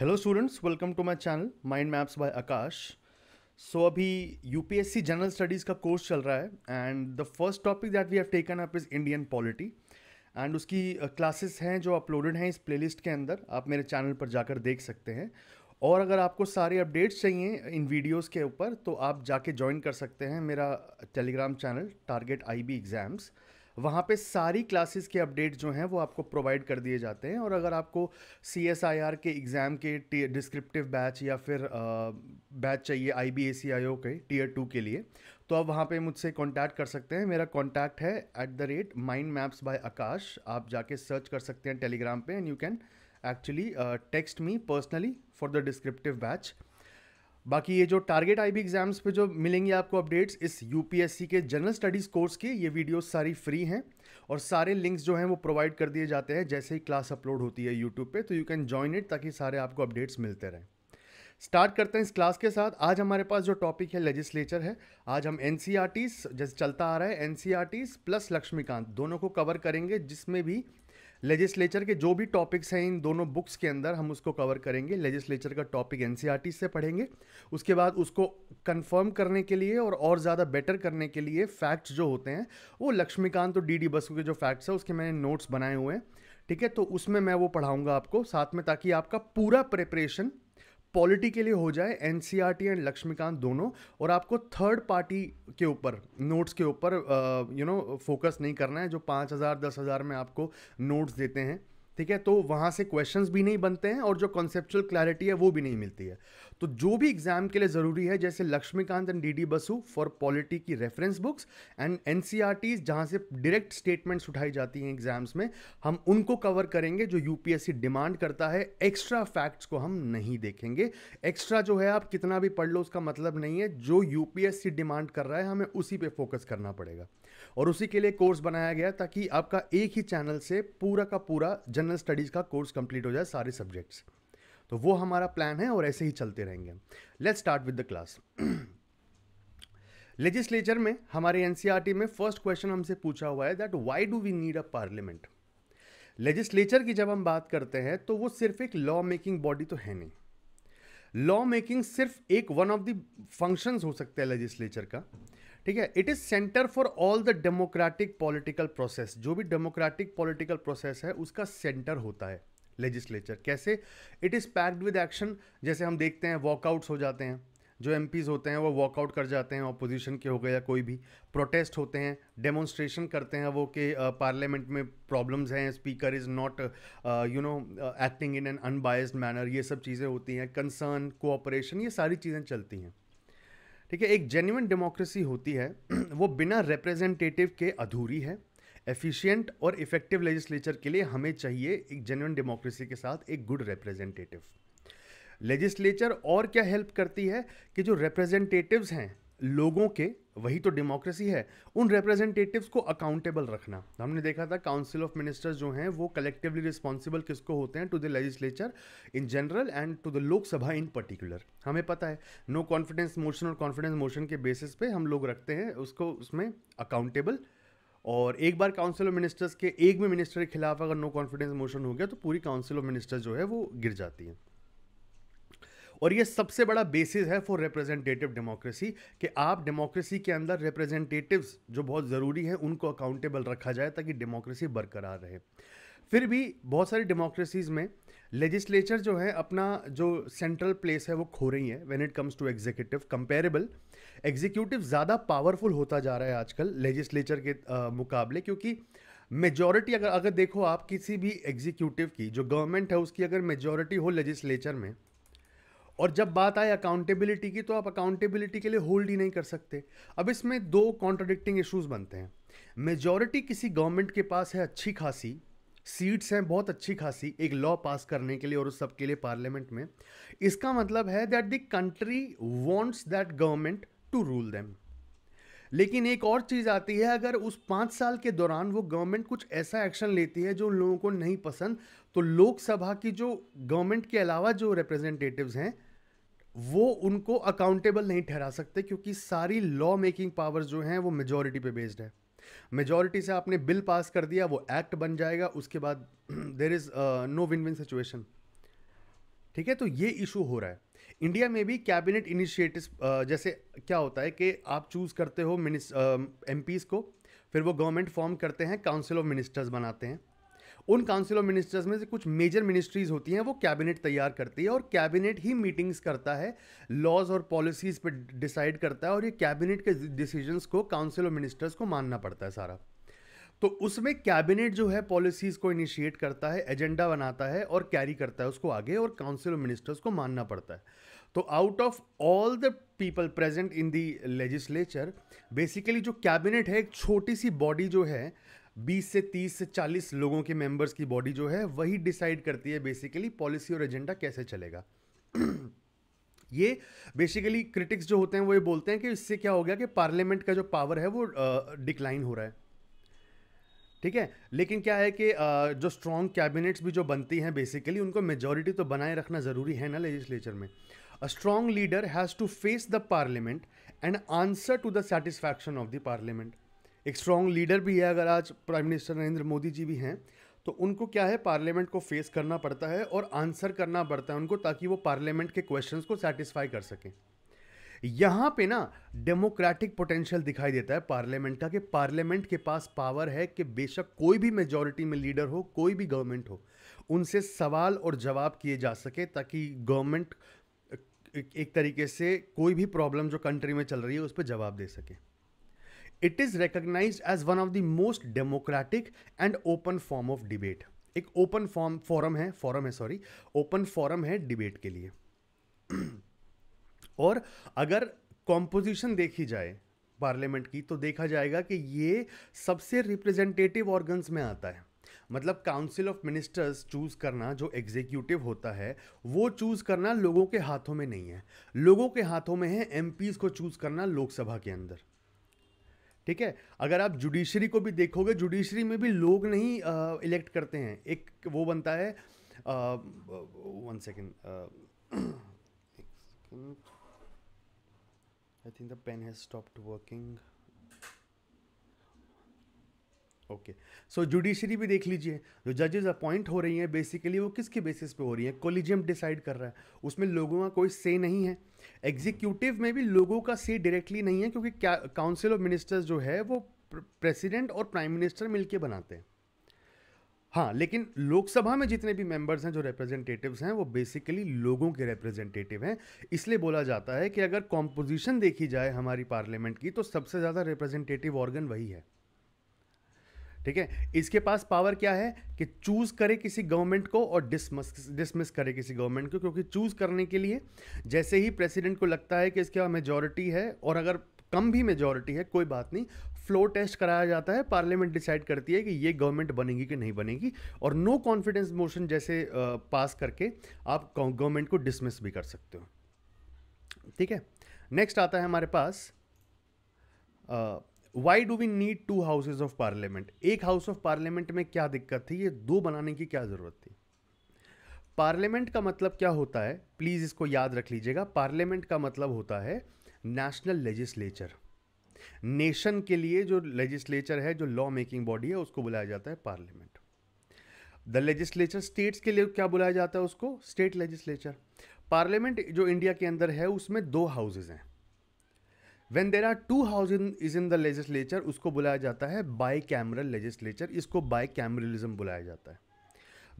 Hello students welcome to my channel mind maps by Akash so अभी UPSC general studies का course चल रहा है and the first topic that we have taken up is Indian polity and उसकी classes हैं जो uploaded हैं इस प्लेलिस्ट के अंदर आप मेरे चैनल पर जाकर देख सकते हैं और अगर आपको सारे अपडेट्स चाहिए इन वीडियोज़ के ऊपर तो आप जाके ज्वाइन कर सकते हैं मेरा Telegram channel target I exams वहाँ पे सारी क्लासेस के अपडेट जो हैं वो आपको प्रोवाइड कर दिए जाते हैं और अगर आपको सी एस आई आर के एग्ज़ाम के डिस्क्रिप्टिव बैच या फिर बैच चाहिए आई बी ए सी आई ओ के टीयर टू के लिए तो आप वहाँ पे मुझसे कांटेक्ट कर सकते हैं मेरा कांटेक्ट है at the rate mind maps by Akash आप जाके सर्च कर सकते हैं टेलीग्राम पे and you can actually text me personally for the descriptive batch बाकी ये जो टारगेट आईबी एग्ज़ाम्स पे जो मिलेंगे आपको अपडेट्स इस यूपीएससी के जनरल स्टडीज़ कोर्स की ये वीडियो सारी फ्री हैं और सारे लिंक्स जो हैं वो प्रोवाइड कर दिए जाते हैं जैसे ही क्लास अपलोड होती है यूट्यूब पे तो यू कैन ज्वाइन इट ताकि सारे आपको अपडेट्स मिलते रहें स्टार्ट करते हैं इस क्लास के साथ आज हमारे पास जो टॉपिक है लेजिस्लेचर है आज हम एन e जैसे चलता आ रहा है एन प्लस e लक्ष्मीकांत दोनों को कवर करेंगे जिसमें भी लेजिस्लेचर के जो भी टॉपिक्स हैं इन दोनों बुक्स के अंदर हम उसको कवर करेंगे लेजिस्लेचर का टॉपिक एन e से पढ़ेंगे उसके बाद उसको कंफर्म करने के लिए और और ज़्यादा बेटर करने के लिए फैक्ट्स जो होते हैं वो लक्ष्मीकांत और डी डी बसु के जो फैक्ट्स हैं उसके मैंने नोट्स बनाए हुए हैं ठीक है तो उसमें मैं वो पढ़ाऊँगा आपको साथ में ताकि आपका पूरा प्रिपरेशन पॉलिटी के लिए हो जाए एन एंड लक्ष्मीकांत दोनों और आपको थर्ड पार्टी के ऊपर नोट्स के ऊपर यू नो फोकस नहीं करना है जो पाँच हज़ार दस हज़ार में आपको नोट्स देते हैं ठीक है तो वहाँ से क्वेश्चन भी नहीं बनते हैं और जो कॉन्सेप्चुअल क्लैरिटी है वो भी नहीं मिलती है तो जो भी एग्जाम के लिए ज़रूरी है जैसे Laxmikanth and D D Basu for polity की reference books and N C E टीज जहाँ से डायरेक्ट स्टेटमेंट्स उठाई जाती हैं एग्जाम्स में हम उनको कवर करेंगे जो U P S C demand करता है एक्स्ट्रा फैक्ट्स को हम नहीं देखेंगे एक्स्ट्रा जो है आप कितना भी पढ़ लो उसका मतलब नहीं है जो U P S C demand कर रहा है हमें उसी पर फोकस करना पड़ेगा और उसी के लिए कोर्स बनाया गया ताकि आपका एक ही चैनल से पूरा का पूरा जनरल स्टडीज़ का कोर्स कंप्लीट हो जाए सारे सब्जेक्ट्स तो वो हमारा प्लान है और ऐसे ही चलते रहेंगे let's start with the class legislature में हमारे एनसीईआरटी e में फर्स्ट क्वेश्चन हमसे पूछा हुआ है that why do we need a parliament legislature की जब हम बात करते हैं तो वो सिर्फ एक लॉ मेकिंग बॉडी तो है नहीं लॉ मेकिंग सिर्फ एक वन ऑफ द फंक्शंस हो सकता है लेजिस्लेचर का ठीक है it is centre for all the democratic political process जो भी डेमोक्रेटिक पॉलिटिकल प्रोसेस है उसका सेंटर होता है लेजिस्लेचर कैसे it is packed with action जैसे हम देखते हैं वॉकआउट्स हो जाते हैं जो एम होते हैं वो वॉकआउट कर जाते हैं अपोजिशन के हो गए या कोई भी प्रोटेस्ट होते हैं डेमोन्स्ट्रेशन करते हैं वो कि पार्लियामेंट में प्रॉब्लम्स हैं speaker is not you know acting in an unbiased manner ये सब चीज़ें होती हैं कंसर्न कोऑपरेशन ये सारी चीज़ें चलती हैं ठीक है एक जेन्यून डेमोक्रेसी होती है वो बिना रिप्रेजेंटेटिव के अधूरी है एफिशिएंट और इफेक्टिव लेजिस्लेचर के लिए हमें चाहिए एक जेन्यून डेमोक्रेसी के साथ एक गुड रिप्रेजेंटेटिव लेजिस्लेचर और क्या हेल्प करती है कि जो रिप्रेजेंटेटिव्स हैं लोगों के वही तो डेमोक्रेसी है उन रिप्रेजेंटेटिव्स को अकाउंटेबल रखना हमने देखा था काउंसिल ऑफ मिनिस्टर्स जो हैं वो कलेक्टिवली रिस्पॉन्सिबल किसको होते हैं to the legislature in general and to the Lok Sabha in particular हमें पता है नो कॉन्फिडेंस मोशन और कॉन्फिडेंस मोशन के बेसिस पे हम लोग रखते हैं उसको उसमें अकाउंटेबल और एक बार काउंसिल ऑफ मिनिस्टर्स के एक भी मिनिस्टर के खिलाफ अगर नो कॉन्फिडेंस मोशन हो गया तो पूरी काउंसिल ऑफ मिनिस्टर्स जो है वो गिर जाती है और ये सबसे बड़ा बेसिस है फॉर रिप्रेजेंटेटिव डेमोक्रेसी कि आप डेमोक्रेसी के अंदर रिप्रेजेंटेटिव्स जो बहुत ज़रूरी हैं उनको अकाउंटेबल रखा जाए ताकि डेमोक्रेसी बरकरार रहे फिर भी बहुत सारी डेमोक्रेसीज़ में लेजिस्लेचर जो है अपना जो सेंट्रल प्लेस है वो खो रही है when it comes to executive comparable executive ज़्यादा पावरफुल होता जा रहा है आजकल लेजिस्लेचर के आ, मुकाबले क्योंकि मेजॉरिटी अगर अगर देखो आप किसी भी एग्जीक्यूटिव की जो गवर्नमेंट है उसकी अगर मेजॉरिटी हो लेजिस्लेचर में और जब बात आए अकाउंटेबिलिटी की तो आप अकाउंटेबिलिटी के लिए होल्ड ही नहीं कर सकते अब इसमें दो कॉन्ट्रोडिक्टिंग इश्यूज बनते हैं मेजॉरिटी किसी गवर्नमेंट के पास है अच्छी खासी सीट्स हैं बहुत अच्छी खासी एक लॉ पास करने के लिए और उस सब के लिए पार्लियामेंट में इसका मतलब है that the country wants that government to rule them लेकिन एक और चीज़ आती है अगर उस पाँच साल के दौरान वो गवर्नमेंट कुछ ऐसा एक्शन लेती है जो उन लोगों को नहीं पसंद तो लोकसभा की जो गवर्नमेंट के अलावा जो रिप्रेजेंटेटिव्स हैं वो उनको अकाउंटेबल नहीं ठहरा सकते क्योंकि सारी लॉ मेकिंग पावर्स जो हैं वो मेजॉरिटी पे बेस्ड है मेजोरिटी से आपने बिल पास कर दिया वो एक्ट बन जाएगा उसके बाद there is no win win situation ठीक है तो ये इशू हो रहा है इंडिया में भी कैबिनेट इनिशिएटिव uh, जैसे क्या होता है कि आप चूज़ करते हो मिनिस एम uh, को फिर वो गवर्नमेंट फॉर्म करते हैं काउंसिल ऑफ मिनिस्टर्स बनाते हैं उन काउंसिल ऑफ मिनिस्टर्स में से कुछ मेजर मिनिस्ट्रीज होती हैं वो कैबिनेट तैयार करती है और कैबिनेट ही मीटिंग्स करता है लॉज और पॉलिसीज़ पर डिसाइड करता है और ये कैबिनेट के डिसीजंस को काउंसिल ऑफ मिनिस्टर्स को मानना पड़ता है सारा तो उसमें कैबिनेट जो है पॉलिसीज़ को इनिशिएट करता है एजेंडा बनाता है और कैरी करता है उसको आगे और काउंसिल ऑफ मिनिस्टर्स को मानना पड़ता है तो out of all the people present in the legislature basically जो कैबिनेट है एक छोटी सी बॉडी जो है 20 से 30 से 40 लोगों के मेंबर्स की बॉडी जो है वही डिसाइड करती है बेसिकली पॉलिसी और एजेंडा कैसे चलेगा ये बेसिकली क्रिटिक्स जो होते हैं वो ये बोलते हैं कि इससे क्या हो गया कि पार्लियामेंट का जो पावर है वो डिक्लाइन हो रहा है ठीक है लेकिन क्या है कि जो स्ट्रॉन्ग कैबिनेट्स भी जो बनती हैं बेसिकली उनको मेजोरिटी तो बनाए रखना ज़रूरी है ना लेजिस्लेचर में a strong leader has to face the parliament and answer to the satisfaction of the parliament एक स्ट्रॉन्ग लीडर भी है अगर आज प्राइम मिनिस्टर नरेंद्र मोदी जी भी हैं तो उनको क्या है पार्लियामेंट को फेस करना पड़ता है और आंसर करना पड़ता है उनको ताकि वो पार्लियामेंट के क्वेश्चंस को सेटिस्फाई कर सकें यहाँ पे ना डेमोक्रेटिक पोटेंशियल दिखाई देता है पार्लियामेंट का कि पार्लियामेंट के पास पावर है कि बेशक कोई भी मेजोरिटी में लीडर हो कोई भी गवर्नमेंट हो उनसे सवाल और जवाब किए जा सके ताकि गवर्नमेंट एक तरीके से कोई भी प्रॉब्लम जो कंट्री में चल रही है उस पर जवाब दे सके it is recognise as one of the most democratic and open form of debate एक ओपन फॉर्म फॉरम है फॉरम है सॉरी ओपन फॉरम है डिबेट के लिए और अगर कॉम्पोजिशन देखी जाए पार्लियामेंट की तो देखा जाएगा कि ये सबसे रिप्रेजेंटेटिव ऑर्गन्स में आता है मतलब काउंसिल ऑफ मिनिस्टर्स चूज करना जो एग्जीक्यूटिव होता है वो चूज करना लोगों के हाथों में नहीं है लोगों के हाथों में है एम को चूज करना लोकसभा के अंदर ठीक है अगर आप जुडिशरी को भी देखोगे जुडिशरी में भी लोग नहीं इलेक्ट करते हैं एक वो बनता है one second I think the pen has stopped working okay so judiciary भी देख लीजिए जो जजेस अपॉइंट हो रही हैं बेसिकली वो किसके बेसिस पे हो रही हैं कोलिजियम डिसाइड कर रहा है उसमें लोगों का कोई से नहीं है एग्जीक्यूटिव में भी लोगों का से डायरेक्टली नहीं है क्योंकि क्या काउंसिल ऑफ मिनिस्टर्स जो है वो प्रेसिडेंट और प्राइम मिनिस्टर मिलकर बनाते हैं हाँ लेकिन लोकसभा में जितने भी मेंबर्स हैं जो रिप्रेजेंटेटिव्स हैं वो बेसिकली लोगों के रिप्रेजेंटेटिव हैं इसलिए बोला जाता है कि अगर कॉम्पोजिशन देखी जाए हमारी पार्लियामेंट की तो सबसे ज़्यादा रिप्रेजेंटेटिव ऑर्गन वही है ठीक है इसके पास पावर क्या है कि चूज़ करे किसी गवर्नमेंट को और डिसमस डिसमिस करे किसी गवर्नमेंट को क्योंकि चूज़ करने के लिए जैसे ही प्रेसिडेंट को लगता है कि इसके मेजोरिटी है और अगर कम भी मेजोरिटी है कोई बात नहीं फ्लो टेस्ट कराया जाता है पार्लियामेंट डिसाइड करती है कि ये गवर्नमेंट बनेगी कि नहीं बनेगी और नो कॉन्फिडेंस मोशन जैसे पास करके आप गवर्नमेंट को डिसमिस भी कर सकते हो ठीक है नेक्स्ट आता है हमारे पास why do we need two houses of parliament एक हाउस ऑफ पार्लियामेंट में क्या दिक्कत थी ये दो बनाने की क्या ज़रूरत थी पार्लियामेंट का मतलब क्या होता है प्लीज़ इसको याद रख लीजिएगा पार्लियामेंट का मतलब होता है नेशनल लेजिस्लेचर नेशन के लिए जो लेजिस्लेचर है जो लॉ मेकिंग बॉडी है उसको बुलाया जाता है पार्लियामेंट द लेजिस्लेचर स्टेट्स के लिए क्या बुलाया जाता है उसको स्टेट लेजिस्लेचर पार्लियामेंट जो इंडिया के अंदर है उसमें दो हाउसेज हैं when there are two house is in the legislature उसको बुलाया जाता है बाई कैमरल लेजिस्लेचर इसको बाई कैमरलिज्म बुलाया जाता है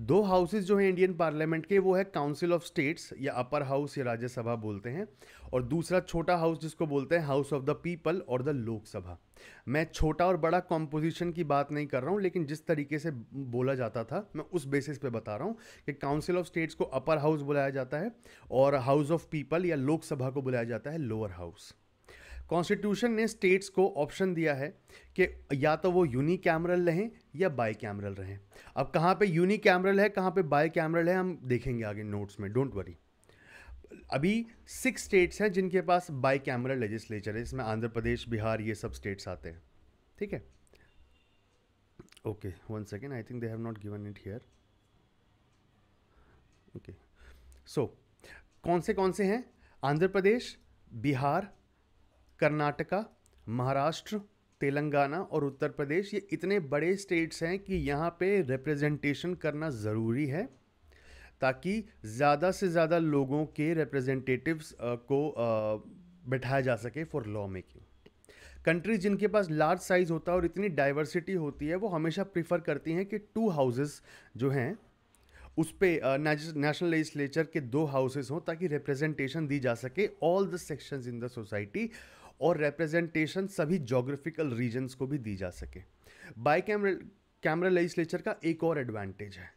दो हाउसेज जो हैं इंडियन पार्लियामेंट के वो है काउंसिल ऑफ स्टेट्स या अपर हाउस या राज्यसभा बोलते हैं और दूसरा छोटा हाउस जिसको बोलते हैं हाउस ऑफ द पीपल और द लोकसभा मैं छोटा और बड़ा कॉम्पोजिशन की बात नहीं कर रहा हूँ लेकिन जिस तरीके से बोला जाता था मैं उस बेसिस पे बता रहा हूँ कि काउंसिल ऑफ स्टेट्स को अपर हाउस बुलाया जाता है और हाउस ऑफ पीपल या लोकसभा को बुलाया जाता है लोअर हाउस कॉन्स्टिट्यूशन ने स्टेट्स को ऑप्शन दिया है कि या तो वो यूनी कैमरल रहें या बाई कैमरल रहें अब कहाँ पे यूनी कैमरल है कहाँ पे बाई कैमरल है हम देखेंगे आगे नोट्स में डोंट वरी अभी सिक्स स्टेट्स हैं जिनके पास बाई कैमरल लेजिस्लेचर है इसमें आंध्र प्रदेश बिहार ये सब स्टेट्स आते हैं ठीक है okay one second I think they have not given it here okay so कौन से कौन से हैं आंध्र प्रदेश बिहार कर्नाटका महाराष्ट्र तेलंगाना और उत्तर प्रदेश ये इतने बड़े स्टेट्स हैं कि यहाँ पे रिप्रेजेंटेशन करना ज़रूरी है ताकि ज़्यादा से ज़्यादा लोगों के रिप्रेजेंटेटिव्स को बैठाया जा सके फॉर लॉ मेकिंग कंट्रीज जिनके पास लार्ज साइज़ होता है और इतनी डाइवर्सिटी होती है वो हमेशा प्रीफर करती हैं कि टू हाउसेस जो हैं उस पर नेशनल लेजिस्लेचर के दो हाउसेस हों ताकि रिप्रेजेंटेशन दी जा सके all the sections in the society और रिप्रेजेंटेशन सभी जोग्राफिकल रीजन्स को भी दी जा सके बाई कैमरल कैमरा लेजिस्लेचर का एक और एडवांटेज है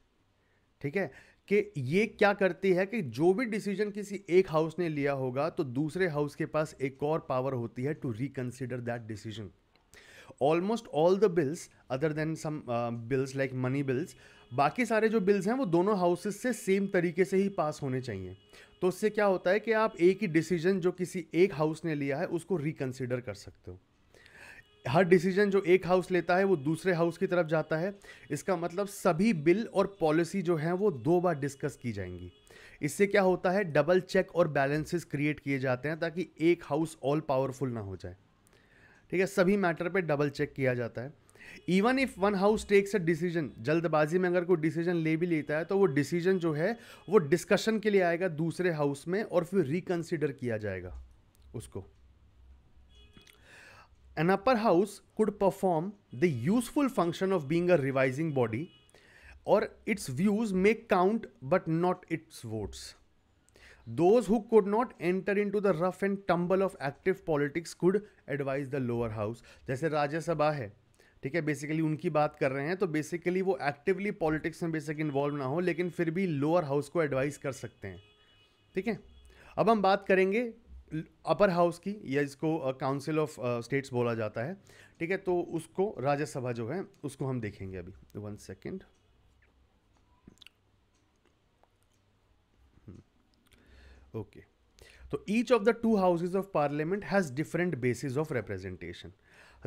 ठीक है कि ये क्या करती है कि जो भी डिसीजन किसी एक हाउस ने लिया होगा तो दूसरे हाउस के पास एक और पावर होती है to reconsider that decision almost all the bills other than some bills like money bills बाकी सारे जो बिल्स हैं वो दोनों हाउसेस से सेम तरीके से ही पास होने चाहिए तो उससे क्या होता है कि आप एक ही डिसीजन जो किसी एक हाउस ने लिया है उसको रिकन्सिडर कर सकते हो हर डिसीजन जो एक हाउस लेता है वो दूसरे हाउस की तरफ जाता है इसका मतलब सभी बिल और पॉलिसी जो हैं वो दो बार डिस्कस की जाएंगी इससे क्या होता है डबल चेक और बैलेंसेस क्रिएट किए जाते हैं ताकि एक हाउस ऑल पावरफुल ना हो जाए ठीक है सभी मैटर पे डबल चेक किया जाता है even if one house takes a decision जल्दबाजी में अगर कोई डिसीजन ले भी लेता है तो वो डिसीजन जो है वो डिस्कशन के लिए आएगा दूसरे हाउस में और फिर रिकंसिडर किया जाएगा उसको an upper house could perform the useful function of being a revising body और its views make count but not its votes those who could not enter into the rough and tumble of active politics could advise the lower house जैसे राज्यसभा है ठीक है basically उनकी बात कर रहे हैं तो बेसिकली वो एक्टिवली पॉलिटिक्स में बेसिक इन्वॉल्व ना हो लेकिन फिर भी लोअर हाउस को एडवाइस कर सकते हैं ठीक है अब हम बात करेंगे अपर हाउस की या इसको काउंसिल ऑफ स्टेट्स बोला जाता है ठीक है तो उसको राज्यसभा जो है उसको हम देखेंगे अभी वन सेकेंड ओके तो each of the two houses of parliament has different basis of representation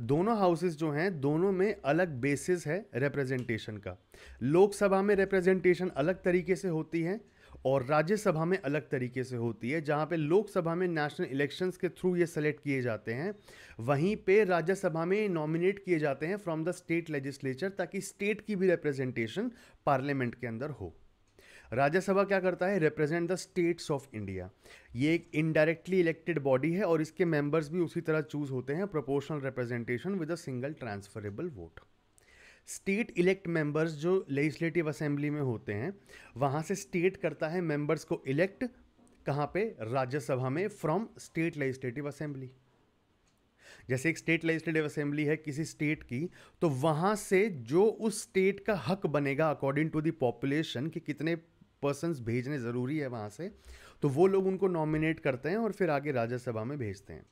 दोनों हाउसेस जो हैं दोनों में अलग बेसिस है रिप्रेजेंटेशन का लोकसभा में रिप्रेजेंटेशन अलग तरीके से होती है और राज्यसभा में अलग तरीके से होती है जहाँ पे लोकसभा में नेशनल इलेक्शंस के थ्रू ये सेलेक्ट किए जाते हैं वहीं पे राज्यसभा में नॉमिनेट किए जाते हैं फ्रॉम द स्टेट लेजिस्लेचर ताकि स्टेट की भी रिप्रेजेंटेशन पार्लियामेंट के अंदर हो राज्यसभा क्या करता है represent the states of India ये एक इनडायरेक्टली इलेक्टेड बॉडी है और इसके मेंबर्स भी उसी तरह चूज होते हैं proportional representation with a single transferable vote state elect members जो लेजिस्लेटिव असेंबली में होते हैं वहाँ से स्टेट करता है मेंबर्स को इलेक्ट कहाँ पे राज्यसभा में फ्रॉम स्टेट लेजिस्लेटिव असेंबली जैसे एक स्टेट लेजिस्लेटिव असेंबली है किसी स्टेट की तो वहाँ से जो उस स्टेट का हक बनेगा अकॉर्डिंग टू द पॉपुलेशन कि कितने पर्सन भेजने ज़रूरी है वहाँ से तो वो लोग उनको नॉमिनेट करते हैं और फिर आगे राज्यसभा में भेजते हैं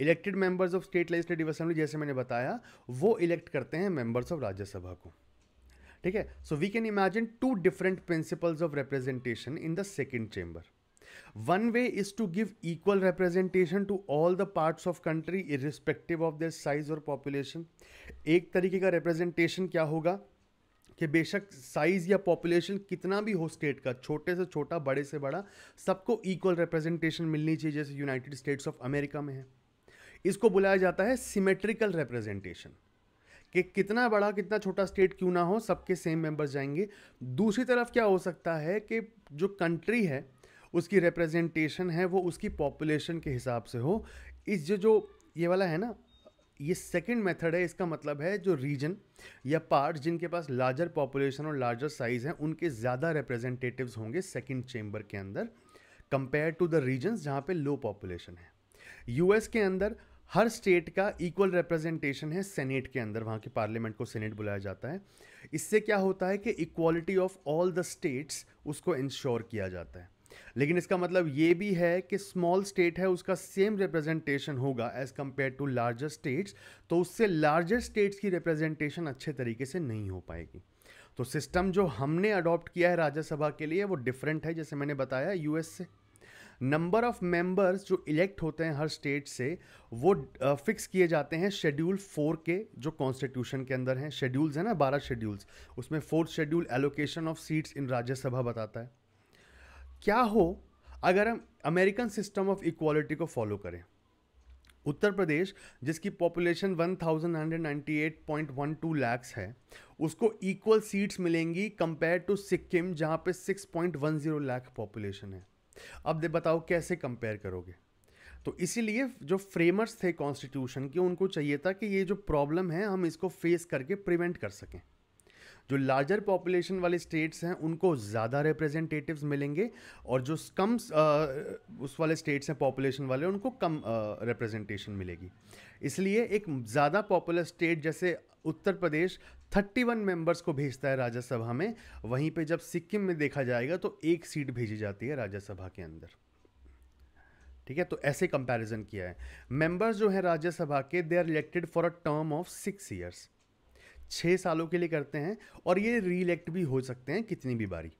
elected members of state legislative assembly जैसे मैंने बताया वो इलेक्ट करते हैं मेंबर्स ऑफ राज्यसभा को ठीक है so we can imagine two different principles of representation in the second chamber one way is to give equal representation to all the parts of country irrespective of their size और population एक तरीके का representation क्या होगा कि बेशक size या population कितना भी हो स्टेट का छोटे से छोटा बड़े से बड़ा सबको इक्वल रिप्रेजेंटेशन मिलनी चाहिए जैसे यूनाइटेड स्टेट्स ऑफ अमेरिका में है इसको बुलाया जाता है सिमेट्रिकल रिप्रेजेंटेशन कि कितना बड़ा कितना छोटा स्टेट क्यों ना हो सबके सेम मेंबर्स जाएंगे दूसरी तरफ क्या हो सकता है कि जो कंट्री है उसकी रिप्रेजेंटेशन है वो उसकी पॉपुलेशन के हिसाब से हो इस जो जो ये वाला है ना ये सेकेंड मेथड है इसका मतलब है जो रीजन या पार्ट जिनके पास लार्जर पॉपुलेशन और लार्जर साइज हैं उनके ज़्यादा रिप्रेजेंटेटिव्स होंगे सेकेंड चेंबर के अंदर कंपेयर टू द रीजन जहाँ पे लो पॉपुलेशन है यूएस के अंदर हर स्टेट का इक्वल रिप्रेजेंटेशन है सेनेट के अंदर वहाँ के पार्लियामेंट को सेनेट बुलाया जाता है इससे क्या होता है कि equality of all the states उसको इंश्योर किया जाता है लेकिन इसका मतलब ये भी है कि स्मॉल स्टेट है उसका सेम रिप्रेजेंटेशन होगा as compare to larger states तो उससे लार्जर स्टेट्स की रिप्रेजेंटेशन अच्छे तरीके से नहीं हो पाएगी तो सिस्टम जो हमने अडॉप्ट किया है राज्यसभा के लिए वो डिफरेंट है जैसे मैंने बताया यूएस से नंबर ऑफ मेंबर्स जो इलेक्ट होते हैं हर स्टेट से वो फिक्स किए जाते हैं शेड्यूल फोर के जो कॉन्स्टिट्यूशन के अंदर हैं शेड्यूल्स हैं ना बारह शेड्यूल्स उसमें fourth schedule allocation of seats in Rajya Sabha बताता है क्या हो अगर हम अमेरिकन सिस्टम ऑफ इक्वालिटी को फॉलो करें उत्तर प्रदेश जिसकी पॉपुलेशन 1998.12 लाख है उसको इक्वल सीट्स मिलेंगी कंपेयर टू सिक्किम जहाँ पे 6.10 लाख पॉपुलेशन है अब दे बताओ कैसे कंपेयर करोगे तो इसीलिए जो फ्रेमर्स थे कॉन्स्टिट्यूशन के उनको चाहिए था कि ये जो प्रॉब्लम है हम इसको फेस करके प्रिवेंट कर सकें जो लार्जर पॉपुलेशन वाले स्टेट्स हैं उनको ज़्यादा रिप्रेजेंटेटिव्स मिलेंगे और जो कम उस वाले स्टेट्स हैं पॉपुलेशन वाले उनको कम रिप्रेजेंटेशन मिलेगी इसलिए एक ज़्यादा पॉपुलर स्टेट जैसे उत्तर प्रदेश 31 मेंबर्स को भेजता है राज्यसभा में वहीं पे जब सिक्किम में देखा जाएगा तो एक सीट भेजी जाती है राज्यसभा के अंदर ठीक है तो ऐसे कंपैरिजन किया है मेंबर्स जो है राज्यसभा के they are elected for a term of six years छः सालों के लिए करते हैं और ये रीइलेक्ट भी हो सकते हैं कितनी भी बारी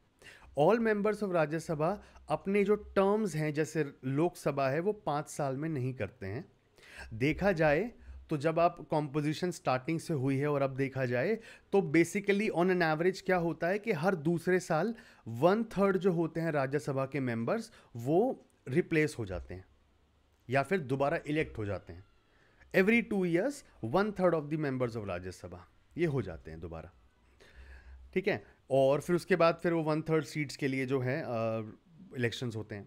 ऑल मेंबर्स ऑफ राज्यसभा अपने जो टर्म्स हैं जैसे लोकसभा है वो पाँच साल में नहीं करते हैं देखा जाए तो जब आप कॉम्पोजिशन स्टार्टिंग से हुई है और अब देखा जाए तो बेसिकली ऑन एन एवरेज क्या होता है कि हर दूसरे साल वन थर्ड जो होते हैं राज्यसभा के मेंबर्स वो रिप्लेस हो जाते हैं या फिर दोबारा इलेक्ट हो जाते हैं every two years one third of the members of Rajya Sabha ये हो जाते हैं दोबारा ठीक है और फिर उसके बाद फिर वो वन थर्ड सीट्स के लिए जो है इलेक्शंस होते हैं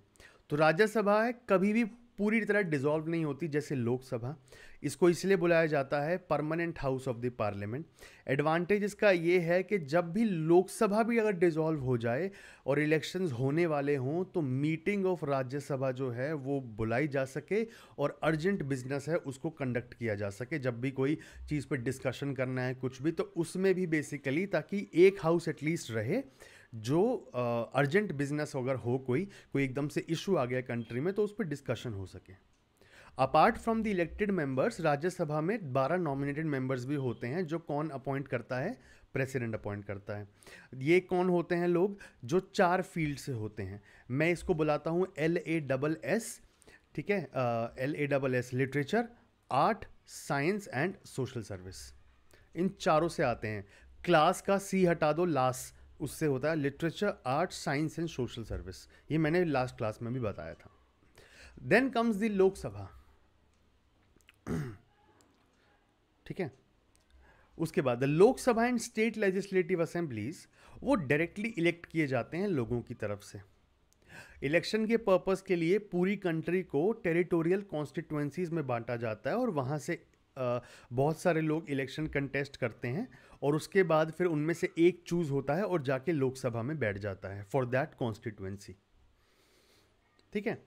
तो राज्यसभा है कभी भी पूरी तरह डिजॉल्व नहीं होती जैसे लोकसभा इसको इसलिए बुलाया जाता है permanent house of the parliament advantage इसका ये है कि जब भी लोकसभा भी अगर डिसॉल्व हो जाए और इलेक्शंस होने वाले हों तो मीटिंग ऑफ राज्यसभा जो है वो बुलाई जा सके और अर्जेंट बिजनेस है उसको कंडक्ट किया जा सके जब भी कोई चीज़ पर डिस्कशन करना है कुछ भी तो उसमें भी बेसिकली ताकि एक हाउस एटलीस्ट रहे जो अर्जेंट बिजनेस अगर हो कोई कोई एकदम से इशू आ गया कंट्री में तो उस पर डिस्कशन हो सके apart from the elected members Rajya Sabha में 12 नॉमिनेटेड मेंबर्स भी होते हैं जो कौन अपॉइंट करता है प्रेसिडेंट अपॉइंट करता है ये कौन होते हैं लोग जो चार फील्ड से होते हैं मैं इसको बुलाता हूँ एल ए डबल एस ठीक है L A double S literature art science and social service इन चारों से आते हैं क्लास का सी हटा दो लास्ट उससे होता है literature art science and social service ये मैंने लास्ट क्लास में भी बताया था देन कम्स द लोकसभा ठीक है उसके बाद Lok Sabha and state legislative assemblies वो डायरेक्टली इलेक्ट किए जाते हैं लोगों की तरफ से इलेक्शन के पर्पस के लिए पूरी कंट्री को टेरिटोरियल कॉन्स्टिट्यूंसीज में बांटा जाता है और वहाँ से बहुत सारे लोग इलेक्शन कंटेस्ट करते हैं और उसके बाद फिर उनमें से एक चूज़ होता है और जाके लोकसभा में बैठ जाता है फॉर दैट कॉन्स्टिट्यूंसी ठीक है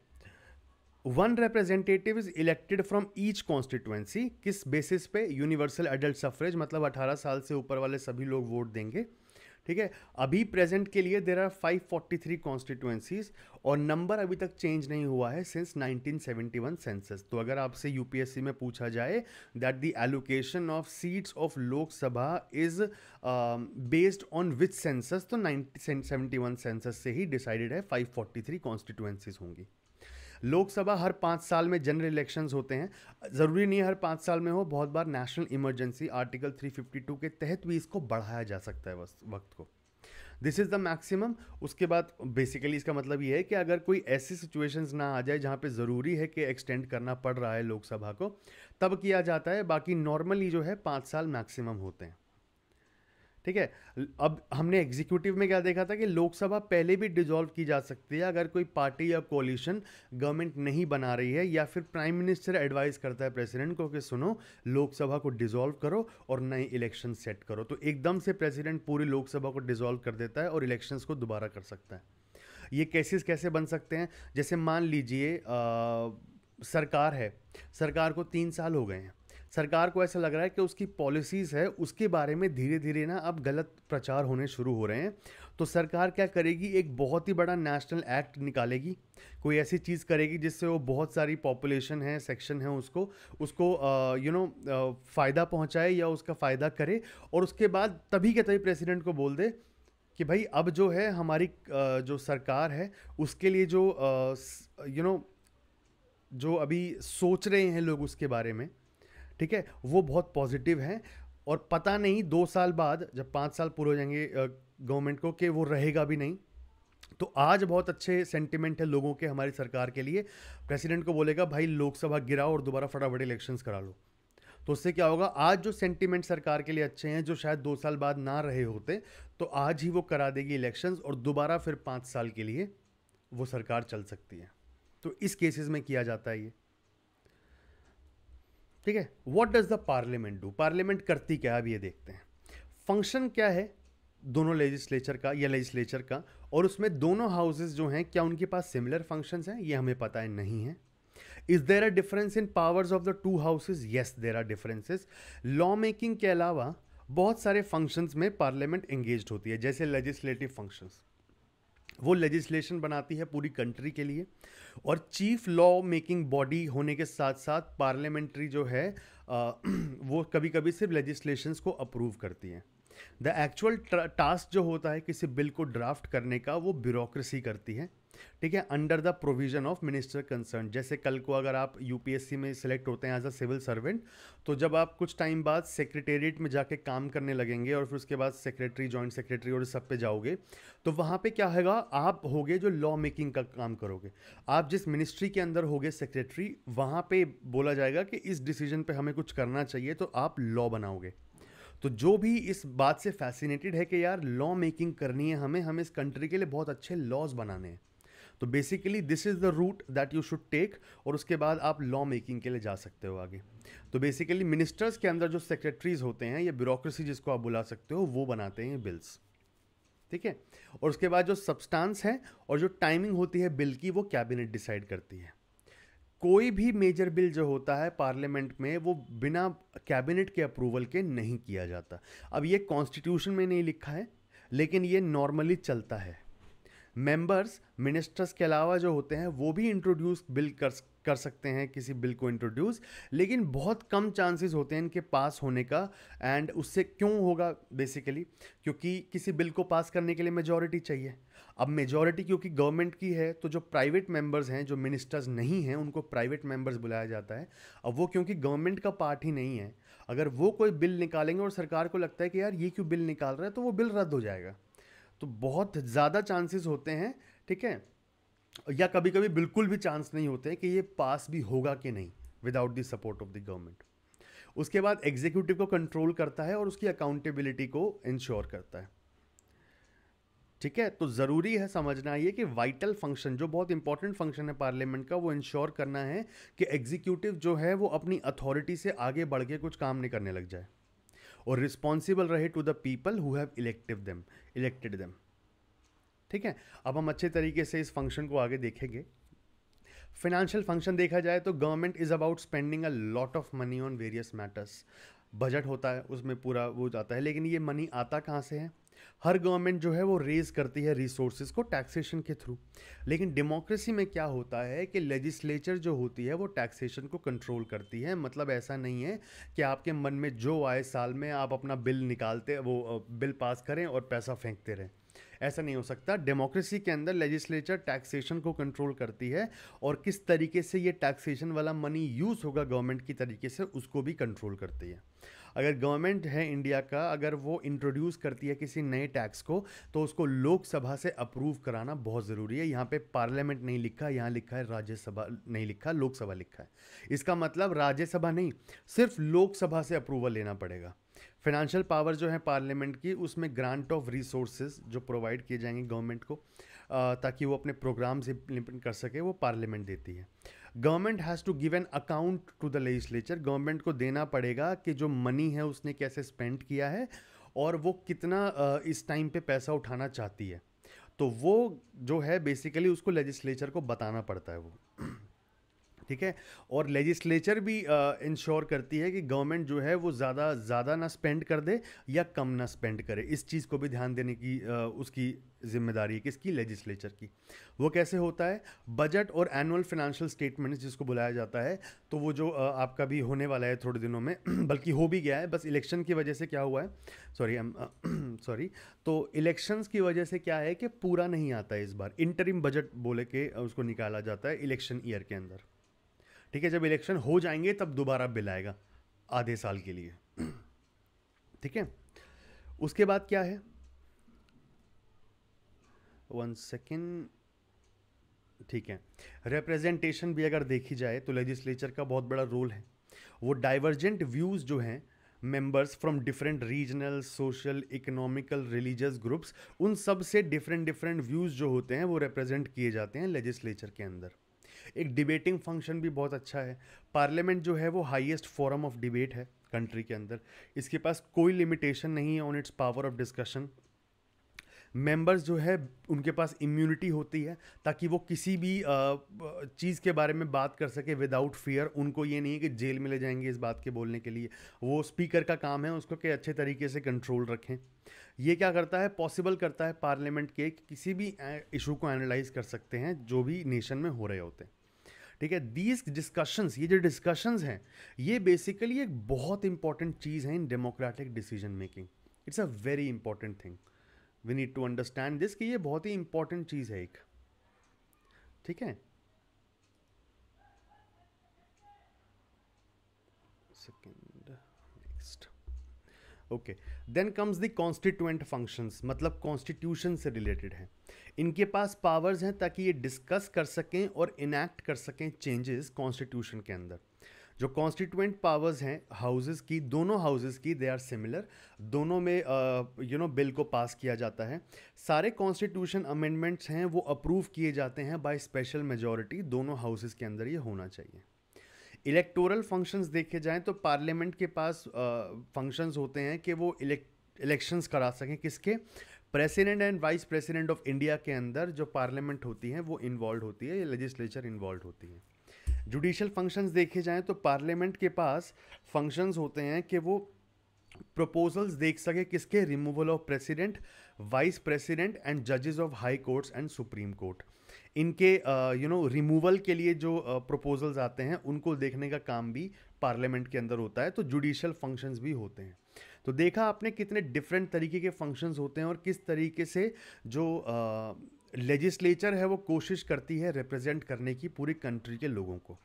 one representative is elected from each constituency किस बेसिस पे यूनिवर्सल एडल्ट सफरेज मतलब 18 साल से ऊपर वाले सभी लोग वोट देंगे ठीक है अभी प्रेजेंट के लिए देर आर 543 कॉन्स्टिट्यूएंसीज और नंबर अभी तक चेंज नहीं हुआ है सिंस 1971 सेंसस तो अगर आपसे यूपीएससी में पूछा जाए that the allocation of seats of Lok Sabha is based on which census तो 1971 सेंसस से ही डिसाइडेड है 543 कॉन्स्टिट्यूएंसीज होंगी लोकसभा हर पाँच साल में जनरल इलेक्शंस होते हैं ज़रूरी नहीं हर पाँच साल में हो बहुत बार नेशनल इमरजेंसी आर्टिकल 352 के तहत भी इसको बढ़ाया जा सकता है वक्त को दिस इज़ द मैक्सिमम उसके बाद बेसिकली इसका मतलब ये है कि अगर कोई ऐसी सिचुएशंस ना आ जाए जहाँ पे ज़रूरी है कि एक्सटेंड करना पड़ रहा है लोकसभा को तब किया जाता है बाकी नॉर्मली जो है पाँच साल मैक्सिमम होते हैं ठीक है अब हमने एग्जीक्यूटिव में क्या देखा था कि लोकसभा पहले भी डिजॉल्व की जा सकती है अगर कोई पार्टी या कोलिशन गवर्नमेंट नहीं बना रही है या फिर प्राइम मिनिस्टर एडवाइस करता है प्रेसिडेंट को कि सुनो लोकसभा को डिजॉल्व करो और नए इलेक्शन सेट करो तो एकदम से प्रेसिडेंट पूरी लोकसभा को डिजॉल्व कर देता है और इलेक्शन को दोबारा कर सकता है ये केसेस कैसे बन सकते हैं जैसे मान लीजिए सरकार है सरकार को तीन साल हो गए हैं सरकार को ऐसा लग रहा है कि उसकी पॉलिसीज़ है उसके बारे में धीरे धीरे ना अब गलत प्रचार होने शुरू हो रहे हैं तो सरकार क्या करेगी एक बहुत ही बड़ा नेशनल एक्ट निकालेगी कोई ऐसी चीज़ करेगी जिससे वो बहुत सारी पॉपुलेशन है सेक्शन है उसको उसको यू नो फ़ायदा पहुंचाए या उसका फ़ायदा करे और उसके बाद तभी के तभी प्रेसिडेंट को बोल दे कि भाई अब जो है हमारी जो सरकार है उसके लिए जो यू नो जो अभी सोच रहे हैं लोग उसके बारे में ठीक है वो बहुत पॉजिटिव हैं और पता नहीं दो साल बाद जब पाँच साल पूरे हो जाएंगे गवर्नमेंट को कि वो रहेगा भी नहीं तो आज बहुत अच्छे सेंटिमेंट है लोगों के हमारी सरकार के लिए प्रेसिडेंट को बोलेगा भाई लोकसभा गिराओ और दोबारा फटाफट इलेक्शन करा लो तो उससे क्या होगा आज जो सेंटिमेंट सरकार के लिए अच्छे हैं जो शायद दो साल बाद ना रहे होते तो आज ही वो करा देगी इलेक्शंस और दोबारा फिर पाँच साल के लिए वो सरकार चल सकती है तो इस केसेस में किया जाता है ये ठीक है what does the parliament do parliament करती क्या अब ये देखते हैं फंक्शन क्या है दोनों लेजिस्लेचर का या लेजिस्लेचर का और उसमें दोनों हाउसेज जो हैं क्या उनके पास सिमिलर फंक्शंस हैं ये हमें पता है नहीं है is there are difference in powers of the two houses yes there are differences law making के अलावा बहुत सारे फंक्शंस में पार्लियामेंट एंगेज होती है जैसे लेजिस्लेटिव फंक्शंस वो लेजिस्लेशन बनाती है पूरी कंट्री के लिए और चीफ लॉ मेकिंग बॉडी होने के साथ साथ पार्लियामेंट्री जो है आ, वो कभी कभी सिर्फ लेजिस्लेशंस को अप्रूव करती है द एक्चुअल टास्क जो होता है किसी बिल को ड्राफ्ट करने का वो ब्यूरोक्रेसी करती है ठीक है under the provision of minister concern जैसे कल को अगर आप यूपीएससी में सिलेक्ट होते हैं एज अ सिविल सर्वेंट तो जब आप कुछ टाइम बाद सेक्रेटेरिएट में जाके काम करने लगेंगे और फिर उसके बाद सेक्रेटरी जॉइंट सेक्रेटरी और सब पे जाओगे तो वहाँ पे क्या होगा आप होगे जो लॉ मेकिंग का काम करोगे आप जिस मिनिस्ट्री के अंदर होगे सेक्रेटरी वहाँ पे बोला जाएगा कि इस डिसीजन पे हमें कुछ करना चाहिए तो आप लॉ बनाओगे तो जो भी इस बात से फैसिनेटेड है कि यार लॉ मेकिंग करनी है हमें हमें इस कंट्री के लिए बहुत अच्छे लॉज बनाने हैं तो basically this is the route that you should take और उसके बाद आप लॉ मेकिंग के लिए जा सकते हो आगे तो बेसिकली मिनिस्टर्स के अंदर जो सेक्रेटरीज होते हैं या ब्यूरोक्रेसी जिसको आप बुला सकते हो वो बनाते हैं बिल्स ठीक है और उसके बाद जो सब्सटेंस है और जो टाइमिंग होती है बिल की वो कैबिनेट डिसाइड करती है कोई भी मेजर बिल जो होता है पार्लियामेंट में वो बिना कैबिनेट के अप्रूवल के नहीं किया जाता अब ये कॉन्स्टिट्यूशन में नहीं लिखा है लेकिन ये नॉर्मली चलता है मेंबर्स मिनिस्टर्स के अलावा जो होते हैं वो भी इंट्रोड्यूस बिल कर कर सकते हैं किसी बिल को इंट्रोड्यूस लेकिन बहुत कम चांसेस होते हैं इनके पास होने का एंड उससे क्यों होगा बेसिकली क्योंकि किसी बिल को पास करने के लिए मेजॉरिटी चाहिए अब मेजॉरिटी क्योंकि गवर्नमेंट की है तो जो प्राइवेट मेंबर्स हैं जो मिनिस्टर्स नहीं हैं उनको प्राइवेट मेंबर्स बुलाया जाता है अब वो क्योंकि गवर्नमेंट का पार्ट ही नहीं है अगर वो कोई बिल निकालेंगे और सरकार को लगता है कि यार ये क्यों बिल निकाल रहा है तो वो बिल रद्द हो जाएगा तो बहुत ज़्यादा चांसेस होते हैं ठीक है या कभी कभी बिल्कुल भी चांस नहीं होते हैं कि ये पास भी होगा कि नहीं without the support of the government उसके बाद एग्जीक्यूटिव को कंट्रोल करता है और उसकी अकाउंटेबिलिटी को इंश्योर करता है ठीक है तो ज़रूरी है समझना ये कि वाइटल फंक्शन जो बहुत इंपॉर्टेंट फंक्शन है पार्लियामेंट का वो इंश्योर करना है कि एग्जीक्यूटिव जो है वो अपनी अथॉरिटी से आगे बढ़ के कुछ काम नहीं करने लग जाए और रिस्पॉन्सिबल रहे to the people who have elective them elected them ठीक है अब हम अच्छे तरीके से इस फंक्शन को आगे देखेंगे फाइनेंशियल फंक्शन देखा जाए तो government is about spending a lot of money on various matters budget होता है उसमें पूरा वो जाता है लेकिन ये मनी आता कहाँ से है हर गवर्नमेंट जो है वो रेज करती है रिसोर्सेज को टैक्सेशन के थ्रू लेकिन डेमोक्रेसी में क्या होता है कि लेजिस्लेचर जो होती है वो टैक्सेशन को कंट्रोल करती है मतलब ऐसा नहीं है कि आपके मन में जो आए साल में आप अपना बिल निकालते वो बिल पास करें और पैसा फेंकते रहें ऐसा नहीं हो सकता डेमोक्रेसी के अंदर लेजिस्लेचर टैक्सेशन को कंट्रोल करती है और किस तरीके से ये टैक्सेशन वाला मनी यूज़ होगा गवर्नमेंट की तरीके से उसको भी कंट्रोल करती है अगर गवर्नमेंट है इंडिया का अगर वो इंट्रोड्यूस करती है किसी नए टैक्स को तो उसको लोकसभा से अप्रूव कराना बहुत ज़रूरी है यहाँ पे पार्लियामेंट नहीं लिखा यहाँ लिखा है राज्यसभा नहीं लिखा लोकसभा लिखा है इसका मतलब राज्यसभा नहीं सिर्फ लोकसभा से अप्रूवल लेना पड़ेगा फाइनेंशियल पावर जो है पार्लियामेंट की उसमें ग्रांट ऑफ रिसोर्सेज जो प्रोवाइड किए जाएंगे गवर्नमेंट को ताकि वो अपने प्रोग्राम्स इम्प्लीमेंट कर सके वो पार्लियामेंट देती है government has to give an account to the legislature government को देना पड़ेगा कि जो मनी है उसने कैसे स्पेंड किया है और वो कितना इस टाइम पे पैसा उठाना चाहती है तो वो जो है बेसिकली उसको लेजिस्लेचर को बताना पड़ता है वो ठीक है और लेजिस्लेचर भी इंश्योर करती है कि गवर्नमेंट जो है वो ज़्यादा ज़्यादा ना स्पेंड कर दे या कम ना स्पेंड करे इस चीज़ को भी ध्यान देने की आ, उसकी जिम्मेदारी है किसकी लेजिस्लेचर की वो कैसे होता है बजट और एनुअल फिनेंशियल स्टेटमेंट्स जिसको बुलाया जाता है तो वो जो आ, आपका भी होने वाला है थोड़े दिनों में बल्कि हो भी गया है बस इलेक्शन की वजह से क्या हुआ है सॉरी सॉरी तो इलेक्शंस की वजह से क्या है कि पूरा नहीं आता है इस बार इंटरिम बजट बोले के उसको निकाला जाता है इलेक्शन ईयर के अंदर ठीक है जब इलेक्शन हो जाएंगे तब दोबारा बिल आएगा आधे साल के लिए ठीक है उसके बाद क्या है वन सेकेंड ठीक है रिप्रेजेंटेशन भी अगर देखी जाए तो लेजिस्लेचर का बहुत बड़ा रोल है वो डाइवर्जेंट व्यूज़ जो हैं members from different regional social economical religious groups उन सब से डिफरेंट डिफरेंट व्यूज़ जो होते हैं वो रिप्रेजेंट किए जाते हैं लेजिस्लेचर के अंदर एक डिबेटिंग फंक्शन भी बहुत अच्छा है पार्लियामेंट जो है वो हाईएस्ट फॉरम ऑफ डिबेट है कंट्री के अंदर इसके पास कोई लिमिटेशन नहीं है on its power of discussion members जो है उनके पास इम्यूनिटी होती है ताकि वो किसी भी चीज़ के बारे में बात कर सके विदाउट फियर उनको ये नहीं है कि जेल में ले जाएंगे इस बात के बोलने के लिए वो स्पीकर का काम है उसको के अच्छे तरीके से कंट्रोल रखें ये क्या करता है पॉसिबल करता है पार्लियामेंट के कि किसी भी इशू को एनालाइज कर सकते हैं जो भी नेशन में हो रहे होते हैं ठीक है दीज डिस्कशंस ये जो डिस्कशंस हैं ये बेसिकली एक बहुत इंपॉर्टेंट चीज़ है in democratic decision making it's a very important thing we need to understand this कि ये बहुत ही इंपॉर्टेंट चीज़ है एक ठीक है second next okay then comes the constituent functions मतलब कॉन्स्टिट्यूशन से रिलेटेड है इनके पास पावर्स हैं ताकि ये डिस्कस कर सकें और इनैक्ट कर सकें चेंजेस कॉन्स्टिट्यूशन के अंदर जो कॉन्स्टिट्यूंट पावर्स हैं हाउसेस की दोनों हाउसेस की दे आर सिमिलर दोनों में यू नो बिल को पास किया जाता है सारे कॉन्स्टिट्यूशन अमेंडमेंट्स हैं वो अप्रूव किए जाते हैं बाय स्पेशल मेजॉरिटी दोनों हाउसेस के अंदर ये होना चाहिए इलेक्टोरल फंक्शंस देखे जाएं तो पार्लियामेंट के पास फंक्शंस uh, होते हैं कि वो इलेक्ट इलेक्शंस करा सकें किसके president and vice president of India के अंदर जो पार्लियामेंट होती है वो इन्वॉल्व होती है या लेजिस्लेचर इन्वॉल्व होती है जुडिशल फंक्शंस देखे जाएँ तो पार्लियामेंट के पास फंक्शंस होते हैं कि वो प्रपोजल्स देख सके किसके removal of president vice president and जजेस of high courts and supreme court इनके यू नो रिमूवल के लिए जो प्रपोजल्स uh, आते हैं उनको देखने का काम भी पार्लियामेंट के अंदर होता है तो जुडिशल फंक्शंस भी होते हैं तो देखा आपने कितने डिफरेंट तरीके के फंक्शंस होते हैं और किस तरीके से जो लेजिस्लेचर है वो कोशिश करती है रिप्रेजेंट करने की पूरी कंट्री के लोगों को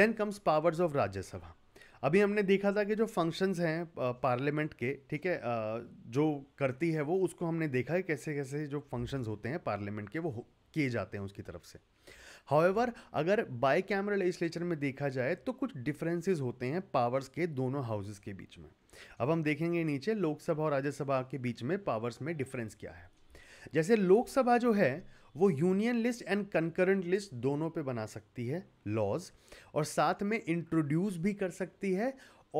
then comes powers of Rajya Sabha अभी हमने देखा था कि जो फंक्शंस हैं पार्लियामेंट के ठीक है जो करती है वो उसको हमने देखा है कैसे कैसे जो फंक्शंस होते हैं पार्लियामेंट के वो किए जाते हैं उसकी तरफ से हाउएवर अगर बाई कैमरा लेजिस्लेचर में देखा जाए तो कुछ डिफरेंसेस होते हैं पावर्स के दोनों हाउसेस के बीच में अब हम देखेंगे नीचे लोकसभा और राज्यसभा के बीच में पावर्स में डिफरेंस क्या है जैसे लोकसभा जो है वो union list and concurrent list दोनों पे बना सकती है लॉज और साथ में इंट्रोड्यूस भी कर सकती है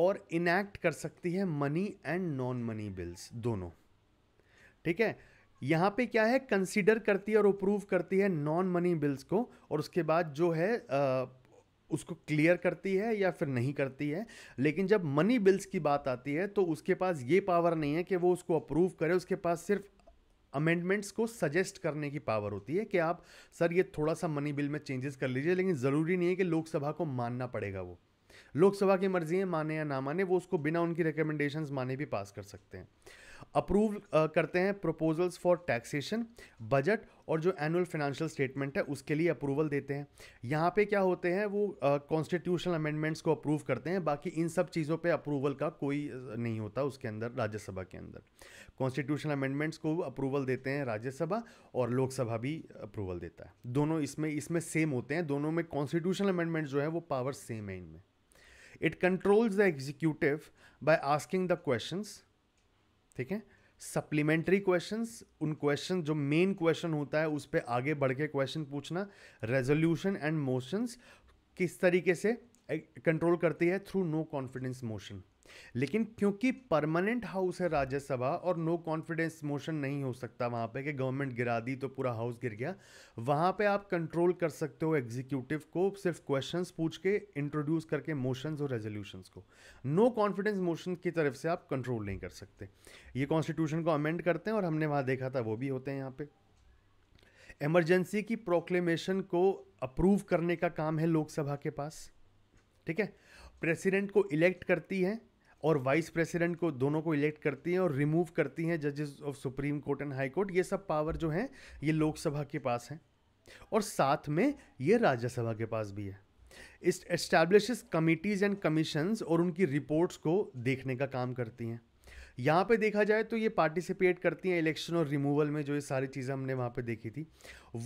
और इनैक्ट कर सकती है money and non money bills दोनों ठीक है यहाँ पे क्या है कंसीडर करती है और अप्रूव करती है नॉन मनी बिल्स को और उसके बाद जो है आ, उसको क्लियर करती है या फिर नहीं करती है लेकिन जब मनी बिल्स की बात आती है तो उसके पास ये पावर नहीं है कि वो उसको अप्रूव करे उसके पास सिर्फ अमेंडमेंट्स को सजेस्ट करने की पावर होती है कि आप सर ये थोड़ा सा मनी बिल में चेंजेस कर लीजिए लेकिन ज़रूरी नहीं है कि लोकसभा को मानना पड़ेगा वो लोकसभा की मर्जी है माने या ना माने वो उसको बिना उनकी रिकमेंडेशंस माने भी पास कर सकते हैं अप्रूव uh, करते हैं प्रपोजल्स फॉर टैक्सेशन बजट और जो एनुअल फाइनेंशियल स्टेटमेंट है उसके लिए अप्रूवल देते हैं यहाँ पे क्या होते हैं वो कॉन्स्टिट्यूशनल uh, अमेंडमेंट्स को अप्रूव करते हैं बाकी इन सब चीज़ों पे अप्रूवल का कोई uh, नहीं होता उसके अंदर राज्यसभा के अंदर कॉन्स्टिट्यूशनल अमेंडमेंट्स को अप्रूवल देते हैं राज्यसभा और लोकसभा भी अप्रूवल देता है दोनों इसमें इसमें सेम होते हैं दोनों में कॉन्स्टिट्यूशनल अमेंडमेंट जो है वो पावर सेम है इनमें it controls the executive by asking the questions ठीक है सप्लीमेंट्री क्वेश्चन उन क्वेश्चन जो मेन क्वेश्चन होता है उस पर आगे बढ़ के क्वेश्चन पूछना रेजोल्यूशन एंड मोशंस किस तरीके से कंट्रोल करती है थ्रू नो कॉन्फिडेंस मोशन लेकिन क्योंकि परमानेंट हाउस है राज्यसभा और नो कॉन्फिडेंस मोशन नहीं हो सकता वहां पे कि गवर्नमेंट गिरा दी तो पूरा हाउस गिर गया वहां पे आप कंट्रोल कर सकते हो एग्जीक्यूटिव को सिर्फ क्वेश्चंस पूछ के इंट्रोड्यूस करके मोशंस और रेजोल्यूशंस को नो कॉन्फिडेंस मोशन की तरफ से आप कंट्रोल नहीं कर सकते ये कॉन्स्टिट्यूशन को अमेंड करते हैं और हमने वहां देखा था वो भी होते हैं यहाँ पर एमरजेंसी की प्रोक्लेमेशन को अप्रूव करने का काम है लोकसभा के पास ठीक है प्रेसिडेंट को इलेक्ट करती है और वाइस प्रेसिडेंट को दोनों को इलेक्ट करती हैं और रिमूव करती हैं जजेस of supreme court and high court ये सब पावर जो हैं ये लोकसभा के पास हैं और साथ में ये राज्यसभा के पास भी है इस एस्टैब्लिश कमिटीज़ एंड कमीशंस और उनकी रिपोर्ट्स को देखने का काम करती हैं यहाँ पे देखा जाए तो ये पार्टिसिपेट करती हैं इलेक्शन और रिमूवल में जो ये सारी चीज़ें हमने वहाँ पे देखी थी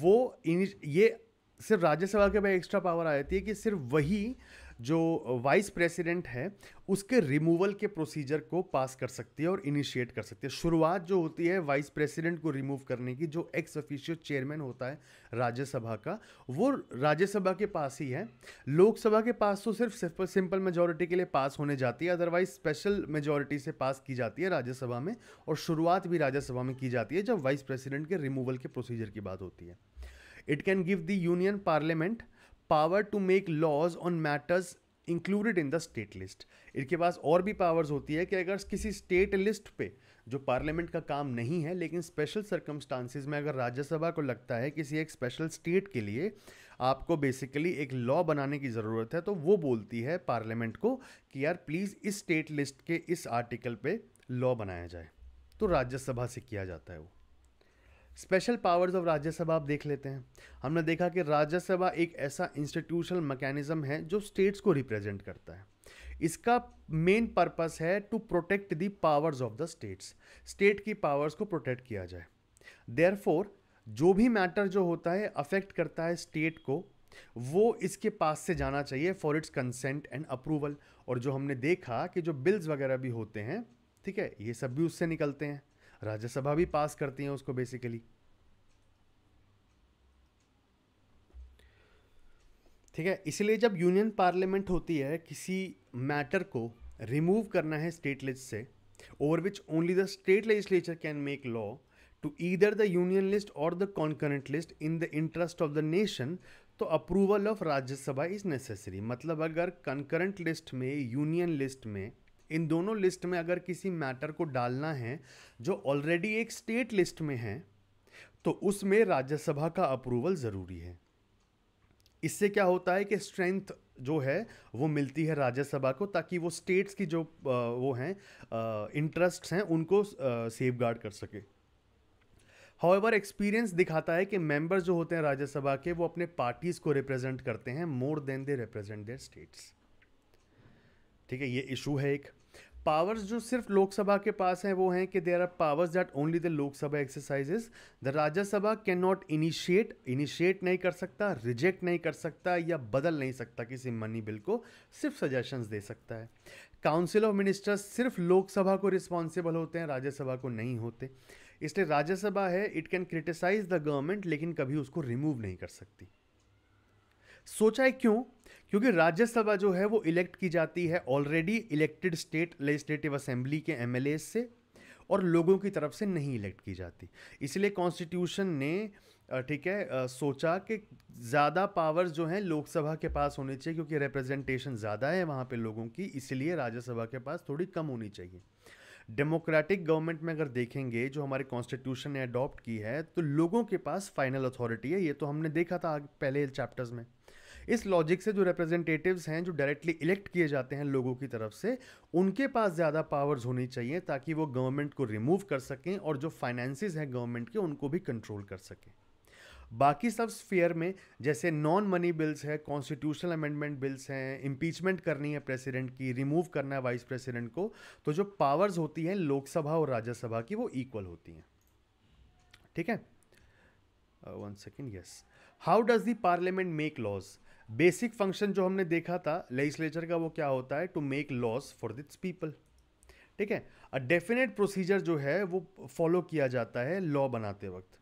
वो ये सिर्फ राज्यसभा के पास एक्स्ट्रा पावर आ जाती है कि सिर्फ वही जो वाइस प्रेसिडेंट है उसके रिमूवल के प्रोसीजर को पास कर सकती है और इनिशिएट कर सकती है शुरुआत जो होती है वाइस प्रेसिडेंट को रिमूव करने की जो एक्स ऑफिशियल चेयरमैन होता है राज्यसभा का वो राज्यसभा के पास ही है लोकसभा के पास तो सिर्फ सिंपल मेजोरिटी के लिए पास होने जाती है अदरवाइज स्पेशल मेजोरिटी से पास की जाती है राज्यसभा में और शुरुआत भी राज्यसभा में की जाती है जब वाइस प्रेसिडेंट के रिमूवल के प्रोसीजर की बात होती है it can give the union parliament power to make laws on matters included in the state list इनके पास और भी पावर्स होती है कि अगर किसी स्टेट लिस्ट पे जो पार्लियामेंट का काम नहीं है लेकिन स्पेशल सर्कमस्टांसिस में अगर राज्यसभा को लगता है किसी एक स्पेशल स्टेट के लिए आपको बेसिकली एक लॉ बनाने की ज़रूरत है तो वो बोलती है पार्लियामेंट को कि यार प्लीज़ इस स्टेट लिस्ट के इस आर्टिकल पे लॉ बनाया जाए तो राज्यसभा से किया जाता है वो स्पेशल पावर्स ऑफ राज्यसभा आप देख लेते हैं हमने देखा कि राज्यसभा एक ऐसा इंस्टीट्यूशनल मैकेनिज्म है जो स्टेट्स को रिप्रेजेंट करता है इसका मेन पर्पस है to protect the powers of the states state की पावर्स को प्रोटेक्ट किया जाए देयरफॉर जो भी मैटर जो होता है अफेक्ट करता है स्टेट को वो इसके पास से जाना चाहिए for its consent and approval और जो हमने देखा कि जो बिल्स वगैरह भी होते हैं ठीक है ये सब भी उससे निकलते हैं राज्यसभा भी पास करती है उसको बेसिकली ठीक है इसलिए जब यूनियन पार्लियामेंट होती है किसी मैटर को रिमूव करना है स्टेट लिस्ट से over which only the state legislature can make law to either the union list और the concurrent list in the interest of the nation तो approval of Rajya Sabha is necessary मतलब अगर concurrent list में union list में इन दोनों list में अगर किसी मैटर को डालना है जो ऑलरेडी एक स्टेट लिस्ट में है तो उसमें राज्यसभा का अप्रूवल ज़रूरी है इससे क्या होता है कि स्ट्रेंथ जो है वो मिलती है राज्यसभा को ताकि वो स्टेट्स की जो वो हैं इंटरेस्ट्स हैं उनको सेफ गार्ड कर सके हाउएवर एक्सपीरियंस दिखाता है कि मेंबर्स जो होते हैं राज्यसभा के वो अपने पार्टीज़ को रिप्रेजेंट करते हैं more than they represent their states ठीक है ये इशू है एक पावर्स जो सिर्फ लोकसभा के पास हैं वो हैं कि there are powers that only the Lok Sabha exercises the Rajya Sabha can not initiate initiate नहीं कर सकता रिजेक्ट नहीं कर सकता या बदल नहीं सकता किसी मनी बिल को सिर्फ सजेशंस दे सकता है काउंसिल ऑफ मिनिस्टर्स सिर्फ लोकसभा को रिस्पॉन्सिबल होते हैं राज्यसभा को नहीं होते इसलिए राज्यसभा है it can criticise the government लेकिन कभी उसको रिमूव नहीं कर सकती सोचा है क्यों क्योंकि राज्यसभा जो है वो इलेक्ट की जाती है already elected state legislative assembly के एम से और लोगों की तरफ से नहीं इलेक्ट की जाती इसलिए कॉन्स्टिट्यूशन ने ठीक है सोचा कि ज़्यादा पावर्स जो हैं लोकसभा के पास होनी चाहिए क्योंकि रिप्रेजेंटेशन ज़्यादा है वहाँ पे लोगों की इसलिए राज्यसभा के पास थोड़ी कम होनी चाहिए डेमोक्रेटिक गवर्नमेंट में अगर देखेंगे जो हमारे कॉन्स्टिट्यूशन ने अडॉप्ट की है तो लोगों के पास फाइनल अथॉरिटी है ये तो हमने देखा था पहले चैप्टर्स में इस लॉजिक से जो रिप्रेजेंटेटिव्स हैं जो डायरेक्टली इलेक्ट किए जाते हैं लोगों की तरफ से उनके पास ज़्यादा पावर्स होनी चाहिए ताकि वो गवर्नमेंट को रिमूव कर सकें और जो फाइनेंसिस हैं गवर्नमेंट के उनको भी कंट्रोल कर सकें बाकी सब स्फेयर में जैसे नॉन मनी बिल्स है कॉन्स्टिट्यूशनल अमेंडमेंट बिल्स हैं इम्पीचमेंट करनी है प्रेसिडेंट की रिमूव करना है वाइस प्रेसिडेंट को तो जो पावर्स होती हैं लोकसभा और राज्यसभा की वो इक्वल होती हैं ठीक है one second yes how does the parliament make laws basic function जो हमने देखा था लेजिस्लेचर का वो क्या होता है to make laws for its people ठीक है अ डेफिनेट प्रोसीजर जो है वो फॉलो किया जाता है लॉ बनाते वक्त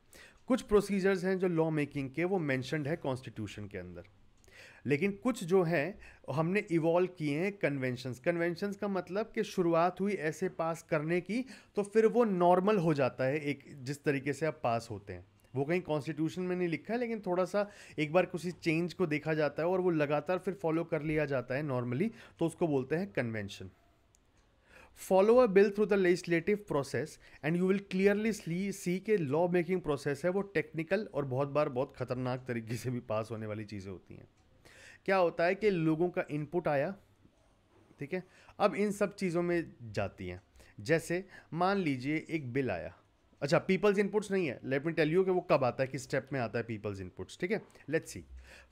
कुछ प्रोसीजर्स हैं जो लॉ मेकिंग के वो मैंशनड है कॉन्स्टिट्यूशन के अंदर लेकिन कुछ जो हैं हमने इवॉल्व किए हैं कन्वेंशंस कन्वेंशंस का मतलब कि शुरुआत हुई ऐसे पास करने की तो फिर वो नॉर्मल हो जाता है एक जिस तरीके से आप पास होते हैं वो कहीं कॉन्स्टिट्यूशन में नहीं लिखा है लेकिन थोड़ा सा एक बार कुछ चेंज को देखा जाता है और वो लगातार फिर फॉलो कर लिया जाता है नॉर्मली तो उसको बोलते हैं convention follow a bill through the legislative process and you will clearly see के लॉ मेकिंग प्रोसेस है वो टेक्निकल और बहुत बार बहुत खतरनाक तरीके से भी पास होने वाली चीज़ें होती हैं क्या होता है कि लोगों का इनपुट आया ठीक है अब इन सब चीज़ों में जाती हैं जैसे मान लीजिए एक बिल आया अच्छा पीपल्स इनपुट्स नहीं है लेट मी टेल यू कि वो कब आता है किस स्टेप में आता है पीपल्स इनपुट्स ठीक है लेट्स सी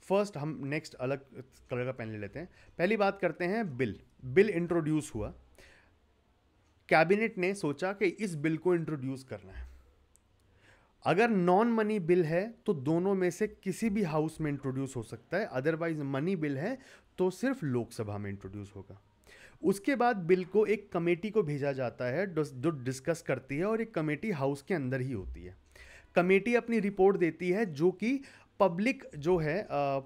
फर्स्ट हम नेक्स्ट अलग कलर का पेन ले लेते हैं पहली बात करते हैं बिल बिल इंट्रोड्यूस हुआ कैबिनेट ने सोचा कि इस बिल को इंट्रोड्यूस करना है अगर नॉन मनी बिल है तो दोनों में से किसी भी हाउस में इंट्रोड्यूस हो सकता है अदरवाइज मनी बिल है तो सिर्फ लोकसभा में इंट्रोड्यूस होगा उसके बाद बिल को एक कमेटी को भेजा जाता है जो डिस्कस करती है और एक कमेटी हाउस के अंदर ही होती है कमेटी अपनी रिपोर्ट देती है जो कि पब्लिक जो है आ,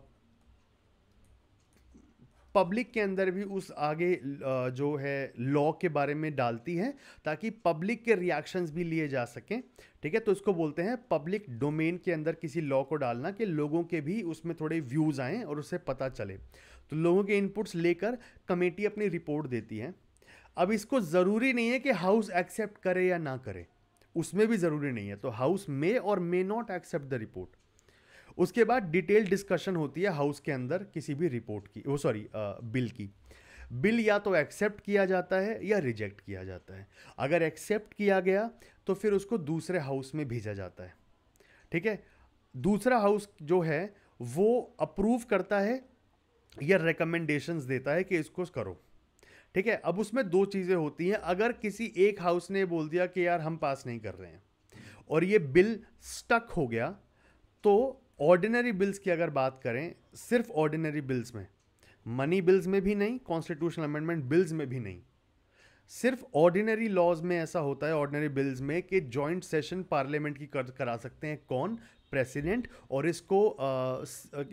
पब्लिक के अंदर भी उस आगे जो है लॉ के बारे में डालती है ताकि पब्लिक के रिएक्शंस भी लिए जा सकें ठीक है तो इसको बोलते हैं पब्लिक डोमेन के अंदर किसी लॉ को डालना कि लोगों के भी उसमें थोड़े व्यूज़ आएँ और उससे पता चले तो लोगों के इनपुट्स लेकर कमेटी अपनी रिपोर्ट देती है अब इसको ज़रूरी नहीं है कि हाउस एक्सेप्ट करे या ना करे उसमें भी ज़रूरी नहीं है तो हाउस मे और may not accept the report उसके बाद डिटेल डिस्कशन होती है हाउस के अंदर किसी भी रिपोर्ट की वो सॉरी बिल की बिल या तो एक्सेप्ट किया जाता है या रिजेक्ट किया जाता है अगर एक्सेप्ट किया गया तो फिर उसको दूसरे हाउस में भेजा जाता है ठीक है दूसरा हाउस जो है वो अप्रूव करता है या रिकमेंडेशंस देता है कि इसको करो ठीक है अब उसमें दो चीज़ें होती हैं अगर किसी एक हाउस ने बोल दिया कि यार हम पास नहीं कर रहे हैं और ये बिल स्टक हो गया तो ऑर्डिनरी बिल्स की अगर बात करें सिर्फ ऑर्डिनरी बिल्स में मनी बिल्स में भी नहीं कॉन्स्टिट्यूशनल अमेंडमेंट बिल्स में भी नहीं सिर्फ ऑर्डिनरी लॉज में ऐसा होता है ऑर्डिनरी बिल्स में कि जॉइंट सेशन पार्लियामेंट की कर, करा सकते हैं कौन प्रेसिडेंट और इसको आ,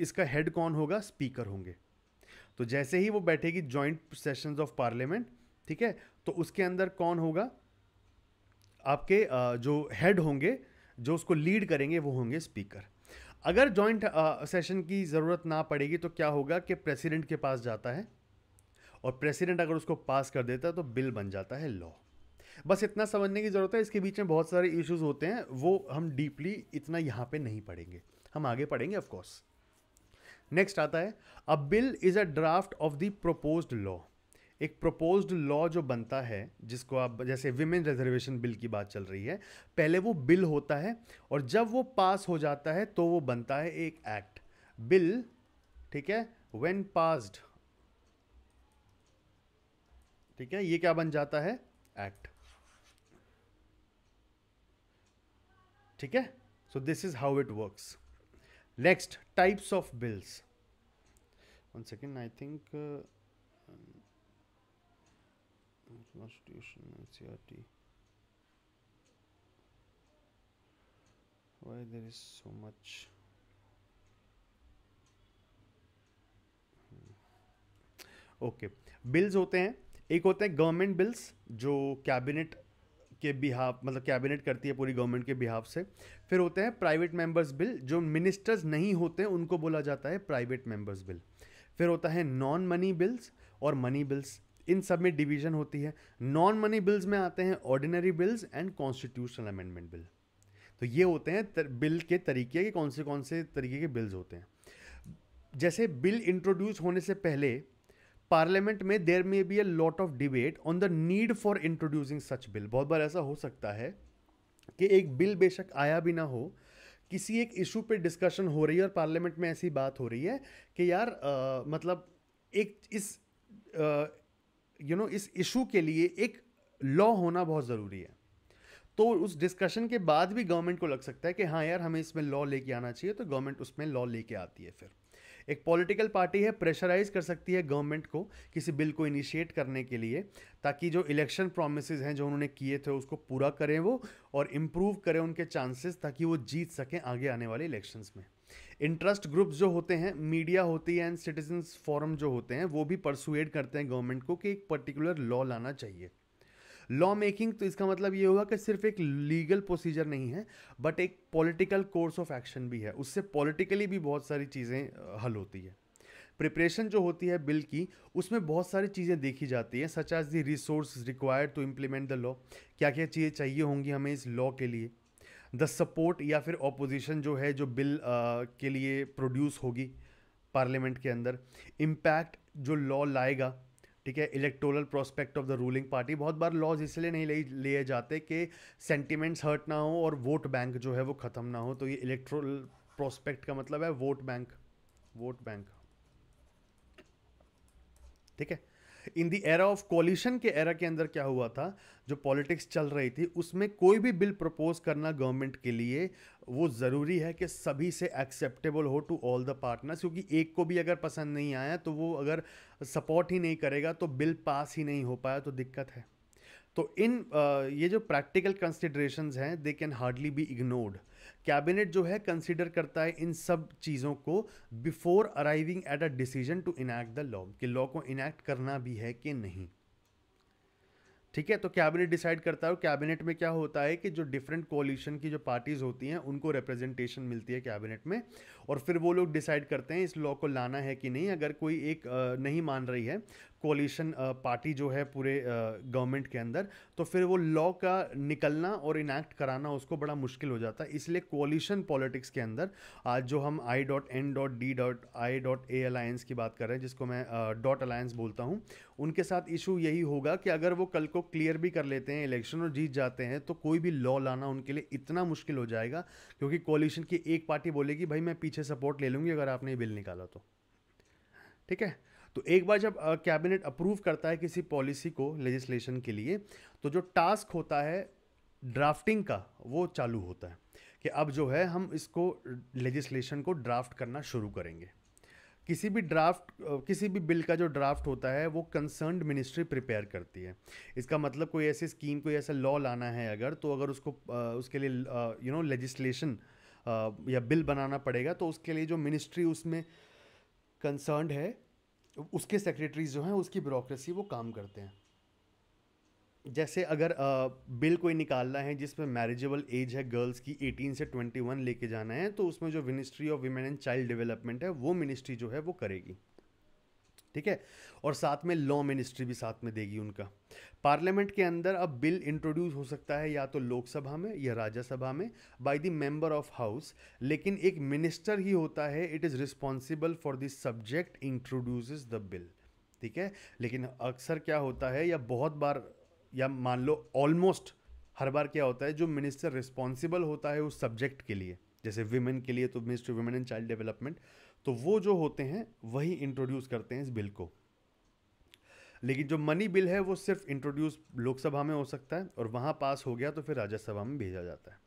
इसका हेड कौन होगा स्पीकर होंगे तो जैसे ही वो बैठेगी ज्वाइंट सेशन ऑफ पार्लियामेंट ठीक है तो उसके अंदर कौन होगा आपके जो हेड होंगे जो उसको लीड करेंगे वो होंगे स्पीकर अगर जॉइंट सेशन की ज़रूरत ना पड़ेगी तो क्या होगा कि प्रेसिडेंट के पास जाता है और प्रेसिडेंट अगर उसको पास कर देता है तो बिल बन जाता है लॉ बस इतना समझने की ज़रूरत है इसके बीच में बहुत सारे इश्यूज होते हैं वो हम डीपली इतना यहाँ पे नहीं पढ़ेंगे हम आगे पढ़ेंगे ऑफकोर्स नेक्स्ट आता है a bill is a draft of the proposed law एक प्रपोज्ड लॉ जो बनता है जिसको आप जैसे विमेन रिजर्वेशन बिल की बात चल रही है पहले वो बिल होता है और जब वो पास हो जाता है तो वो बनता है एक एक्ट बिल ठीक है वेन पास्ड ठीक है ये क्या बन जाता है एक्ट ठीक है so this is how it works next types of bills one second I think constitution N C uncertainty there is so much okay bills होते हैं एक होते हैं गवर्नमेंट बिल्स जो कैबिनेट के बिहाफ मतलब कैबिनेट करती है पूरी गवर्नमेंट के बिहाफ से फिर होते हैं प्राइवेट मेंबर्स बिल जो मिनिस्टर्स नहीं होते उनको बोला जाता है प्राइवेट मेंबर्स बिल फिर होता है नॉन मनी बिल्स और मनी बिल्स इन सब में डिवीजन होती है नॉन मनी बिल्स में आते हैं ordinary bills and constitutional amendment bill तो ये होते हैं तर, बिल के तरीके के कौन से कौन से तरीके के बिल्स होते हैं जैसे बिल इंट्रोड्यूस होने से पहले पार्लियामेंट में there may be a lot of debate on the need for introducing such bill बहुत बार ऐसा हो सकता है कि एक बिल बेशक आया भी ना हो किसी एक इशू पे डिस्कशन हो रही है और पार्लियामेंट में ऐसी बात हो रही है कि यार आ, मतलब एक इस यू नो इस इशू के लिए एक लॉ होना बहुत ज़रूरी है तो उस डिस्कशन के बाद भी गवर्नमेंट को लग सकता है कि हाँ यार हमें इसमें लॉ लेके आना चाहिए तो गवर्नमेंट उसमें लॉ लेके आती है फिर एक पॉलिटिकल पार्टी है प्रेशराइज कर सकती है गवर्नमेंट को किसी बिल को इनिशिएट करने के लिए ताकि जो इलेक्शन प्रोमिस हैं जो उन्होंने किए थे उसको पूरा करें वो और इम्प्रूव करें उनके चांसेस ताकि वो जीत सकें आगे आने वाले इलेक्शंस में इंटरेस्ट ग्रुप जो होते हैं मीडिया होती है एंड सिटीजन्स फोरम जो होते हैं वो भी परसुएड करते हैं गवर्नमेंट को कि एक पर्टिकुलर लॉ लाना चाहिए लॉ मेकिंग तो इसका मतलब ये हुआ कि सिर्फ एक लीगल प्रोसीजर नहीं है बट एक पॉलिटिकल कोर्स ऑफ एक्शन भी है उससे पॉलिटिकली भी बहुत सारी चीज़ें हल होती है प्रिपरेशन जो होती है बिल की उसमें बहुत सारी चीज़ें देखी जाती हैं such as the resource required to implement the law क्या क्या चीज़ें चाहिए होंगी हमें इस लॉ के लिए द सपोर्ट या फिर ऑपोजिशन जो है जो बिल आ, के लिए प्रोड्यूस होगी पार्लियामेंट के अंदर इम्पैक्ट जो लॉ लाएगा ठीक है electoral prospect of the ruling party बहुत बार लॉज इसलिए नहीं लिए जाते कि सेंटिमेंट्स हर्ट ना हो और वोट बैंक जो है वो ख़त्म ना हो तो ये इलेक्ट्रोल प्रोस्पेक्ट का मतलब है वोट बैंक वोट बैंक ठीक है in the era of coalition के एरा के अंदर क्या हुआ था जो पॉलिटिक्स चल रही थी उसमें कोई भी बिल प्रपोज करना गवर्नमेंट के लिए वो ज़रूरी है कि सभी से एक्सेप्टेबल हो टू ऑल द पार्टनर्स क्योंकि एक को भी अगर पसंद नहीं आया तो वो अगर सपोर्ट ही नहीं करेगा तो बिल पास ही नहीं हो पाया तो दिक्कत है तो इन ये जो प्रैक्टिकल कंसिड्रेशन हैं they can hardly be ignored cabinet जो है कंसिडर करता है इन सब चीज़ों को before arriving at a decision to enact the law कि लॉ को इनैक्ट करना भी है कि नहीं ठीक है तो कैबिनेट डिसाइड करता है कैबिनेट में क्या होता है कि जो डिफरेंट कोलिशन की जो पार्टीज़ होती हैं उनको रिप्रेजेंटेशन मिलती है कैबिनेट में और फिर वो लोग डिसाइड करते हैं इस लॉ को लाना है कि नहीं अगर कोई एक नहीं मान रही है कोलिशन पार्टी uh, जो है पूरे गवर्नमेंट uh, के अंदर तो फिर वो लॉ का निकलना और इनैक्ट कराना उसको बड़ा मुश्किल हो जाता है इसलिए कोलिशन पॉलिटिक्स के अंदर आज जो हम I dot N dot D dot I dot A alliance की बात कर रहे हैं जिसको मैं डॉट uh, अलायंस बोलता हूँ उनके साथ इशू यही होगा कि अगर वो कल को क्लियर भी कर लेते हैं इलेक्शन और जीत जाते हैं तो कोई भी लॉ लाना उनके लिए इतना मुश्किल हो जाएगा क्योंकि कोलिशन की एक पार्टी बोलेगी भाई मैं पीछे सपोर्ट ले लूँगी अगर आपने ये बिल निकाला तो ठीक है तो एक बार जब कैबिनेट अप्रूव करता है किसी पॉलिसी को लेजिस्लेशन के लिए तो जो टास्क होता है ड्राफ्टिंग का वो चालू होता है कि अब जो है हम इसको लेजिस्लेशन को ड्राफ्ट करना शुरू करेंगे किसी भी ड्राफ्ट किसी भी बिल का जो ड्राफ्ट होता है वो कंसर्नड मिनिस्ट्री प्रिपेयर करती है इसका मतलब कोई ऐसी स्कीम कोई ऐसा लॉ लाना है अगर तो अगर उसको उसके लिए यू नो लेजिस्लेशन या बिल बनाना पड़ेगा तो उसके लिए जो मिनिस्ट्री उसमें कंसर्नड है उसके सेक्रेटरीज जो हैं उसकी ब्यूरोसी वो काम करते हैं जैसे अगर आ, बिल कोई निकालना है जिसमें मैरिजेबल एज है गर्ल्स की 18 से 21 लेके जाना है तो उसमें जो ministry of women and child development है वो मिनिस्ट्री जो है वो करेगी ठीक है और साथ में लॉ मिनिस्ट्री भी साथ में देगी उनका पार्लियामेंट के अंदर अब बिल इंट्रोड्यूस हो सकता है या तो लोकसभा में या राज्यसभा में by the member of house लेकिन एक मिनिस्टर ही होता है it is responsible for this subject introduce the bill ठीक है लेकिन अक्सर क्या होता है या बहुत बार या मान लो ऑलमोस्ट हर बार क्या होता है जो मिनिस्टर रिस्पॉन्सिबल होता है उस सब्जेक्ट के लिए जैसे विमेन के लिए तो ministry women and child development तो वो जो होते हैं वही इंट्रोड्यूस करते हैं इस बिल को लेकिन जो मनी बिल है वो सिर्फ इंट्रोड्यूस लोकसभा में हो सकता है और वहाँ पास हो गया तो फिर राज्यसभा में भेजा जाता है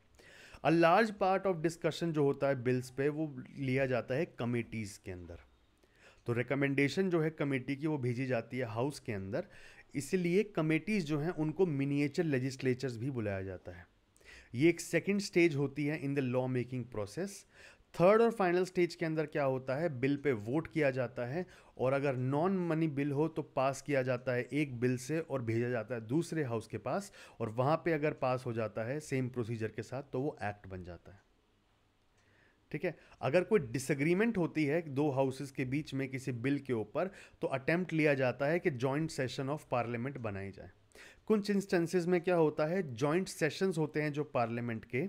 a large part of discussion जो होता है बिल्स पे वो लिया जाता है कमेटीज़ के अंदर तो रिकमेंडेशन जो है कमेटी की वो भेजी जाती है हाउस के अंदर इसलिए कमेटीज़ जो हैं उनको मिनिएचर लेजिस्लेचर्स भी बुलाया जाता है ये एक सेकेंड स्टेज होती है in the law making process third और फाइनल स्टेज के अंदर क्या होता है बिल पे वोट किया जाता है और अगर नॉन मनी बिल हो तो पास किया जाता है एक बिल से और भेजा जाता है दूसरे हाउस के पास और वहाँ पे अगर पास हो जाता है सेम प्रोसीजर के साथ तो वो एक्ट बन जाता है ठीक है अगर कोई डिसएग्रीमेंट होती है दो हाउसेस के बीच में किसी बिल के ऊपर तो अटैम्प्ट लिया जाता है कि जॉइंट सेशन ऑफ पार्लियामेंट बनाई जाए कुछ इंस्टेंसेस में क्या होता है जॉइंट सेशंस होते हैं जो पार्लियामेंट के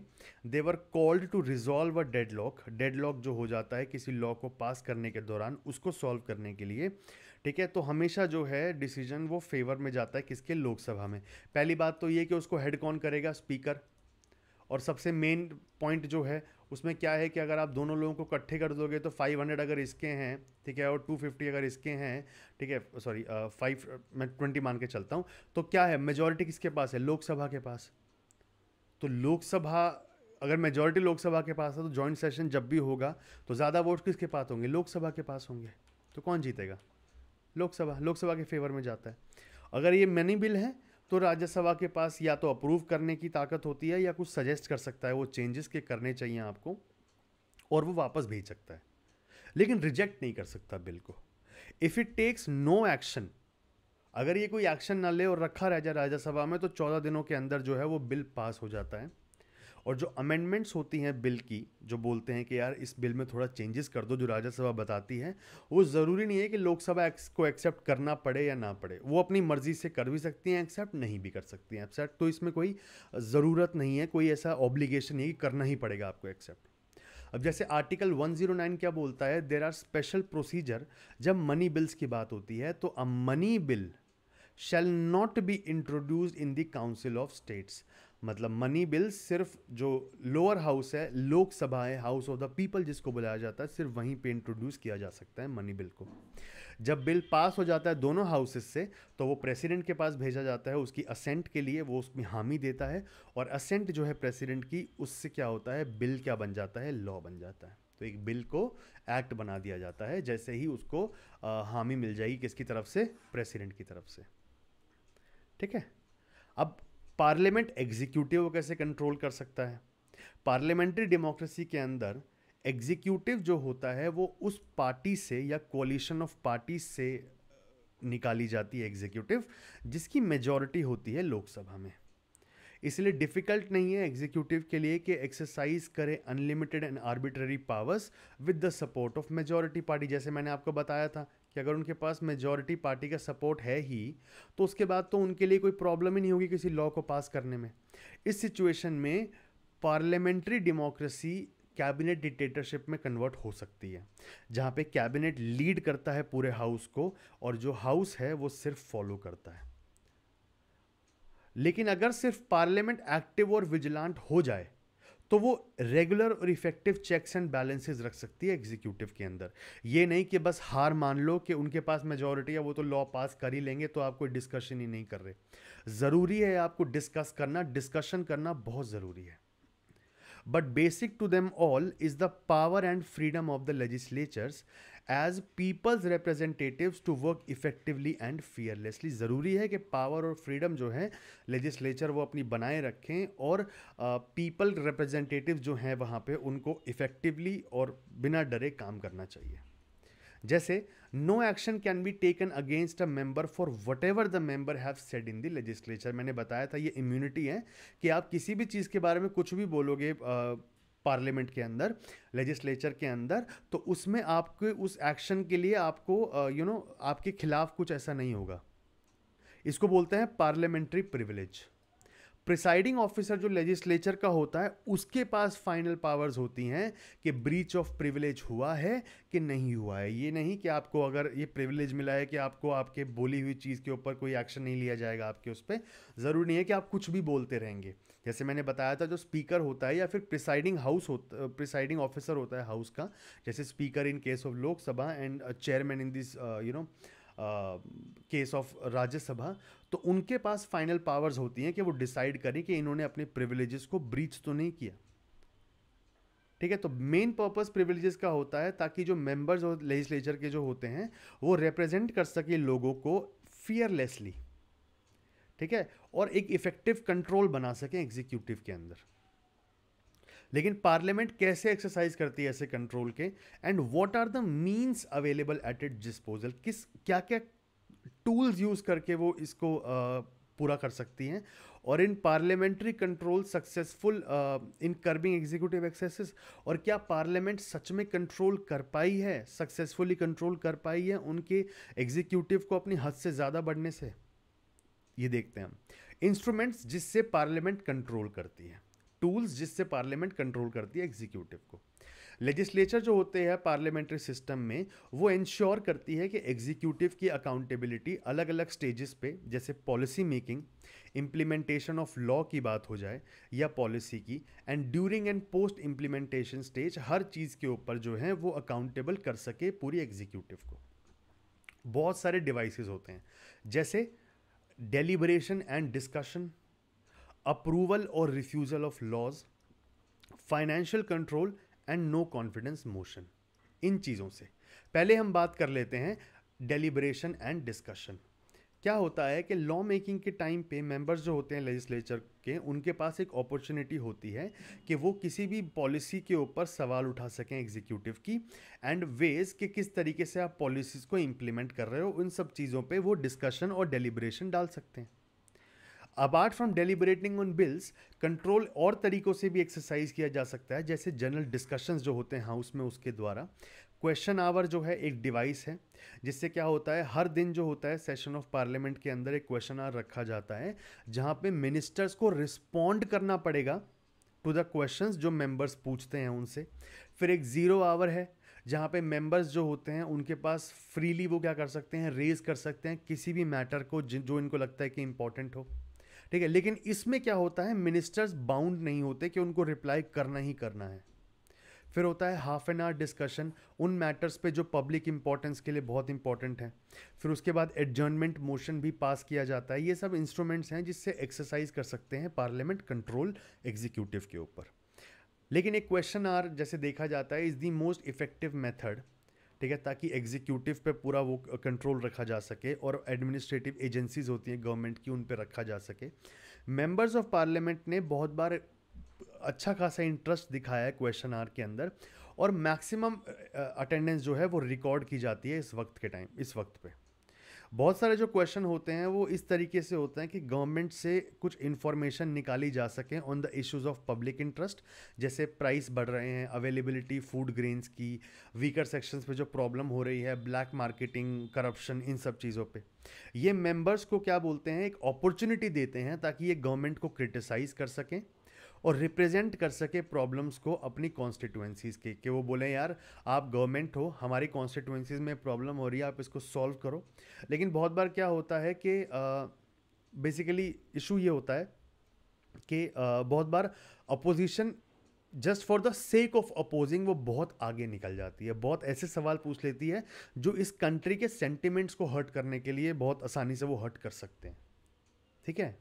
they're called to resolve a deadlock deadlock जो हो जाता है किसी लॉ को पास करने के दौरान उसको सॉल्व करने के लिए ठीक है तो हमेशा जो है डिसीजन वो फेवर में जाता है किसके लोकसभा में पहली बात तो ये कि उसको हेड कौन करेगा स्पीकर और सबसे मेन पॉइंट जो है उसमें क्या है कि अगर आप दोनों लोगों को इकट्ठे कर दोगे तो 500 अगर इसके हैं ठीक है और 250 अगर इसके हैं ठीक है सॉरी फाइव uh, मैं ट्वेंटी मान के चलता हूँ तो क्या है मेजोरिटी किसके पास है लोकसभा के पास तो लोकसभा अगर मेजोरिटी लोकसभा के पास है तो जॉइंट सेशन जब भी होगा तो ज़्यादा वोट किसके पास होंगे लोकसभा के पास होंगे तो कौन जीतेगा लोकसभा लोकसभा के फेवर में जाता है अगर ये मनी बिल है तो राज्यसभा के पास या तो अप्रूव करने की ताकत होती है या कुछ सजेस्ट कर सकता है वो चेंजेस के करने चाहिए आपको और वो वापस भेज सकता है लेकिन रिजेक्ट नहीं कर सकता बिल को if it takes no action अगर ये कोई एक्शन ना ले और रखा रह जाए राज्यसभा में तो चौदह दिनों के अंदर जो है वो बिल पास हो जाता है और जो अमेंडमेंट्स होती हैं बिल की जो बोलते हैं कि यार इस बिल में थोड़ा चेंजेस कर दो जो राज्यसभा बताती है वो ज़रूरी नहीं है कि लोकसभा को एक्सेप्ट करना पड़े या ना पड़े वो अपनी मर्जी से कर भी सकती हैं एक्सेप्ट नहीं भी कर सकती हैं एक्सेप्ट तो इसमें कोई ज़रूरत नहीं है कोई ऐसा ऑब्लिगेशन नहीं है कि करना ही पड़ेगा आपको एक्सेप्ट अब जैसे आर्टिकल 109 क्या बोलता है देर आर स्पेशल प्रोसीजर जब मनी बिल्स की बात होती है तो a money bill shall not be introduced in the council of states मतलब मनी बिल सिर्फ जो लोअर हाउस है लोकसभा है हाउस ऑफ द पीपल जिसको बुलाया जाता है सिर्फ वहीं पे इंट्रोड्यूस किया जा सकता है मनी बिल को जब बिल पास हो जाता है दोनों हाउसेस से तो वो प्रेसिडेंट के पास भेजा जाता है उसकी असेंट के लिए वो उसमें हामी देता है और असेंट जो है प्रेसिडेंट की उससे क्या होता है बिल क्या बन जाता है लॉ बन जाता है तो एक बिल को एक्ट बना दिया जाता है जैसे ही उसको आ, हामी मिल जाएगी किसकी तरफ से प्रेसिडेंट की तरफ से ठीक है अब पार्लियामेंट एग्जीक्यूटिव को कैसे कंट्रोल कर सकता है पार्लियामेंट्री डेमोक्रेसी के अंदर एग्जीक्यूटिव जो होता है वो उस पार्टी से या कोलिशन ऑफ पार्टी से निकाली जाती है एग्जीक्यूटिव जिसकी मेजॉरिटी होती है लोकसभा में इसलिए डिफ़िकल्ट नहीं है एग्जीक्यूटिव के लिए कि एक्सरसाइज करे unlimited and arbitrary powers with the support of majority party जैसे मैंने आपको बताया था कि अगर उनके पास मेजॉरिटी पार्टी का सपोर्ट है ही तो उसके बाद तो उनके लिए कोई प्रॉब्लम ही नहीं होगी किसी लॉ को पास करने में इस सिचुएशन में पार्लियामेंट्री डेमोक्रेसी कैबिनेट डिक्टेटरशिप में कन्वर्ट हो सकती है जहाँ पे कैबिनेट लीड करता है पूरे हाउस को और जो हाउस है वो सिर्फ फॉलो करता है लेकिन अगर सिर्फ पार्लियामेंट एक्टिव और विजिलांट हो जाए तो वो रेगुलर और इफेक्टिव चेक्स एंड बैलेंसेस रख सकती है एग्जीक्यूटिव के अंदर ये नहीं कि बस हार मान लो कि उनके पास मेजोरिटी है वो तो लॉ पास कर ही लेंगे तो आप कोई डिस्कशन ही नहीं कर रहे ज़रूरी है आपको डिस्कस करना डिस्कशन करना बहुत ज़रूरी है but basic to them all is the power and freedom of the legislatures as people's representative to work effectively and fearlessly ज़रूरी है कि पावर और फ्रीडम जो है लेजिस्लेचर वो अपनी बनाए रखें और पीपल uh, रिप्रेजेंटेटिव जो हैं वहाँ पे उनको इफेक्टिवली और बिना डरे काम करना चाहिए जैसे no action can be taken against a member for whatever the member have said in the legislature मैंने बताया था ये इम्यूनिटी है कि आप किसी भी चीज़ के बारे में कुछ भी बोलोगे पार्लियामेंट के अंदर लेजिस्लेचर के अंदर तो उसमें आपके उस एक्शन के लिए आपको यू नो आपके खिलाफ कुछ ऐसा नहीं होगा इसको बोलते हैं पार्लियामेंट्री प्रिविलेज प्रिसाइडिंग ऑफिसर जो लेजिस्लेचर का होता है उसके पास फाइनल पावर्स होती हैं कि ब्रीच ऑफ प्रिविलेज हुआ है कि नहीं हुआ है ये नहीं कि आपको अगर ये प्रिविलेज मिला है कि आपको आपके बोली हुई चीज़ के ऊपर कोई एक्शन नहीं लिया जाएगा आपके उस पर ज़रूरी नहीं है कि आप कुछ भी बोलते रहेंगे जैसे मैंने बताया था जो स्पीकर होता है या फिर प्रिसाइडिंग हाउस होता प्रिसाइडिंग ऑफिसर होता है हाउस का जैसे speaker in case of Lok Sabha and chairman in this you know case of Rajya Sabha तो उनके पास फाइनल पावर्स होती हैं कि वो डिसाइड करें कि इन्होंने अपने प्रिविलेजेस को ब्रीच तो नहीं किया ठीक है तो मेन पर्पस प्रिविलेजेस का होता है ताकि जो मेंबर्स और लेजिस्लेचर के जो होते हैं वो रिप्रेजेंट कर सके लोगों को फियरलेसली ठीक है और एक इफ़ेक्टिव कंट्रोल बना सकें एग्जीक्यूटिव के अंदर लेकिन पार्लियामेंट कैसे एक्सरसाइज करती है ऐसे कंट्रोल के and what are the means available at it disposal किस क्या क्या टूल्स यूज़ करके वो इसको आ, पूरा कर सकती हैं और इन parliamentary control successful in curbing executive excesses और क्या पार्लियामेंट सच में कंट्रोल कर पाई है सक्सेसफुली कंट्रोल कर पाई है उनके एग्जीक्यूटिव को अपनी हद से ज़्यादा बढ़ने से ये देखते हैं हम इंस्ट्रूमेंट्स जिससे पार्लियामेंट कंट्रोल करती है टूल्स जिससे पार्लियामेंट कंट्रोल करती है एग्जीक्यूटिव को लेजिस्लेचर जो होते हैं पार्लियामेंट्री सिस्टम में वो इंश्योर करती है कि एग्जीक्यूटिव की अकाउंटेबिलिटी अलग अलग स्टेजेस पे जैसे policy making implementation of law की बात हो जाए या पॉलिसी की and during and post implementation stage हर चीज़ के ऊपर जो है वो अकाउंटेबल कर सके पूरी एग्जीक्यूटिव को बहुत सारे डिवाइसेस होते हैं जैसे डेलीबरेशन एंड डिस्कशन अप्रूवल और refusal of laws financial control and no confidence motion इन चीज़ों से पहले हम बात कर लेते हैं डेलीबरेशन एंड डिस्कशन क्या होता है कि लॉ मेकिंग के टाइम पे मेंबर्स जो होते हैं लेजिस्लेचर के उनके पास एक अपॉर्चुनिटी होती है कि वो किसी भी पॉलिसी के ऊपर सवाल उठा सकें एग्जीक्यूटिव की एंड वेज के किस तरीके से आप पॉलिसीज़ को इम्प्लीमेंट कर रहे हो उन सब चीज़ों पे वो डिस्कशन और डेलिब्रेशन डाल सकते हैं apart from deliberating on bills control और तरीक़ों से भी एक्सरसाइज किया जा सकता है जैसे जनरल डिस्कशंस जो होते हैं हाउस में उसके द्वारा क्वेश्चन आवर जो है एक डिवाइस है जिससे क्या होता है हर दिन जो होता है सेशन ऑफ पार्लियामेंट के अंदर एक क्वेश्चन आवर रखा जाता है जहाँ पे मिनिस्टर्स को रिस्पॉन्ड करना पड़ेगा टू द क्वेश्चंस जो मेंबर्स पूछते हैं उनसे फिर एक ज़ीरो आवर है जहाँ पे मेंबर्स जो होते हैं उनके पास फ्रीली वो क्या कर सकते हैं रेज कर सकते हैं किसी भी मैटर को जो इनको लगता है कि इंपॉर्टेंट हो ठीक है लेकिन इसमें क्या होता है मिनिस्टर्स बाउंड नहीं होते कि उनको रिप्लाई करना ही करना है फिर होता है हाफ एन आवर डिस्कशन उन मैटर्स पे जो पब्लिक इंपॉर्टेंस के लिए बहुत इंपॉर्टेंट हैं फिर उसके बाद एडजर्नमेंट मोशन भी पास किया जाता है ये सब इंस्ट्रूमेंट्स हैं जिससे एक्सरसाइज कर सकते हैं पार्लियामेंट कंट्रोल एग्जीक्यूटिव के ऊपर लेकिन एक क्वेश्चन आर जैसे देखा जाता है is the most effective method ठीक है ताकि एग्जीक्यूटिव पे पूरा वो कंट्रोल रखा जा सके और एडमिनिस्ट्रेटिव एजेंसीज होती हैं गवर्नमेंट की उन पर रखा जा सके मेंबर्स ऑफ पार्लियामेंट ने बहुत बार अच्छा खासा इंटरेस्ट दिखाया है क्वेश्चन आर के अंदर और मैक्सिमम अटेंडेंस जो है वो रिकॉर्ड की जाती है इस वक्त के टाइम इस वक्त पे बहुत सारे जो क्वेश्चन होते हैं वो इस तरीके से होते हैं कि गवर्नमेंट से कुछ इन्फॉर्मेशन निकाली जा सके on the issues of public interest जैसे प्राइस बढ़ रहे हैं अवेलेबिलिटी फूड ग्रेन्स की वीकर सेक्शंस पे जो प्रॉब्लम हो रही है ब्लैक मार्केटिंग करप्शन इन सब चीज़ों पे ये मेंबर्स को क्या बोलते हैं एक अपॉर्चुनिटी देते हैं ताकि ये गवर्नमेंट को क्रिटिसाइज़ कर सकें और रिप्रेजेंट कर सके प्रॉब्लम्स को अपनी कॉन्स्टिट्यूएंसीज के कि वो बोले यार आप गवर्नमेंट हो हमारी कॉन्स्टिट्यूएंसीज में प्रॉब्लम हो रही है आप इसको सॉल्व करो लेकिन बहुत बार क्या होता है कि बेसिकली इशू ये होता है कि बहुत बार opposition just for the sake of opposing वो बहुत आगे निकल जाती है बहुत ऐसे सवाल पूछ लेती है जो इस कंट्री के सेंटिमेंट्स को हर्ट करने के लिए बहुत आसानी से वो हर्ट कर सकते हैं ठीक है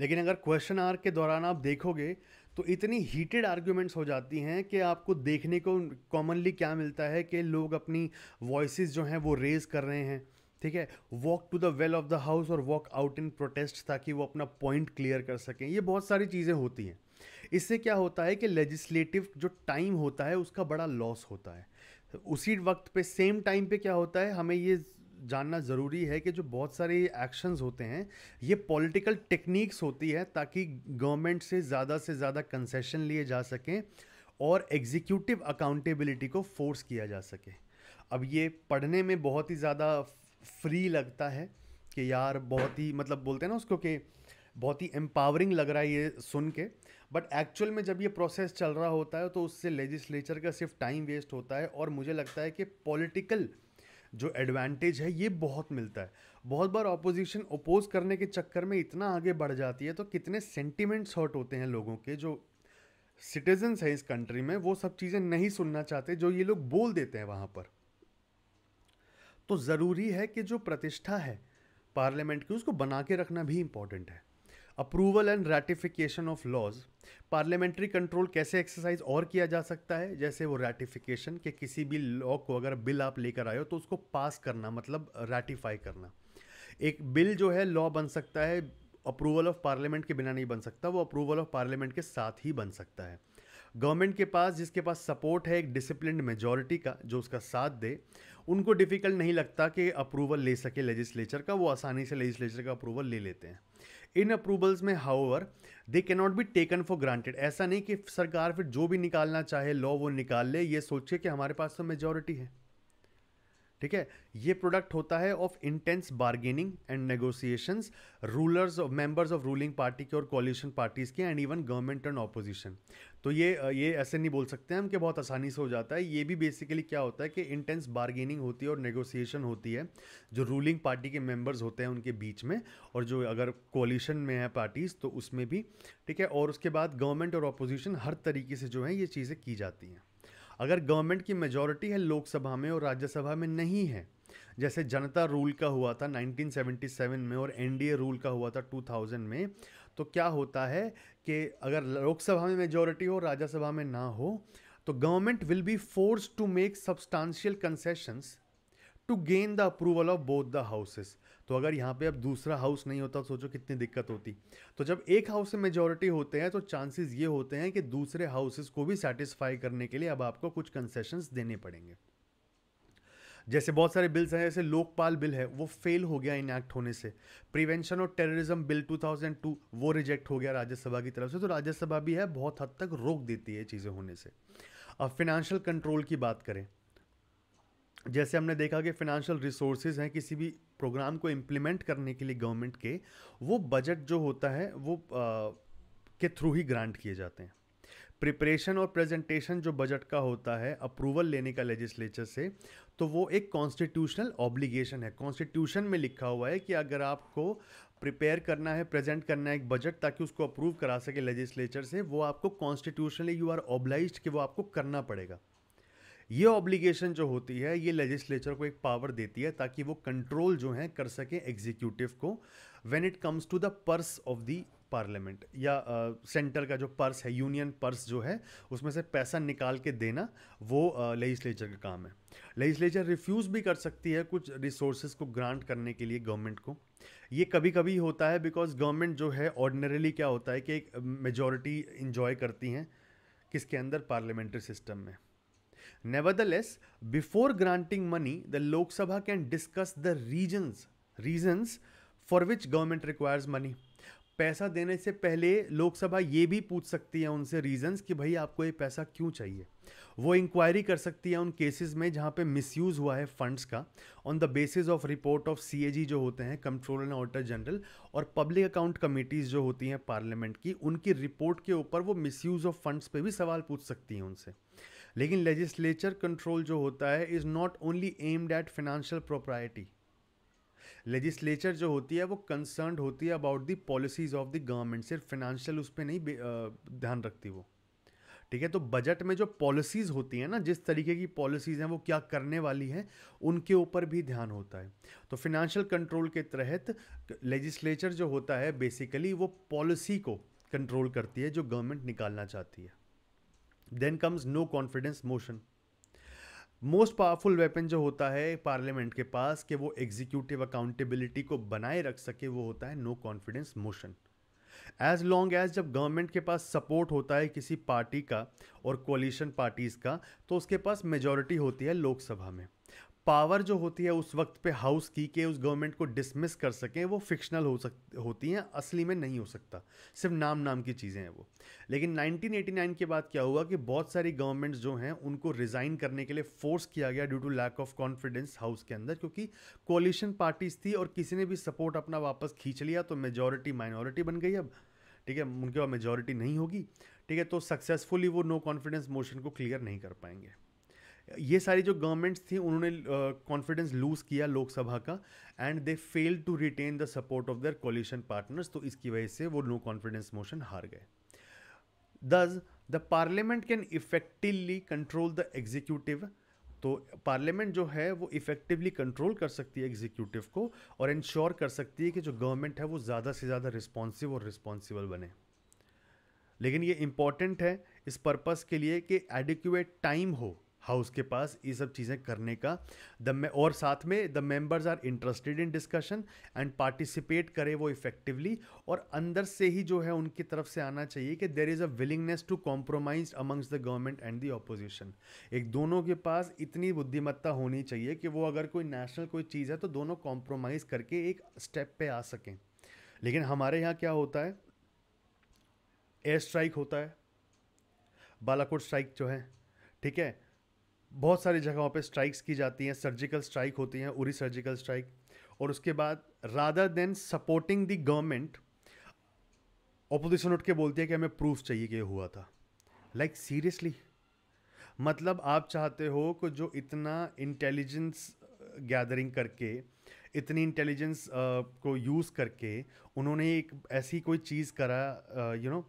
लेकिन अगर क्वेश्चन आर के दौरान आप देखोगे तो इतनी हीटेड आर्ग्यूमेंट्स हो जाती हैं कि आपको देखने को कॉमनली क्या मिलता है कि लोग अपनी वॉइस जो हैं वो रेज़ कर रहे हैं ठीक है walk to the well of the house और वॉक आउट इन प्रोटेस्ट ताकि वो अपना पॉइंट क्लियर कर सकें ये बहुत सारी चीज़ें होती हैं इससे क्या होता है कि लेजिस्लेटिव जो टाइम होता है उसका बड़ा लॉस होता है उसी वक्त पे सेम टाइम पे क्या होता है हमें ये जानना ज़रूरी है कि जो बहुत सारे एक्शंस होते हैं ये पॉलिटिकल टेक्निक्स होती है ताकि गवर्नमेंट से ज़्यादा से ज़्यादा कंसेशन लिए जा सकें और एग्जीक्यूटिव अकाउंटेबिलिटी को फोर्स किया जा सके अब ये पढ़ने में बहुत ही ज़्यादा फ्री लगता है कि यार बहुत ही मतलब बोलते हैं ना उसको कि बहुत ही एम्पावरिंग लग रहा है ये सुन के बट एक्चुअल में जब ये प्रोसेस चल रहा होता है तो उससे लेजिस्लेचर का सिर्फ टाइम वेस्ट होता है और मुझे लगता है कि पॉलिटिकल political जो एडवांटेज है ये बहुत मिलता है बहुत बार ऑपोजिशन अपोज करने के चक्कर में इतना आगे बढ़ जाती है तो कितने सेंटिमेंट्स हर्ट होते हैं लोगों के जो सिटीजन्स हैं इस कंट्री में वो सब चीज़ें नहीं सुनना चाहते जो ये लोग बोल देते हैं वहाँ पर तो ज़रूरी है कि जो प्रतिष्ठा है पार्लियामेंट की उसको बना के रखना भी इम्पोर्टेंट है approval and ratification of laws parliamentary control कैसे एक्सरसाइज और किया जा सकता है जैसे वो रेटिफिकेशन के किसी भी लॉ को अगर बिल आप लेकर आए हो तो उसको पास करना मतलब रेटिफाई करना एक बिल जो है लॉ बन सकता है अप्रूवल ऑफ पार्लियामेंट के बिना नहीं बन सकता वो अप्रूवल ऑफ पार्लियामेंट के साथ ही बन सकता है गवर्नमेंट के पास जिसके पास सपोर्ट है एक डिसिप्लिन मेजोरिटी का जो उसका साथ दे उनको डिफ़िकल्ट नहीं लगता कि अप्रूवल ले सके लेजिस्लेचर का वो आसानी से लेजिस्लेचर का अप्रूवल ले लेते हैं इन अप्रूवल्स में however they can not be taken for granted ऐसा नहीं कि सरकार फिर जो भी निकालना चाहे लॉ वो निकाल ले ये सोचे कि हमारे पास तो मेजोरिटी है ठीक है ये प्रोडक्ट होता है of intense bargaining and negotiations rulers of members of ruling party के और कॉलिशन पार्टीज के and even government and opposition तो ये ये ऐसे नहीं बोल सकते हम कि बहुत आसानी से हो जाता है ये भी बेसिकली क्या होता है कि इंटेंस बार्गेनिंग होती है और नेगोसिएशन होती है जो रूलिंग पार्टी के मेम्बर्स होते हैं उनके बीच में और जो अगर कोलिशन में है पार्टीज़ तो उसमें भी ठीक है और उसके बाद गवर्नमेंट और अपोजिशन हर तरीके से जो है ये चीज़ें की जाती हैं अगर गवर्नमेंट की मेजोरिटी है लोकसभा में और राज्यसभा में नहीं है जैसे जनता रूल का हुआ था 1977 में और एनडीए रूल का हुआ था 2000 में तो क्या होता है कि अगर लोकसभा में मेजोरिटी हो राज्यसभा में ना हो तो government will be force to make substantial concessions to gain the approval of both the houses तो अगर यहाँ पे अब दूसरा हाउस नहीं होता तो सोचो कितनी दिक्कत होती तो जब एक हाउस से मेजोरिटी होते हैं तो चांसेस ये होते हैं कि दूसरे हाउसेस को भी सेटिस्फाई करने के लिए अब आपको कुछ कंसेशंस देने पड़ेंगे जैसे बहुत सारे बिल्स हैं जैसे लोकपाल बिल है वो फेल हो गया इन एक्ट होने से प्रिवेंशन और टेररिज्म बिल 2002 वो रिजेक्ट हो गया राज्यसभा की तरफ से तो राज्यसभा भी है बहुत हद तक रोक देती है चीज़ें होने से अब फिनेंशियल कंट्रोल की बात करें जैसे हमने देखा कि फिनेंशियल रिसोर्सेज हैं किसी भी प्रोग्राम को इम्प्लीमेंट करने के लिए गवर्नमेंट के वो बजट जो होता है वो आ, के थ्रू ही ग्रांट किए जाते हैं प्रिपरेशन और प्रेजेंटेशन जो बजट का होता है अप्रूवल लेने का लेजिस्लेचर से तो वो एक कॉन्स्टिट्यूशनल ऑब्लिगेशन है कॉन्स्टिट्यूशन में लिखा हुआ है कि अगर आपको प्रिपेयर करना है प्रेजेंट करना है एक बजट ताकि उसको अप्रूव करा सके लेजिस्लेचर से वो आपको कॉन्स्टिट्यूशनली यू आर ऑब्लाइज कि वो आपको करना पड़ेगा ये ऑब्लिगेशन जो होती है ये लेजिस्लेचर को एक पावर देती है ताकि वो कंट्रोल जो है कर सकें एग्जीक्यूटिव को when it comes to the purse of the parliament या सेंटर uh, का जो पर्स है यूनियन पर्स जो है उसमें से पैसा निकाल के देना वो लेजिस्लेचर uh, का काम है लेजिस्लेचर रिफ्यूज़ भी कर सकती है कुछ रिसोर्स को ग्रांट करने के लिए गवर्नमेंट को ये कभी कभी होता है बिकॉज गवर्नमेंट जो है ऑर्डनरीली क्या होता है कि एक मेजोरिटी इन्जॉय करती हैं किसके अंदर पार्लियामेंट्री सिस्टम में Nevertheless, before granting money, the Lok Sabha can discuss the reasons reasons for which government requires money. पैसा देने से पहले लोकसभा ये भी पूछ सकती है उनसे रीजंस कि भाई आपको ये पैसा क्यों चाहिए वो इंक्वायरी कर सकती है उन केसेस में जहाँ पे मिसयूज़ हुआ है फंड्स का on the basis of report of CAG जो होते हैं कंट्रोल एंड ऑडिटर जनरल और पब्लिक अकाउंट कमेटीज़ जो होती हैं पार्लियामेंट की उनकी रिपोर्ट के ऊपर वो मिसयूज़ ऑफ फंड्स पे भी सवाल पूछ सकती हैं उनसे लेकिन लेजिस्लेचर कंट्रोल जो होता है is not only aimed at financial propriety legislature जो होती है वो कंसर्न होती है about the policies of the government सिर्फ फिनेंशियल उस पर नहीं ध्यान रखती वो ठीक है तो बजट में जो पॉलिसीज़ होती हैं ना जिस तरीके की पॉलिसीज़ हैं वो क्या करने वाली हैं उनके ऊपर भी ध्यान होता है तो फिनेंशियल कंट्रोल के तहत लेजिस्लेचर जो होता है बेसिकली वो पॉलिसी को कंट्रोल करती है जो गवर्नमेंट निकालना चाहती है then comes no confidence motion most powerful weapon जो होता है पार्लियामेंट के पास कि वो एग्जीक्यूटिव अकाउंटेबिलिटी को बनाए रख सके वो होता है no confidence motion as long as जब गवर्नमेंट के पास सपोर्ट होता है किसी पार्टी का और कोलिशन पार्टीज़ का तो उसके पास मेजोरिटी होती है लोकसभा में पावर जो होती है उस वक्त पे हाउस की के उस गवर्नमेंट को डिसमिस कर सकें वो फिक्शनल हो सक होती हैं असली में नहीं हो सकता सिर्फ नाम नाम की चीज़ें हैं वो लेकिन 1989 के बाद क्या हुआ कि बहुत सारी गवर्नमेंट्स जो हैं उनको रिज़ाइन करने के लिए फोर्स किया गया due to lack of confidence house के अंदर क्योंकि कोलिशन पार्टीज थी और किसी ने भी सपोर्ट अपना वापस खींच लिया तो मेजोरिटी माइनॉरिटी बन गई अब ठीक है उनके पास मेजोरिटी नहीं होगी ठीक है तो सक्सेसफुली वो नो कॉन्फिडेंस मोशन को क्लियर नहीं कर पाएंगे ये सारी जो गवर्नमेंट्स थी उन्होंने कॉन्फिडेंस लूज किया लोकसभा का and they fail to retain the support of their coalition partners तो इसकी वजह से वो नो कॉन्फिडेंस मोशन हार गए thus the parliament can effectively control the executive तो पार्लियामेंट जो है वो इफेक्टिवली कंट्रोल कर सकती है एग्जीक्यूटिव को और इंश्योर कर सकती है कि जो गवर्नमेंट है वो ज़्यादा से ज़्यादा रिस्पॉन्सिव और रिस्पॉन्सिबल बने लेकिन ये इम्पॉर्टेंट है इस पर्पज़ के लिए कि एडिक्यूएट टाइम हो हाउस के पास ये सब चीज़ें करने का द और साथ में the members are interested in discussion and participate करें वो इफेक्टिवली और अंदर से ही जो है उनकी तरफ से आना चाहिए कि there is a willingness to compromise amongst the government and the opposition एक दोनों के पास इतनी बुद्धिमत्ता होनी चाहिए कि वो अगर कोई नेशनल कोई चीज़ है तो दोनों कॉम्प्रोमाइज़ करके एक स्टेप पे आ सकें लेकिन हमारे यहाँ क्या होता है एयर स्ट्राइक होता है बालाकोट स्ट्राइक जो है ठीक है बहुत सारी जगहों पे स्ट्राइक्स की जाती हैं सर्जिकल स्ट्राइक होती हैं उरी सर्जिकल स्ट्राइक और उसके बाद rather than supporting the government opposition उठ के बोलती है कि हमें प्रूफ चाहिए कि हुआ था लाइक like, सीरियसली मतलब आप चाहते हो कि जो इतना इंटेलिजेंस गैदरिंग uh, करके इतनी इंटेलिजेंस uh, को यूज़ करके उन्होंने एक ऐसी कोई चीज़ करा you uh, know you know,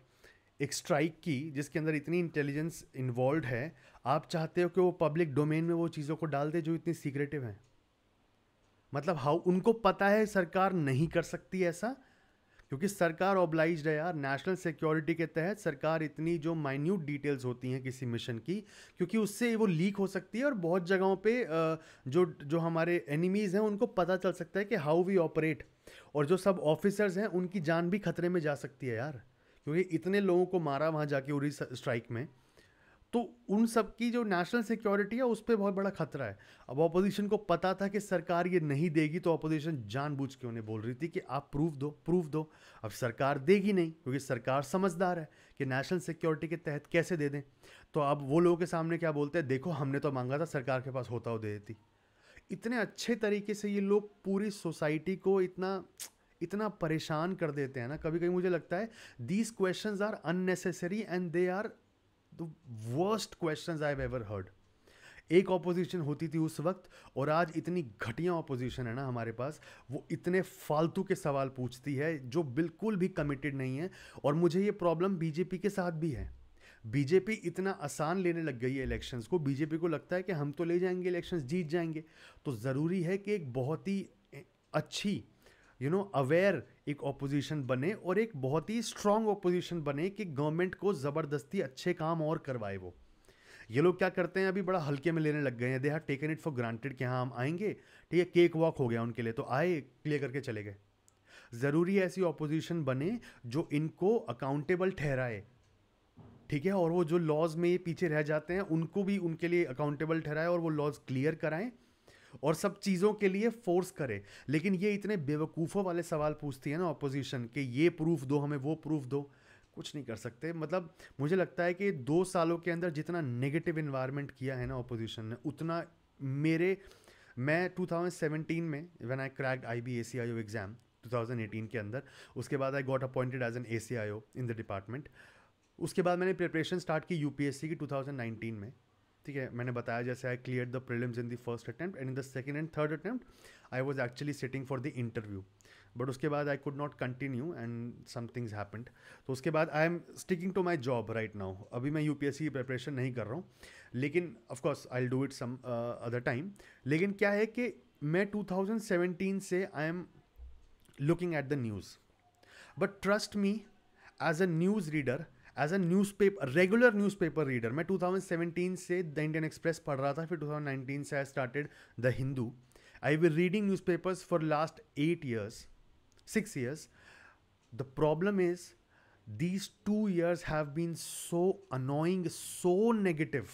एक स्ट्राइक की जिसके अंदर इतनी इंटेलिजेंस इन्वॉल्व है आप चाहते हो कि वो पब्लिक डोमेन में वो चीज़ों को डाल दे जो इतनी सीक्रेटिव हैं मतलब हाउ उनको पता है सरकार नहीं कर सकती ऐसा क्योंकि सरकार ऑब्लाइज है यार नेशनल सिक्योरिटी के तहत सरकार इतनी जो माइन्यूट डिटेल्स होती हैं किसी मिशन की क्योंकि उससे वो लीक हो सकती है और बहुत जगहों पे जो जो हमारे एनिमीज़ हैं उनको पता चल सकता है कि हाउ वी ऑपरेट और जो सब ऑफिसर्स हैं उनकी जान भी खतरे में जा सकती है यार क्योंकि इतने लोगों को मारा वहाँ जाके उरी स्ट्राइक में तो उन सब की जो नेशनल सिक्योरिटी है उस पर बहुत बड़ा खतरा है अब ऑपोजिशन को पता था कि सरकार ये नहीं देगी तो अपोजिशन जानबूझ के उन्हें बोल रही थी कि आप प्रूफ दो प्रूफ दो अब सरकार देगी नहीं क्योंकि सरकार समझदार है कि नेशनल सिक्योरिटी के तहत कैसे दे दें तो अब वो लोगों के सामने क्या बोलते हैं देखो हमने तो मांगा था सरकार के पास होता हो दे देती इतने अच्छे तरीके से ये लोग पूरी सोसाइटी को इतना इतना परेशान कर देते हैं ना कभी कभी मुझे लगता है these questions are unnecessary and they are the worst question I ever heard एक ऑपोजिशन होती थी उस वक्त और आज इतनी घटिया ऑपोजिशन है ना हमारे पास वो इतने फालतू के सवाल पूछती है जो बिल्कुल भी कमिटेड नहीं है और मुझे ये प्रॉब्लम बीजेपी के साथ भी है बीजेपी इतना आसान लेने लग गई है इलेक्शंस को बीजेपी को लगता है कि हम तो ले जाएंगे इलेक्शंस जीत जाएंगे तो ज़रूरी है कि एक बहुत ही अच्छी यू नो अवेयर एक ऑपोजिशन बने और एक बहुत ही स्ट्रांग ऑपोजिशन बने कि गवर्नमेंट को ज़बरदस्ती अच्छे काम और करवाए वो ये लोग क्या करते हैं अभी बड़ा हल्के में लेने लग गए हैं they have taken it for granted कि हाँ हम आएंगे ठीक है केक वॉक हो गया उनके लिए तो आए क्लियर करके चले गए ज़रूरी ऐसी ऑपोजिशन बने जो इनको अकाउंटेबल ठहराए ठीक है और वो जो लॉज में ये पीछे रह जाते हैं उनको भी उनके लिए अकाउंटेबल ठहराए और वो लॉज क्लियर कराएं और सब चीज़ों के लिए फोर्स करे लेकिन ये इतने बेवकूफ़ों वाले सवाल पूछती है ना अपोजिशन कि ये प्रूफ दो हमें वो प्रूफ दो कुछ नहीं कर सकते मतलब मुझे लगता है कि दो सालों के अंदर जितना नेगेटिव इन्वायरमेंट किया है ना अपोजिशन ने उतना मेरे मैं 2017 में when I cracked I B A C I O exam 2018 के अंदर उसके बाद I got appointed as an A C I O in the department उसके बाद मैंने प्रिपरेशन स्टार्ट की यूपीएससी की 2019 में ठीक है मैंने बताया जैसे I clear the prelims in the first attempt and in the second and third attempt I was actually sitting for the interview but उसके बाद I could not continue and some things things happened तो उसके बाद I am sticking to my job right now अभी मैं you P S सी की preparation नहीं कर रहा हूँ लेकिन of course I do it some other time लेकिन क्या है कि मैं टू थाउजेंड सेवेंटीन से I am looking at the news but trust me as a news reader as a newspaper regular newspaper reader मैं 2017 से the Indian express पढ़ रहा था फिर 2019 से I started the Hindu I will reading newspapers for last eight years six years the problem is these two years have been so annoying so negative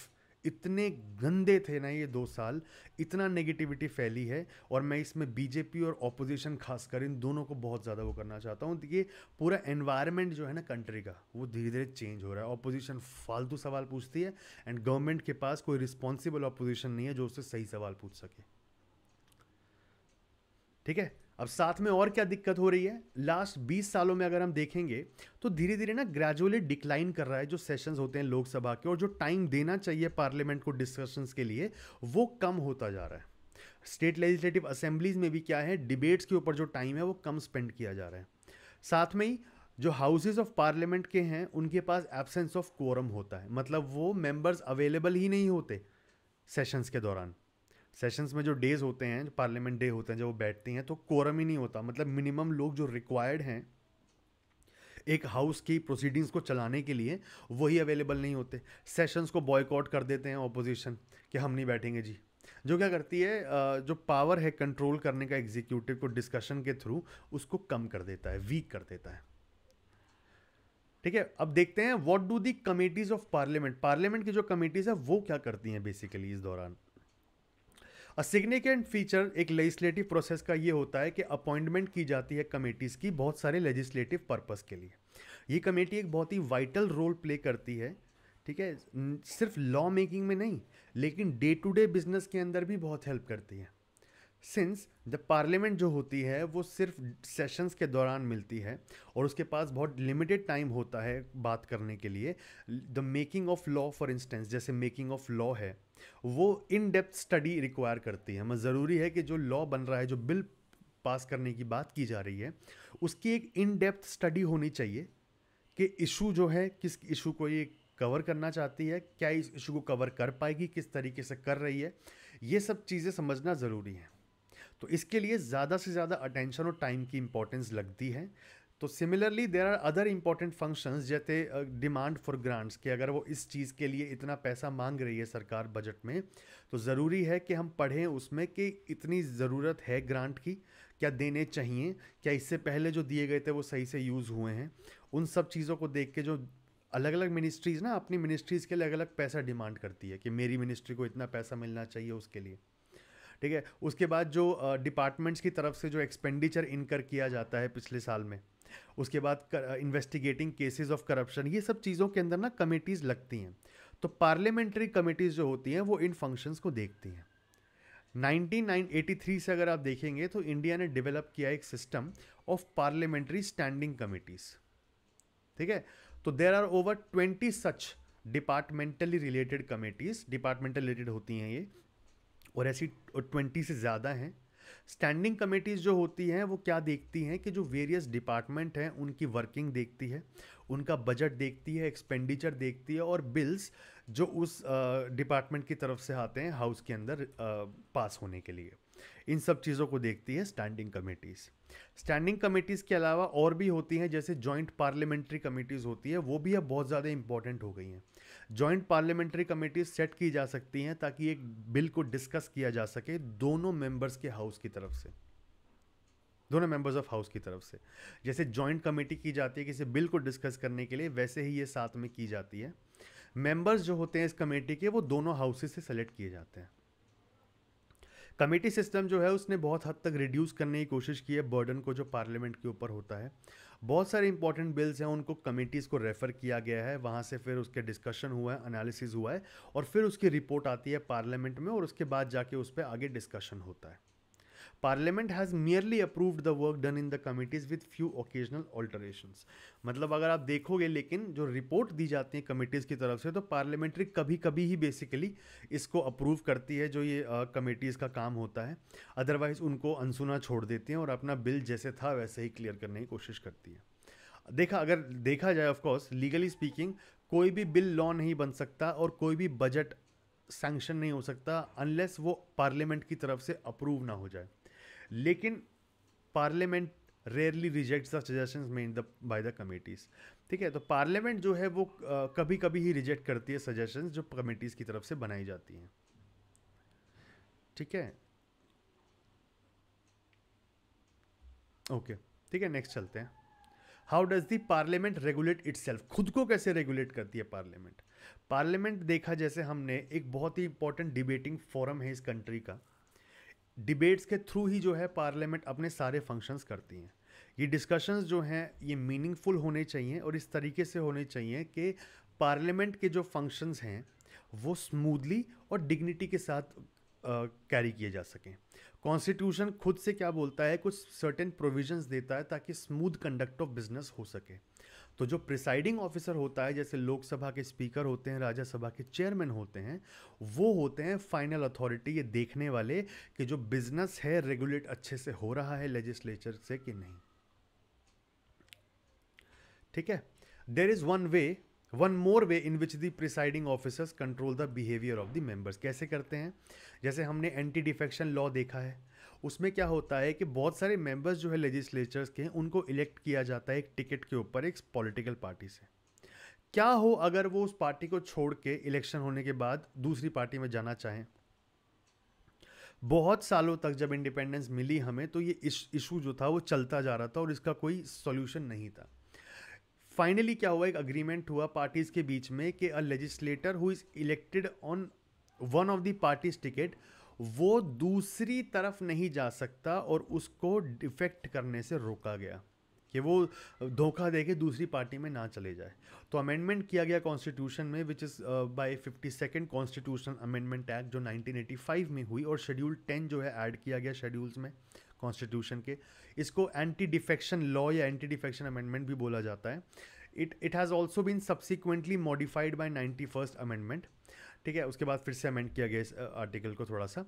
इतने गंदे थे ना ये दो साल इतना नेगेटिविटी फैली है और मैं इसमें बीजेपी और ऑपोजिशन खासकर इन दोनों को बहुत ज़्यादा वो करना चाहता हूँ ये पूरा एनवायरनमेंट जो है ना कंट्री का वो धीरे धीरे चेंज हो रहा है ऑपोजिशन फालतू सवाल पूछती है एंड गवर्नमेंट के पास कोई रिस्पॉन्सिबल ऑपोजिशन नहीं है जो उससे सही सवाल पूछ सके ठीक है अब साथ में और क्या दिक्कत हो रही है लास्ट 20 सालों में अगर हम देखेंगे तो धीरे धीरे ना ग्रेजुअली डिक्लाइन कर रहा है जो सेशंस होते हैं लोकसभा के और जो टाइम देना चाहिए पार्लियामेंट को डिस्कशंस के लिए वो कम होता जा रहा है स्टेट लेजिस्लेटिव असेंबलीज में भी क्या है डिबेट्स के ऊपर जो टाइम है वो कम स्पेंड किया जा रहा है साथ में ही जो हाउसेज ऑफ पार्लियामेंट के हैं उनके पास एब्सेंस ऑफ कोरम होता है मतलब वो मेंबर्स अवेलेबल ही नहीं होते सेशंस के दौरान सेशंस में जो डेज होते हैं पार्लियामेंट डे होते हैं जब वो बैठती हैं तो कोरम ही नहीं होता मतलब मिनिमम लोग जो रिक्वायर्ड हैं एक हाउस की प्रोसीडिंग्स को चलाने के लिए वही अवेलेबल नहीं होते सेशंस को बॉयकॉट कर देते हैं ऑपोजिशन कि हम नहीं बैठेंगे जी जो क्या करती है जो पावर है कंट्रोल करने का एग्जीक्यूटिव को डिस्कशन के थ्रू उसको कम कर देता है वीक कर देता है ठीक है अब देखते हैं what do the committees of parliament parliament की जो कमेटीज है वो क्या करती हैं बेसिकली इस दौरान अ सिग्निफिकेंट फीचर एक लेजिस्लेटिव प्रोसेस का ये होता है कि अपॉइंटमेंट की जाती है कमेटीज़ की बहुत सारे लेजिस्लेटिव पर्पस के लिए ये कमेटी एक बहुत ही वाइटल रोल प्ले करती है ठीक है सिर्फ लॉ मेकिंग में नहीं लेकिन डे टू डे बिजनेस के अंदर भी बहुत हेल्प करती है सिंस द पार्लियामेंट जो होती है वो सिर्फ सेशंस के दौरान मिलती है और उसके पास बहुत लिमिटेड टाइम होता है बात करने के लिए the making of law for instance जैसे मेकिंग ऑफ लॉ है वो इन डेप्थ स्टडी रिक्वायर करती है मतलब ज़रूरी है कि जो लॉ बन रहा है जो बिल पास करने की बात की जा रही है उसकी एक इन डेप्थ स्टडी होनी चाहिए कि इशू जो है किस इशू को ये कवर करना चाहती है क्या इस इशू को कवर कर पाएगी किस तरीके से कर रही है ये सब चीज़ें समझना ज़रूरी है तो इसके लिए ज़्यादा से ज़्यादा अटेंशन और टाइम की इम्पोर्टेंस लगती है तो similarly there are other important function जैसे डिमांड फॉर ग्रांट्स कि अगर वो इस चीज़ के लिए इतना पैसा मांग रही है सरकार बजट में तो ज़रूरी है कि हम पढ़ें उसमें कि इतनी ज़रूरत है ग्रांट की क्या देने चाहिए क्या इससे पहले जो दिए गए थे वो सही से यूज़ हुए हैं उन सब चीज़ों को देख के जो अलग अलग मिनिस्ट्रीज़ ना अपनी मिनिस्ट्रीज़ के लिए अलग अलग पैसा डिमांड करती है कि मेरी मिनिस्ट्री को इतना पैसा मिलना चाहिए उसके लिए ठीक है उसके बाद जो डिपार्टमेंट्स की तरफ से जो एक्सपेंडिचर इनकर किया जाता है पिछले साल में उसके बाद इन्वेस्टिगेटिंग केसेस ऑफ करप्शन ये सब चीज़ों के अंदर ना कमेटीज़ लगती हैं तो पार्लियामेंट्री कमेटीज़ जो होती हैं वो इन फंक्शंस को देखती हैं 1983 से अगर आप देखेंगे तो इंडिया ने डेवलप किया एक system of parliamentary standing committees ठीक है तो there are over twenty such departmentally related committees departmental related होती हैं ये और ऐसी ट्वेंटी से ज़्यादा हैं स्टैंडिंग कमेटीज़ जो होती हैं वो क्या देखती हैं कि जो वेरियस डिपार्टमेंट हैं उनकी वर्किंग देखती है उनका बजट देखती है एक्सपेंडिचर देखती है और बिल्स जो उस डिपार्टमेंट की तरफ से आते हैं हाउस के अंदर पास होने के लिए इन सब चीज़ों को देखती है स्टैंडिंग कमेटीज़ स्टैंडिंग कमेटीज़ के अलावा और भी होती हैं जैसे जॉइंट पार्लियामेंट्री कमेटीज़ होती है वो भी अब बहुत ज़्यादा इंपॉर्टेंट हो गई हैं जॉइंट पार्लियामेंट्री कमेटी सेट की जा सकती हैं ताकि एक बिल को डिस्कस किया जा सके दोनों मेंबर्स के हाउस की तरफ से दोनों मेंबर्स ऑफ हाउस की तरफ से जैसे जॉइंट कमेटी की जाती है किसी बिल को डिस्कस करने के लिए वैसे ही ये साथ में की जाती है मेंबर्स जो होते हैं इस कमेटी के वो दोनों हाउसेज से सेलेक्ट किए जाते हैं कमेटी सिस्टम जो है उसने बहुत हद तक रिड्यूस करने की कोशिश की है बर्डन को जो पार्लियामेंट के ऊपर होता है बहुत सारे इंपॉर्टेंट बिल्स हैं उनको कमेटीज़ को रेफ़र किया गया है वहाँ से फिर उसके डिस्कशन हुआ है एनालिसिस हुआ है और फिर उसकी रिपोर्ट आती है पार्लियामेंट में और उसके बाद जाके उस पर आगे डिस्कशन होता है parliament has merely approved the work done in the committees with few occasional alteration मतलब अगर आप देखोगे लेकिन जो रिपोर्ट दी जाती है कमिटीज़ की तरफ से तो पार्लियामेंट्री कभी कभी ही बेसिकली इसको अप्रूव करती है जो ये कमेटीज़ uh, का काम होता है अदरवाइज़ उनको अनसुना छोड़ देती हैं और अपना बिल जैसे था वैसे ही क्लियर करने की कोशिश करती है देखा अगर देखा जाए ऑफकोर्स लीगली स्पीकिंग कोई भी बिल लॉ नहीं बन सकता और कोई भी बजट सैंक्शन नहीं हो सकता अनलेस वो पार्लियामेंट की तरफ से अप्रूव ना हो जाए लेकिन parliament rarely reject the suggestion made the by the committees ठीक है तो पार्लियामेंट जो है वो कभी कभी ही रिजेक्ट करती है सजेशंस जो कमेटीज़ की तरफ से बनाई जाती हैं ठीक है ओके ठीक है नेक्स्ट चलते हैं how does the parliament regulate it खुद को कैसे रेगुलेट करती है पार्लियामेंट पार्लियामेंट देखा जैसे हमने एक बहुत ही इंपॉर्टेंट डिबेटिंग फोरम है इस कंट्री का डिबेट्स के थ्रू ही जो है पार्लियामेंट अपने सारे फंक्शंस करती हैं ये डिस्कशंस जो हैं ये मीनिंगफुल होने चाहिए और इस तरीके से होने चाहिए कि पार्लियामेंट के जो फंक्शंस हैं वो स्मूदली और डिग्निटी के साथ कैरी किए जा सकें कॉन्स्टिट्यूशन खुद से क्या बोलता है कुछ सर्टेन प्रोविजंस देता है ताकि स्मूथ कंडक्ट ऑफ बिजनेस हो सके तो जो प्रिसाइडिंग ऑफिसर होता है जैसे लोकसभा के स्पीकर होते हैं राज्यसभा के चेयरमैन होते हैं वो होते हैं फाइनल अथॉरिटी ये देखने वाले कि जो बिजनेस है रेगुलेट अच्छे से हो रहा है लेजिस्लेचर से कि नहीं ठीक है there is one way one more way in which the presiding officers control the behaviour of the members कैसे करते हैं जैसे हमने एंटी डिफेक्शन लॉ देखा है उसमें क्या होता है कि बहुत सारे मेंबर्स जो है लेजिस्लेचर्स के उनको इलेक्ट किया जाता है एक टिकट के ऊपर एक पॉलिटिकल पार्टी से क्या हो अगर वो उस पार्टी को छोड़ के इलेक्शन होने के बाद दूसरी पार्टी में जाना चाहें बहुत सालों तक जब इंडिपेंडेंस मिली हमें तो ये इशू जो था वो चलता जा रहा था और इसका कोई सॉल्यूशन नहीं था फाइनली क्या हुआ एक अग्रीमेंट हुआ पार्टीज़ के बीच में कि a legislator who is elected on one of the parties ticket वो दूसरी तरफ नहीं जा सकता और उसको डिफेक्ट करने से रोका गया कि वो धोखा दे के दूसरी पार्टी में ना चले जाए तो अमेंडमेंट किया गया कॉन्स्टिट्यूशन में which is by fifty second constitutional amendment act जो 1985 में हुई और शेड्यूल 10 जो है ऐड किया गया शेड्यूल्स में कॉन्स्टिट्यूशन के इसको एंटी डिफेक्शन लॉ या एंटी डिफेक्शन अमेंडमेंट भी बोला जाता है it it has also been subsequently modified by ninety first amendment ठीक है उसके बाद फिर से अमेंड किया गया इस आर्टिकल को थोड़ा सा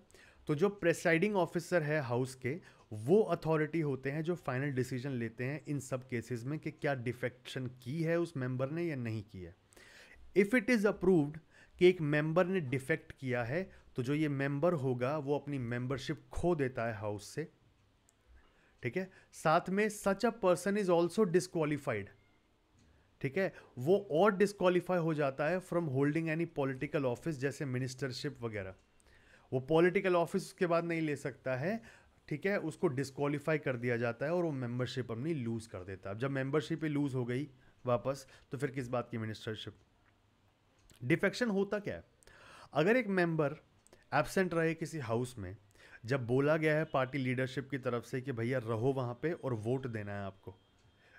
तो जो प्रेसाइडिंग ऑफिसर है हाउस के वो अथॉरिटी होते हैं जो फाइनल डिसीजन लेते हैं इन सब केसेस में कि क्या डिफेक्शन की है उस मेंबर ने या नहीं की है इफ़ इट इज़ अप्रूव्ड कि एक मेंबर ने डिफेक्ट किया है तो जो ये मेंबर होगा वो अपनी मेंबरशिप खो देता है हाउस से ठीक है साथ में such a person is also disqualified ठीक है वो और डिस्कालीफाई हो जाता है from holding any political office जैसे मिनिस्टरशिप वगैरह वो पॉलिटिकल ऑफिस उसके बाद नहीं ले सकता है ठीक है उसको डिस्कालीफाई कर दिया जाता है और वो मेंबरशिप अपनी लूज़ कर देता है जब मेंबरशिप ही लूज़ हो गई वापस तो फिर किस बात की मिनिस्टरशिप डिफेक्शन होता क्या है अगर एक मेंबर एबसेंट रहे किसी हाउस में जब बोला गया है पार्टी लीडरशिप की तरफ से कि भैया रहो वहाँ पे और वोट देना है आपको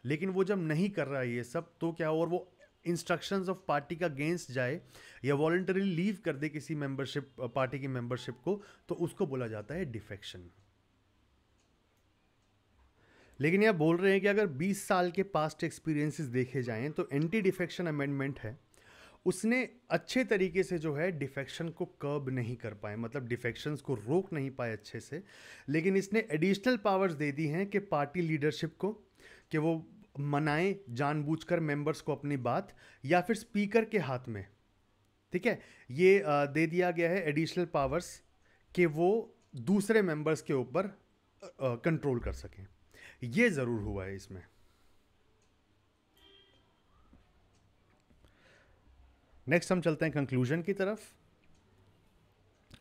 लेकिन वो जब नहीं कर रहा है ये सब तो क्या और वो इंस्ट्रक्शंस ऑफ पार्टी का अगेंस्ट जाए या वॉल्टरली लीव कर दे किसी मेंबरशिप पार्टी की मेंबरशिप को तो उसको बोला जाता है डिफेक्शन लेकिन यह बोल रहे हैं कि अगर 20 साल के पास्ट एक्सपीरियंसेस देखे जाएं तो एंटी डिफेक्शन अमेंडमेंट है उसने अच्छे तरीके से जो है डिफेक्शन को कर्ब नहीं कर पाए मतलब डिफेक्शंस को रोक नहीं पाए अच्छे से लेकिन इसने एडिशनल पावर्स दे दी हैं कि पार्टी लीडरशिप को कि वो मनाएं जानबूझकर मेंबर्स को अपनी बात या फिर स्पीकर के हाथ में ठीक है ये दे दिया गया है एडिशनल पावर्स कि वो दूसरे मेंबर्स के ऊपर कंट्रोल कर सकें ये ज़रूर हुआ है इसमें नेक्स्ट हम चलते हैं कंक्लूजन की तरफ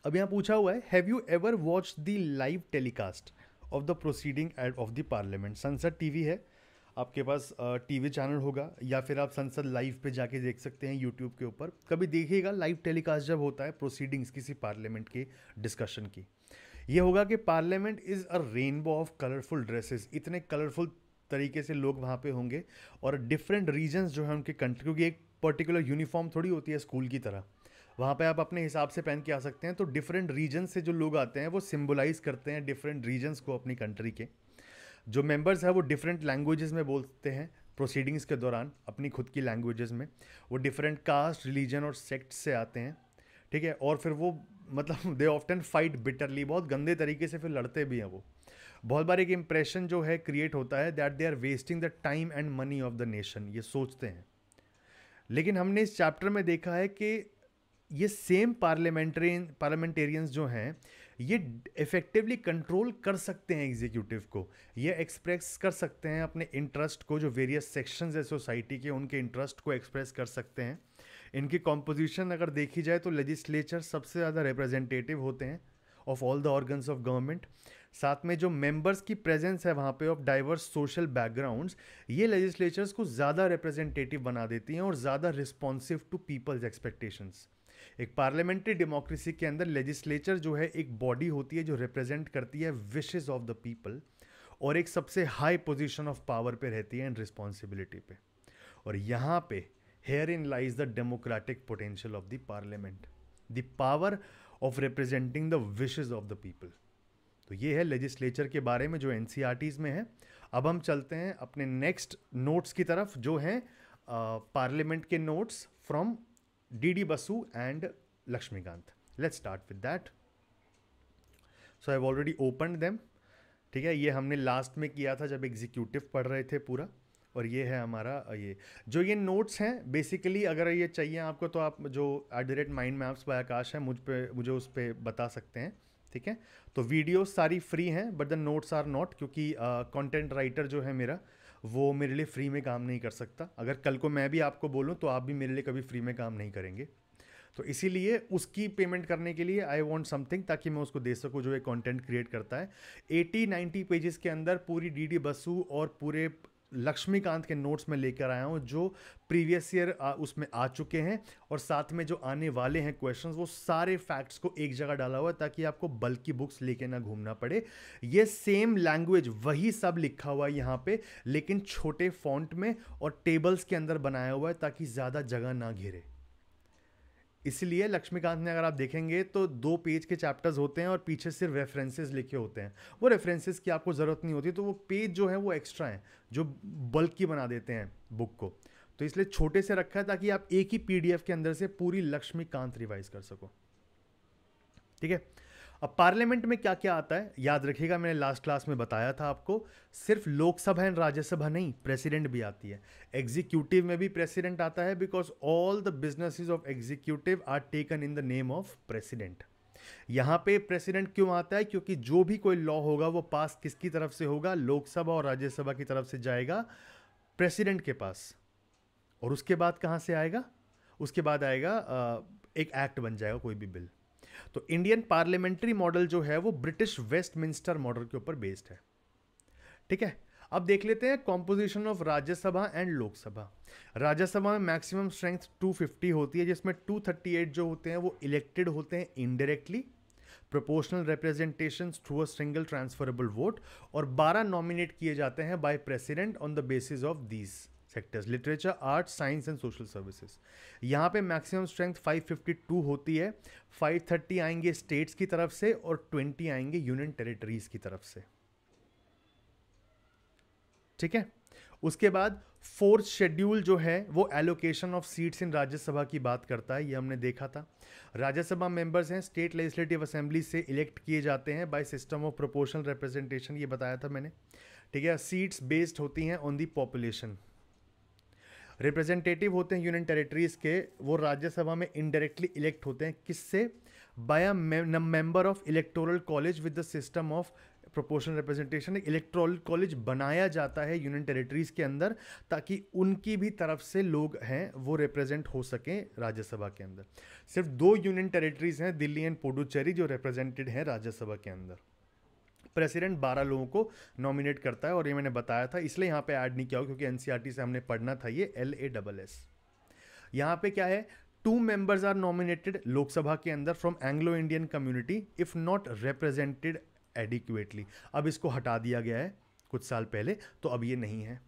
अब यहां पूछा हुआ है have you ever watch the live telecast of the proceedings of the parliament Sansad TV है आपके पास टीवी चैनल होगा या फिर आप संसद लाइव पे जाके देख सकते हैं यूट्यूब के ऊपर कभी देखिएगा लाइव टेलीकास्ट जब होता है प्रोसीडिंग्स किसी पार्लियामेंट के डिस्कशन की ये होगा कि parliament is a rainbow of colourful dresses इतने कलरफुल तरीके से लोग वहाँ पे होंगे और डिफरेंट रीजन्स जो हैं उनके कंट्री क्योंकि एक पर्टिकुलर यूनिफॉर्म थोड़ी होती है स्कूल की तरह वहाँ पे आप अपने हिसाब से पहन के आ सकते हैं तो डिफरेंट रीजन से जो लोग आते हैं वो सिम्बोलाइज़ करते हैं डिफरेंट रीजन्स को अपनी कंट्री के जो मेंबर्स हैं वो डिफरेंट लैंग्वेजेस में बोलते हैं प्रोसीडिंग्स के दौरान अपनी खुद की लैंग्वेजेस में वो डिफरेंट कास्ट रिलीजन और सेक्ट से आते हैं ठीक है और फिर वो मतलब दे ऑफ्टन फाइट बिटरली बहुत गंदे तरीके से फिर लड़ते भी हैं वो बहुत बार एक इम्प्रेशन जो है क्रिएट होता है that they are wasting the time and money of the nation ये सोचते हैं लेकिन हमने इस चैप्टर में देखा है कि ये सेम पार्लियामेंट्री पार्लियामेंटेरियंस जो हैं ये इफ़ेक्टिवली कंट्रोल कर सकते हैं एग्जीक्यूटिव को ये एक्सप्रेस कर सकते हैं अपने इंटरेस्ट को जो वेरियस सेक्शंस है सोसाइटी के उनके इंटरेस्ट को एक्सप्रेस कर सकते हैं इनकी कॉम्पोजिशन अगर देखी जाए तो लेजिस्लेचर सबसे ज़्यादा रिप्रेजेंटेटिव होते हैं of all the organs of government साथ में जो मेंबर्स की प्रेजेंस है वहाँ पे ऑफ डाइवर्स सोशल बैकग्राउंड्स ये लेजिस्लेचर्स को ज़्यादा रिप्रेजेंटेटिव बना देती हैं और ज़्यादा रिस्पॉन्सिव टू पीपल्स एक्सपेक्टेशंस एक पार्लियामेंट्री डेमोक्रेसी के अंदर लेजिस्लेचर जो है एक बॉडी होती है जो रिप्रेजेंट करती है विशेज ऑफ द पीपल और एक सबसे हाई पोजिशन ऑफ पावर पर रहती है एंड रिस्पॉन्सिबिलिटी पे और यहाँ पे here in lies the democratic potential of the parliament the power of representing the wishes of the people तो ये है लेजिस्लेचर के बारे में जो एन e में है अब हम चलते हैं अपने नेक्स्ट नोट्स की तरफ जो हैं पार्लियामेंट uh, के notes from D D Basu and Laxmikanth let's start with that. So I already open them ठीक है ये हमने लास्ट में किया था जब एग्जीक्यूटिव पढ़ रहे थे पूरा और ये है हमारा ये जो ये नोट्स हैं बेसिकली अगर ये चाहिए आपको तो आप जो at the rate mind maps by Akash है मुझ पे मुझे उस पर बता सकते हैं ठीक है तो वीडियोस सारी फ्री हैं but the notes are not क्योंकि कंटेंट uh, राइटर जो है मेरा वो मेरे लिए फ्री में काम नहीं कर सकता अगर कल को मैं भी आपको बोलूँ तो आप भी मेरे लिए कभी फ्री में काम नहीं करेंगे तो इसीलिए उसकी पेमेंट करने के लिए आई वॉन्ट समथिंग ताकि मैं उसको दे सकूँ जो एक कॉन्टेंट क्रिएट करता है 80 90 पेजेस के अंदर पूरी डी डी बसु और पूरे लक्ष्मीकांत के नोट्स में लेकर आया हूँ जो प्रीवियस ईयर उसमें आ चुके हैं और साथ में जो आने वाले हैं क्वेश्चंस वो सारे फैक्ट्स को एक जगह डाला हुआ है ताकि आपको बल्कि बुक्स लेके ना घूमना पड़े ये सेम लैंग्वेज वही सब लिखा हुआ है यहाँ पे लेकिन छोटे फॉन्ट में और टेबल्स के अंदर बनाया हुआ है ताकि ज़्यादा जगह ना घेरे इसलिए लक्ष्मीकांत ने अगर आप देखेंगे तो दो पेज के चैप्टर्स होते हैं और पीछे सिर्फ रेफरेंसेस लिखे होते हैं वो रेफरेंसेस की आपको ज़रूरत नहीं होती तो वो पेज जो है वो एक्स्ट्रा हैं जो बल्क की बना देते हैं बुक को तो इसलिए छोटे से रखा है ताकि आप एक ही पीडीएफ के अंदर से पूरी लक्ष्मीकांत रिवाइज कर सको ठीक है अब पार्लियामेंट में क्या क्या आता है याद रखिएगा मैंने लास्ट क्लास में बताया था आपको सिर्फ लोकसभा एंड राज्यसभा नहीं प्रेसिडेंट भी आती है एग्जीक्यूटिव में भी प्रेसिडेंट आता है because all the business of executive are taken in the name of president यहाँ पे प्रेसिडेंट क्यों आता है क्योंकि जो भी कोई लॉ होगा वो पास किसकी तरफ से होगा लोकसभा और राज्यसभा की तरफ से जाएगा प्रेसिडेंट के पास और उसके बाद कहाँ से आएगा उसके बाद आएगा एक एक्ट बन जाएगा कोई भी बिल तो इंडियन पार्लियामेंट्री मॉडल जो है वो ब्रिटिश वेस्टमिंस्टर मॉडल के ऊपर बेस्ड है ठीक है अब देख लेते हैं composition of Rajya Sabha and Lok Sabha Rajya Sabha में मैक्सिमम स्ट्रेंथ 250 होती है जिसमें 238 जो होते हैं वो इलेक्टेड होते हैं indirectly proportional representation through a single transferable vote और 12 नॉमिनेट किए जाते हैं by president on the basis of these sectors literature arts science and social services यहाँ पे मैक्सिमम स्ट्रेंथ 552 होती है 530 आएंगे स्टेट्स की तरफ से और 20 आएंगे यूनियन टेरिटरीज की तरफ से ठीक है उसके बाद फोर्थ शेड्यूल जो है वो allocation of seats in Rajya Sabha की बात करता है ये हमने देखा था राज्यसभा मेंबर्स हैं स्टेट लेजिस्लेटिव असेंबली से इलेक्ट किए जाते हैं by system of proportional representation ये बताया था मैंने ठीक है सीट्स बेस्ड होती हैं ऑन दी पॉपुलेशन रिप्रेजेंटेटिव होते हैं यूनियन टेरिटरीज़ के वो राज्यसभा में इनडायरेक्टली इलेक्ट होते हैं किससे by a member of electoral college with the system of proportional representation एक इलेक्ट्रोल कॉलेज बनाया जाता है यूनियन टेरिटरीज के अंदर ताकि उनकी भी तरफ से लोग हैं वो रिप्रेजेंट हो सकें राज्यसभा के अंदर सिर्फ दो यूनियन टेरिटरीज हैं दिल्ली एंड पुडुचेरी जो रिप्रेजेंटेड हैं राज्यसभा के अंदर प्रेसिडेंट बारह लोगों को नॉमिनेट करता है और ये मैंने बताया था इसलिए यहाँ पे ऐड नहीं किया क्योंकि एनसीईआरटी e से हमने पढ़ना था ये एल ए डबल एस यहाँ पे क्या है two members are nominated Lok Sabha के अंदर from Anglo Indian community if not represented adequately अब इसको हटा दिया गया है कुछ साल पहले तो अब ये नहीं है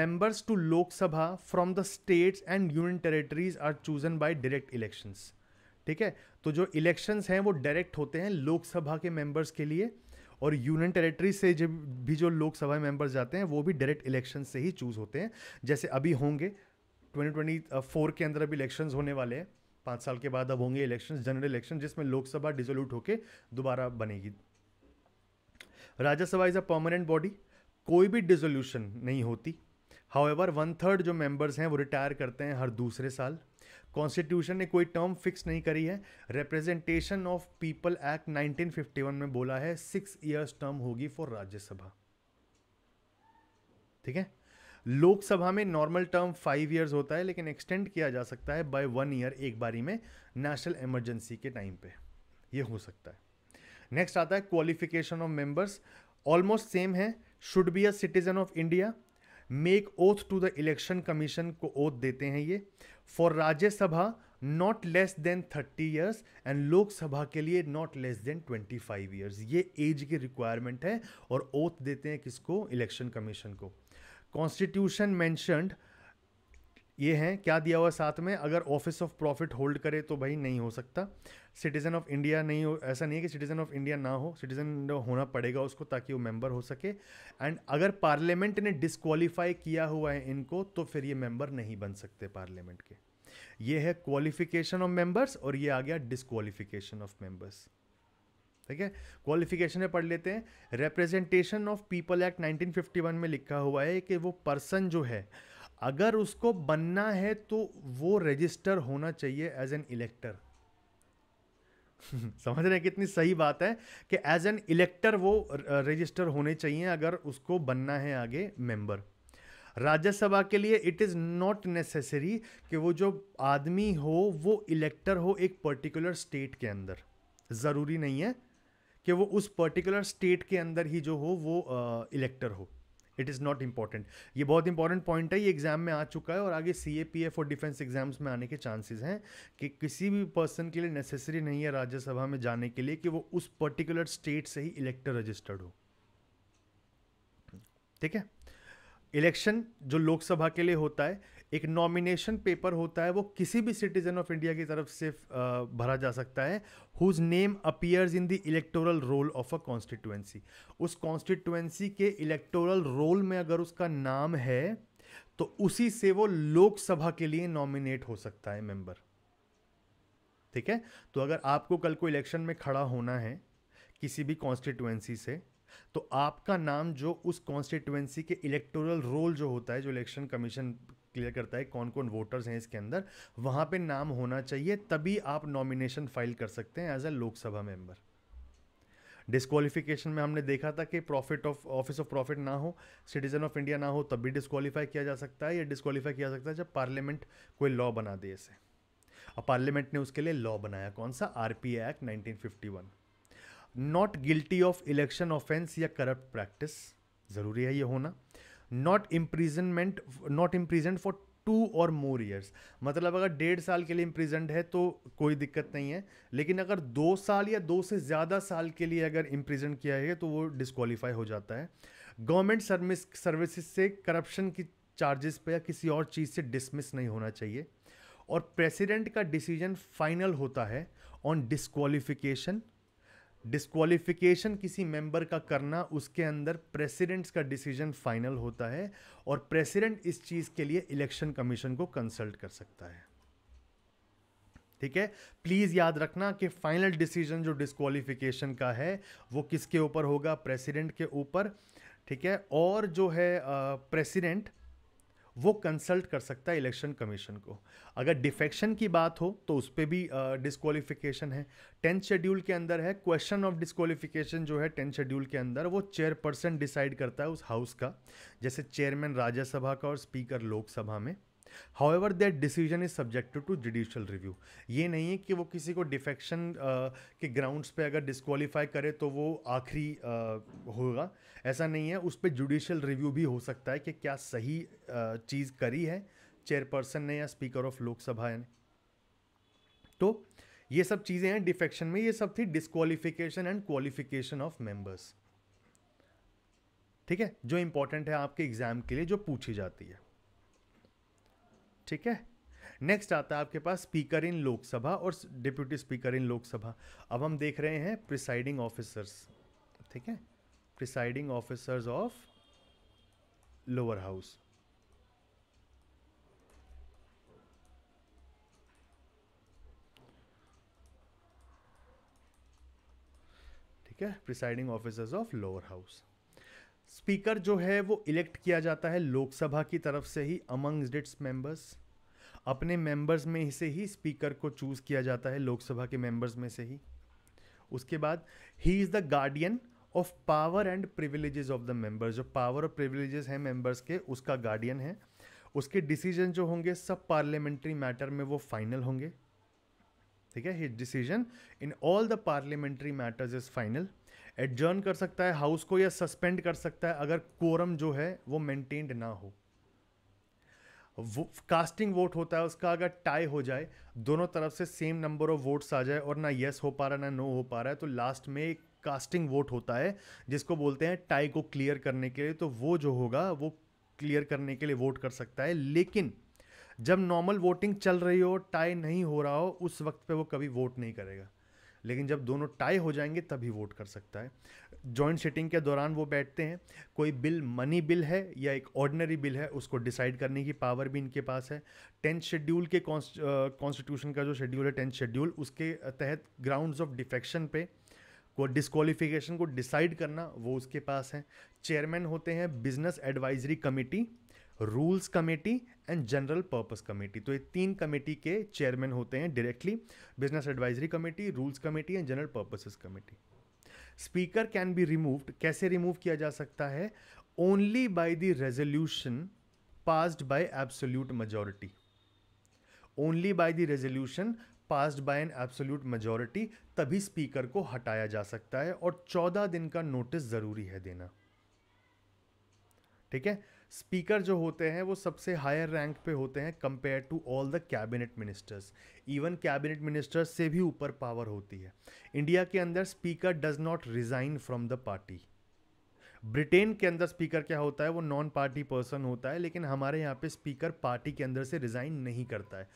members to Lok Sabha from the states and union territories are chosen by direct elections ठीक है तो जो इलेक्शंस हैं वो डायरेक्ट होते हैं लोकसभा के मेंबर्स के लिए और यूनियन टेरिटरी से जब भी जो लोकसभा मेंबर्स जाते हैं वो भी डायरेक्ट इलेक्शन से ही चूज़ होते हैं जैसे अभी होंगे 2024 के अंदर अभी इलेक्शंस होने वाले हैं पाँच साल के बाद अब होंगे इलेक्शंस जनरल इलेक्शन जिसमें लोकसभा डिजोल्यूट होकर दोबारा बनेगी Rajya Sabha is a permanent body कोई भी डिजोल्यूशन नहीं होती हाउ एवर वन थर्ड जो मेंबर्स हैं वो रिटायर करते हैं हर दूसरे साल कॉन्स्टिट्यूशन ने कोई टर्म फिक्स नहीं करी है रिप्रेजेंटेशन ऑफ पीपल एक्ट 1951 में बोला है सिक्स इयर्स टर्म होगी फॉर राज्यसभा ठीक है लोकसभा में नॉर्मल टर्म फाइव इयर्स होता है लेकिन एक्सटेंड किया जा सकता है बाय वन ईयर एक बारी में नेशनल इमरजेंसी के टाइम पे ये हो सकता है नेक्स्ट आता है qualification of members almost same है should be a citizen of India make oath to the election commission को ओथ देते हैं ये for Rajya Sabha not less than thirty years and Lok Sabha के लिए not less than twenty five years ये age की requirement है और ओथ देते हैं किसको इलेक्शन कमीशन को कॉन्स्टिट्यूशन मैंशनड ये हैं क्या दिया हुआ साथ में अगर ऑफिस ऑफ प्रॉफिट होल्ड करे तो भाई नहीं हो सकता सिटीज़न ऑफ इंडिया नहीं हो ऐसा नहीं है कि सिटीज़न ऑफ इंडिया ना हो सिटीज़न होना पड़ेगा उसको ताकि वो मेंबर हो सके एंड अगर पार्लियामेंट ने डिसक्वालीफाई किया हुआ है इनको तो फिर ये मेंबर नहीं बन सकते पार्लियामेंट के ये है क्वालिफिकेशन ऑफ मेंबर्स और ये आ गया डिसक्वालिफिकेशन ऑफ मेंबर्स ठीक है क्वालिफिकेशन में पढ़ लेते हैं रिप्रेजेंटेशन ऑफ पीपल एक्ट 1951 में लिखा हुआ है कि वो पर्सन जो है अगर उसको बनना है तो वो रजिस्टर होना चाहिए एज एन इलेक्टर समझ रहे हैं कितनी सही बात है कि एज एन इलेक्टर वो रजिस्टर होने चाहिए अगर उसको बनना है आगे मेंबर राज्यसभा के लिए इट इज़ नॉट नेसेसरी कि वो जो आदमी हो वो इलेक्टर हो एक पर्टिकुलर स्टेट के अंदर ज़रूरी नहीं है कि वो उस पर्टिकुलर स्टेट के अंदर ही जो हो वो इलेक्टर हो इट इज़ नॉट इम्पॉर्टेंट ये बहुत इंपॉर्टेंट पॉइंट है ये एग्जाम में आ चुका है और आगे सी ए पी एफ और डिफेंस एग्जाम्स में आने के चांसेस हैं कि किसी भी पर्सन के लिए नेसेसरी नहीं है राज्यसभा में जाने के लिए कि वो उस पर्टिकुलर स्टेट से ही इलेक्टर रजिस्टर्ड हो ठीक है इलेक्शन जो लोकसभा के लिए होता है एक नॉमिनेशन पेपर होता है वो किसी भी सिटीजन ऑफ इंडिया की तरफ से भरा जा सकता है whose name appears in the electoral roll of a constituency उस कॉन्स्टिट्युएंसी के इलेक्टोरल रोल में अगर उसका नाम है तो उसी से वो लोकसभा के लिए नॉमिनेट हो सकता है मेंबर ठीक है तो अगर आपको कल को इलेक्शन में खड़ा होना है किसी भी कॉन्स्टिट्युएंसी से तो आपका नाम जो उस कॉन्स्टिट्युएंसी के इलेक्टोरल रोल जो होता है जो इलेक्शन कमीशन क्लियर करता है कौन कौन वोटर्स हैं इसके अंदर वहाँ पे नाम होना चाहिए तभी आप नॉमिनेशन फाइल कर सकते हैं as a Lok Sabha member disqualification में हमने देखा था कि profit of office of profit ना हो सिटीजन ऑफ इंडिया ना हो तब भी डिस्कवालीफाई किया जा सकता है या डिस्कवालीफाई किया जा सकता है जब पार्लियामेंट कोई लॉ बना दे इसे और पार्लियामेंट ने उसके लिए लॉ बनाया कौन सा R P act one not guilty of election offence या करप्ट प्रैक्टिस ज़रूरी है ये होना not imprisonment not imprisonment for two और मोर ईयर्स मतलब अगर डेढ़ साल के लिए इम्प्रिजेंट है तो कोई दिक्कत नहीं है लेकिन अगर दो साल या दो से ज़्यादा साल के लिए अगर इम्प्रिजेंट किया है तो वो डिसक्वालीफाई हो जाता है गवर्नमेंट सर्विस सर्विसेज से करप्शन की चार्जेस पे या किसी और चीज़ से डिसमिस नहीं होना चाहिए और प्रेसिडेंट का डिसीजन फाइनल होता है ऑन डिसक्वालिफिकेशन डिस्कवालिफिकेशन किसी मेंबर का करना उसके अंदर प्रेसिडेंट्स का डिसीजन फाइनल होता है और प्रेसिडेंट इस चीज़ के लिए इलेक्शन कमीशन को कंसल्ट कर सकता है ठीक है प्लीज़ याद रखना कि फाइनल डिसीजन जो डिस्कवालिफिकेशन का है वो किसके ऊपर होगा प्रेसिडेंट के ऊपर ठीक है और जो है प्रेसिडेंट वो कंसल्ट कर सकता है इलेक्शन कमीशन को अगर डिफेक्शन की बात हो तो उस पर भी डिस्कालिफिकेशन है टेंथ शेड्यूल के अंदर है क्वेश्चन ऑफ डिस्कालिफिकेशन जो है टेंथ शेड्यूल के अंदर वो चेयरपर्सन डिसाइड करता है उस हाउस का जैसे चेयरमैन राज्यसभा का और स्पीकर लोकसभा में however that decision is subjected to judicial review ये नहीं है कि वो किसी को डिफेक्शन के ग्राउंड्स पे अगर डिस्कवालीफाई करे तो वो आखिरी होगा ऐसा नहीं है उस पर जुडिशल रिव्यू भी हो सकता है कि क्या सही चीज़ करी है चेयरपर्सन ने या स्पीकर ऑफ लोकसभा ने तो ये सब चीज़ें हैं डिफेक्शन में ये सब थी disqualification and qualification of members ठीक है जो इंपॉर्टेंट है आपके एग्जाम के लिए जो पूछी जाती है ठीक है नेक्स्ट आता है आपके पास स्पीकर इन लोकसभा और डिप्यूटी स्पीकर इन लोकसभा अब हम देख रहे हैं प्रिसाइडिंग ऑफिसर्स ठीक है presiding officers of lower house ठीक है presiding officers of lower house speaker जो है वो इलेक्ट किया जाता है लोकसभा की तरफ से ही अमंग इट्स मेंबर्स अपने मेंबर्स में से ही स्पीकर को चूज़ किया जाता है लोकसभा के मेंबर्स में से ही उसके बाद ही is the guardian of power and privileges of the members जो पावर और प्रिविलेजेस हैं मेंबर्स के उसका गार्डियन है उसके डिसीजन जो होंगे सब पार्लियामेंट्री मैटर में वो फाइनल होंगे ठीक है his decision in all the parliamentary matters is final adjourn कर सकता है हाउस को या सस्पेंड कर सकता है अगर कोरम जो है वो मेंटेन्ड ना हो वो, कास्टिंग वोट होता है उसका अगर टाई हो जाए दोनों तरफ से सेम नंबर ऑफ वोट्स आ जाए और ना येस हो पा रहा है ना नो हो पा रहा है तो लास्ट में एक कास्टिंग वोट होता है जिसको बोलते हैं टाई को क्लियर करने के लिए तो वो जो होगा वो क्लियर करने के लिए वोट कर सकता है लेकिन जब नॉर्मल वोटिंग चल रही हो टाई नहीं हो रहा हो उस वक्त पे वो कभी वोट नहीं करेगा लेकिन जब दोनों टाई हो जाएंगे तभी वोट कर सकता है जॉइंट सिटिंग के दौरान वो बैठते हैं कोई बिल मनी बिल है या एक ऑर्डिनरी बिल है उसको डिसाइड करने की पावर भी इनके पास है टेंथ शेड्यूल के कॉन्स्टिट्यूशन का जो शेड्यूल है टेंथ शेड्यूल उसके तहत ग्राउंड्स ऑफ डिफेक्शन पे को डिस्कालिफिकेशन को डिसाइड करना वो उसके पास है चेयरमैन होते हैं business advisory committee rules committee and general purpose committee तो ये तीन कमेटी के चेयरमैन होते हैं directly business advisory committee rules committee and general purposes committee speaker can be removed कैसे रिमूव किया जा सकता है only by the resolution passed by absolute majority only by the resolution passed by an absolute majority तभी speaker को हटाया जा सकता है और चौदह दिन का नोटिस ज़रूरी है देना ठीक है स्पीकर जो होते हैं वो सबसे हायर रैंक पे होते हैं compare to all the cabinet ministers even cabinet ministers से भी ऊपर पावर होती है इंडिया के अंदर speaker does not resign from the party Britain के अंदर स्पीकर क्या होता है वो नॉन पार्टी पर्सन होता है लेकिन हमारे यहाँ पे स्पीकर पार्टी के अंदर से रिज़ाइन नहीं करता है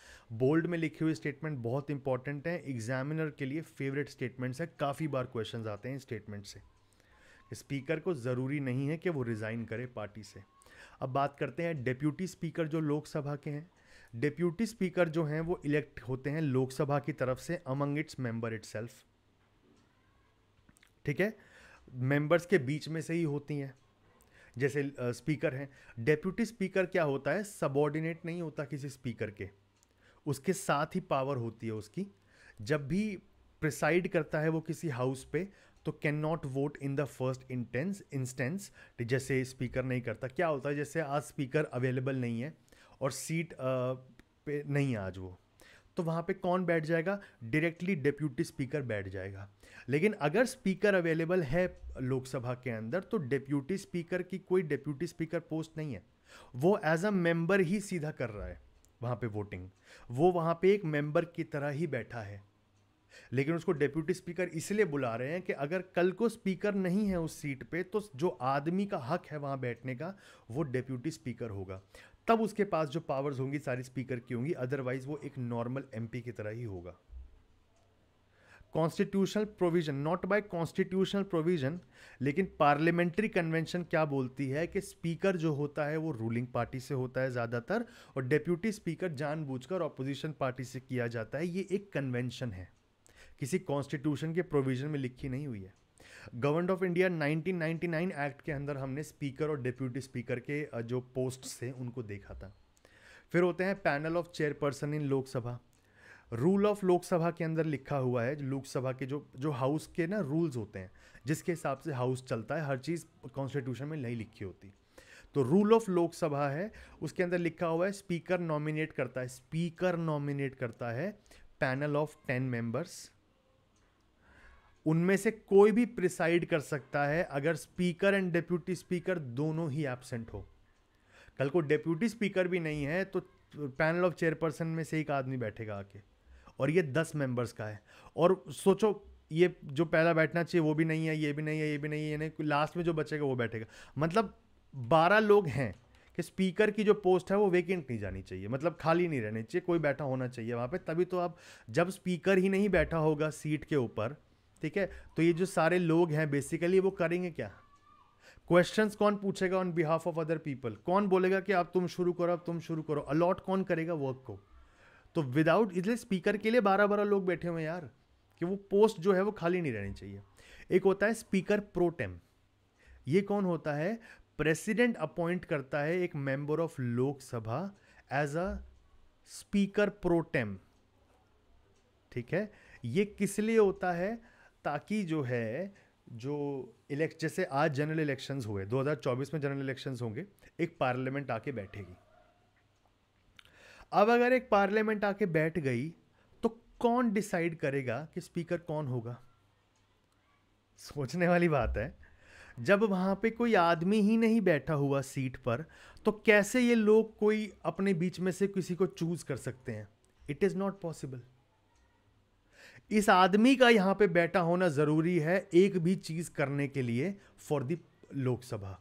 बोल्ड में लिखी हुई स्टेटमेंट बहुत इंपॉर्टेंट है एग्जामिनर के लिए फेवरेट स्टेटमेंट्स है काफ़ी बार क्वेश्चन आते हैं स्टेटमेंट से स्पीकर को ज़रूरी नहीं है कि वो रिज़ाइन करे पार्टी से अब बात करते हैं डिप्यूटी स्पीकर जो लोकसभा के हैं डिप्यूटी स्पीकर जो हैं वो इलेक्ट होते हैं लोकसभा की तरफ से अमंग इट्स मेंबर इट ठीक है मेंबर्स के बीच में से ही होती हैं जैसे स्पीकर हैं डेप्यूटी स्पीकर क्या होता है सबॉर्डिनेट नहीं होता किसी स्पीकर के उसके साथ ही पावर होती है उसकी जब भी प्रिसाइड करता है वो किसी हाउस पे तो can not vote in the first intense instance जैसे स्पीकर नहीं करता क्या होता है जैसे आज स्पीकर अवेलेबल नहीं है और सीट पे नहीं है आज वो तो वहाँ पे कौन बैठ जाएगा डायरेक्टली डिप्यूटी स्पीकर बैठ जाएगा लेकिन अगर स्पीकर अवेलेबल है लोकसभा के अंदर तो डिप्यूटी स्पीकर की कोई डिप्यूटी स्पीकर पोस्ट नहीं है वो एज अ मेंबर ही सीधा कर रहा है वहाँ पे वोटिंग वो वहाँ पे एक मेंबर की तरह ही बैठा है लेकिन उसको डिप्यूटी स्पीकर इसलिए बुला रहे हैं कि अगर कल को स्पीकर नहीं है उस सीट पे तो जो आदमी का हक है वहाँ बैठने का वो डिप्यूटी स्पीकर होगा तब उसके पास जो पावर्स होंगी सारी स्पीकर की होंगी अदरवाइज वो एक नॉर्मल एम की तरह ही होगा constitutional provision not by constitutional provision लेकिन पार्लियामेंट्री कन्वेंशन क्या बोलती है कि स्पीकर जो होता है वो रूलिंग पार्टी से होता है ज़्यादातर और डेप्यूटी स्पीकर जानबूझकर ऑपोजिशन पार्टी से किया जाता है ये एक कन्वेंशन है किसी कॉन्स्टिट्यूशन के प्रोविजन में लिखी नहीं हुई है गवर्नमेंट ऑफ इंडिया 1999 एक्ट के अंदर हमने स्पीकर और डिप्यूटी स्पीकर के जो पोस्ट थे उनको देखा था फिर होते हैं panel of chairperson in Lok Sabha rule of Lok Sabha के अंदर लिखा हुआ है लोकसभा के जो जो हाउस के ना रूल्स होते हैं जिसके हिसाब से हाउस चलता है हर चीज़ कॉन्स्टिट्यूशन में नहीं लिखी होती तो रूल ऑफ लोकसभा है उसके अंदर लिखा हुआ है स्पीकर नॉमिनेट करता है स्पीकर नॉमिनेट करता है पैनल ऑफ टेन मेंबर्स उनमें से कोई भी प्रिसाइड कर सकता है अगर स्पीकर एंड डेप्यूटी स्पीकर दोनों ही एबसेंट हो कल को डेप्यूटी स्पीकर भी नहीं है तो पैनल ऑफ चेयरपर्सन में से एक आदमी बैठेगा आके और ये दस मेंबर्स का है और सोचो ये जो पहला बैठना चाहिए वो भी नहीं है ये भी नहीं है ये भी नहीं है ये नहीं लास्ट में जो बचेगा वो बैठेगा मतलब बारह लोग हैं कि स्पीकर की जो पोस्ट है वो वेकेंट नहीं जानी चाहिए मतलब खाली नहीं रहनी चाहिए कोई बैठा होना चाहिए वहाँ पे तभी तो आप जब स्पीकर ही नहीं बैठा होगा सीट के ऊपर ठीक है तो ये जो सारे लोग हैं बेसिकली वो करेंगे क्या क्वेश्चन कौन पूछेगा on behalf of other people कौन बोलेगा कि आप तुम शुरू करो अब तुम शुरू करो अलॉट कौन करेगा वर्क को तो विदाउट इसलिए स्पीकर के लिए बारह बारह लोग बैठे हुए हैं यार कि वो पोस्ट जो है वो खाली नहीं रहनी चाहिए एक होता है स्पीकर प्रोटेम ये कौन होता है प्रेसिडेंट अपॉइंट करता है एक member of Lok Sabha as a speaker pro tem ठीक है ये किस लिए होता है ताकि जो है जो इलेक्ट जैसे आज जनरल इलेक्शंस हुए 2024 में जनरल इलेक्शंस होंगे एक पार्लियामेंट आके बैठेगी अब अगर एक पार्लियामेंट आके बैठ गई तो कौन डिसाइड करेगा कि स्पीकर कौन होगा सोचने वाली बात है जब वहां पे कोई आदमी ही नहीं बैठा हुआ सीट पर तो कैसे ये लोग कोई अपने बीच में से किसी को चूज़ कर सकते हैं इट इज़ नॉट पॉसिबल इस आदमी का यहां पे बैठा होना ज़रूरी है एक भी चीज़ करने के लिए फॉर दी लोकसभा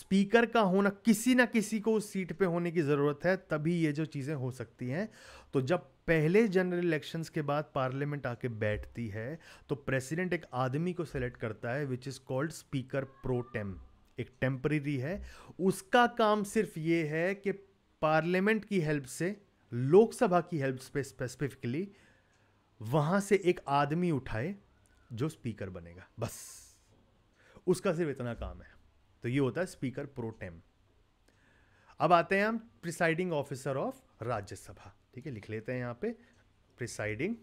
स्पीकर का होना किसी ना किसी को उस सीट पे होने की ज़रूरत है तभी ये जो चीज़ें हो सकती हैं तो जब पहले जनरल इलेक्शंस के बाद पार्लियामेंट आके बैठती है तो प्रेसिडेंट एक आदमी को सेलेक्ट करता है which is called speaker pro tem एक टेम्परेरी है उसका काम सिर्फ ये है कि पार्लियामेंट की हेल्प से लोकसभा की हेल्प पे स्पेसिफिकली वहां से एक आदमी उठाए जो स्पीकर बनेगा बस उसका सिर्फ इतना काम है तो ये होता है स्पीकर प्रोटेम अब आते हैं हम प्रिसाइडिंग ऑफिसर ऑफ राज्यसभा ठीक है लिख लेते हैं यहां पे प्रिसाइडिंग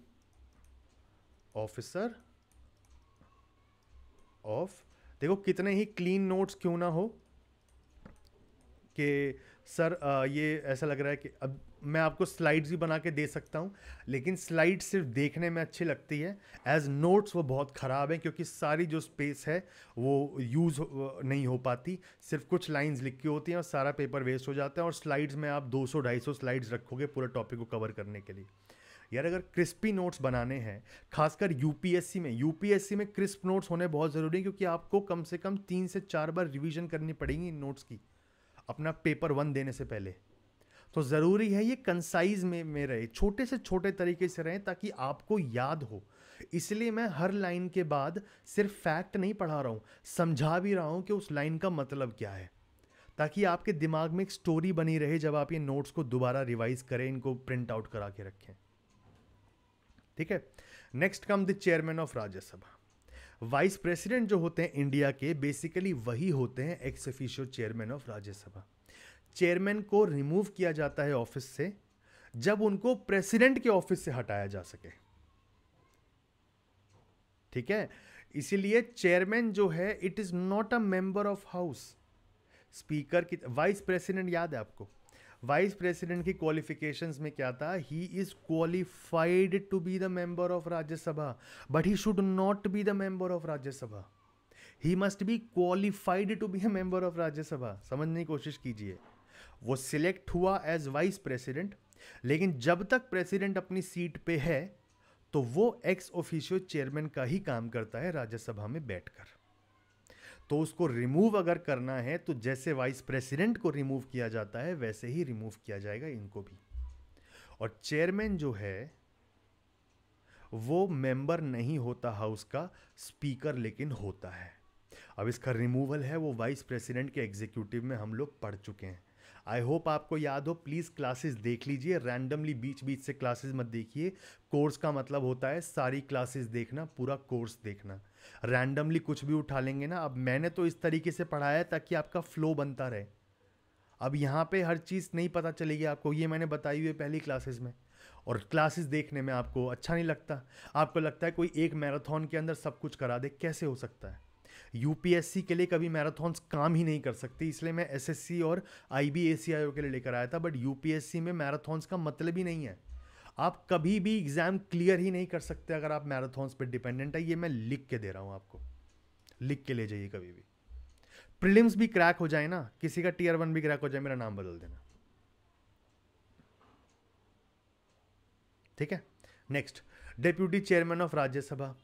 ऑफिसर ऑफ देखो कितने ही क्लीन नोट्स क्यों ना हो कि सर आ, ये ऐसा लग रहा है कि अब मैं आपको स्लाइड्स भी बना के दे सकता हूँ लेकिन स्लाइड सिर्फ देखने में अच्छी लगती है एज नोट्स वो बहुत ख़राब है क्योंकि सारी जो स्पेस है वो यूज़ नहीं हो पाती सिर्फ कुछ लाइंस लिखी होती हैं और सारा पेपर वेस्ट हो जाता है और स्लाइड्स में आप 200-250 स्लाइड्स रखोगे पूरे टॉपिक को कवर करने के लिए यार अगर क्रिस्पी नोट्स बनाने हैं खासकर यूपीएससी में यूपीएससी में क्रिस्प नोट्स होने बहुत ज़रूरी है क्योंकि आपको कम से कम तीन से चार बार रिविजन करनी पड़ेगी इन नोट्स की अपना पेपर वन देने से पहले तो ज़रूरी है ये कंसाइज में में रहे छोटे से छोटे तरीके से रहें ताकि आपको याद हो इसलिए मैं हर लाइन के बाद सिर्फ फैक्ट नहीं पढ़ा रहा हूँ समझा भी रहा हूँ कि उस लाइन का मतलब क्या है ताकि आपके दिमाग में एक स्टोरी बनी रहे जब आप ये नोट्स को दोबारा रिवाइज करें इनको प्रिंट आउट करा के रखें ठीक है next come the chairman of Rajya Sabha vice president जो होते हैं इंडिया के बेसिकली वही होते हैं ex officio chairman of Rajya Sabha chairman को रिमूव किया जाता है ऑफिस से जब उनको प्रेसिडेंट के ऑफिस से हटाया जा सके ठीक है इसीलिए चेयरमैन जो है it is not a member of house speaker की वाइस प्रेसिडेंट याद है आपको वाइस प्रेसिडेंट की क्वालिफिकेशंस में क्या था he is qualified to be the member of Rajya Sabha but he should not be the member of Rajya Sabha he must be qualified to be a member of Rajya Sabha समझने की कोशिश कीजिए वो सिलेक्ट हुआ एज वाइस प्रेसिडेंट लेकिन जब तक प्रेसिडेंट अपनी सीट पे है तो वो एक्स ऑफिशियो चेयरमैन का ही काम करता है राज्यसभा में बैठकर तो उसको रिमूव अगर करना है तो जैसे वाइस प्रेसिडेंट को रिमूव किया जाता है वैसे ही रिमूव किया जाएगा इनको भी और चेयरमैन जो है वो मेंबर नहीं होता हाउस का स्पीकर लेकिन होता है अब इसका रिमूवल है वो वाइस प्रेसिडेंट के एग्जीक्यूटिव में हम लोग पढ़ चुके हैं आई होप आपको याद हो प्लीज़ क्लासेस देख लीजिए रैंडमली बीच बीच से क्लासेस मत देखिए कोर्स का मतलब होता है सारी क्लासेस देखना पूरा कोर्स देखना रैंडमली कुछ भी उठा लेंगे ना अब मैंने तो इस तरीके से पढ़ाया ताकि आपका फ्लो बनता रहे अब यहाँ पे हर चीज़ नहीं पता चलेगी आपको ये मैंने बताई हुई पहली क्लासेस में और क्लासेस देखने में आपको अच्छा नहीं लगता आपको लगता है कोई एक मैराथन के अंदर सब कुछ करा दे कैसे हो सकता है यूपीएससी के लिए कभी मैराथन्स काम ही नहीं कर सकती इसलिए मैं एसएससी और आई के लिए लेकर आया था बट यूपीएससी में मैराथन्स का मतलब ही नहीं है आप कभी भी एग्ज़ाम क्लियर ही नहीं कर सकते अगर आप मैराथन्स पर डिपेंडेंट है ये मैं लिख के दे रहा हूँ आपको लिख के ले जाइए कभी भी प्रिलिम्स भी क्रैक हो जाए ना किसी का टीयर वन भी क्रैक हो जाए मेरा नाम बदल देना ठीक है next deputy chairman of Rajya Sabha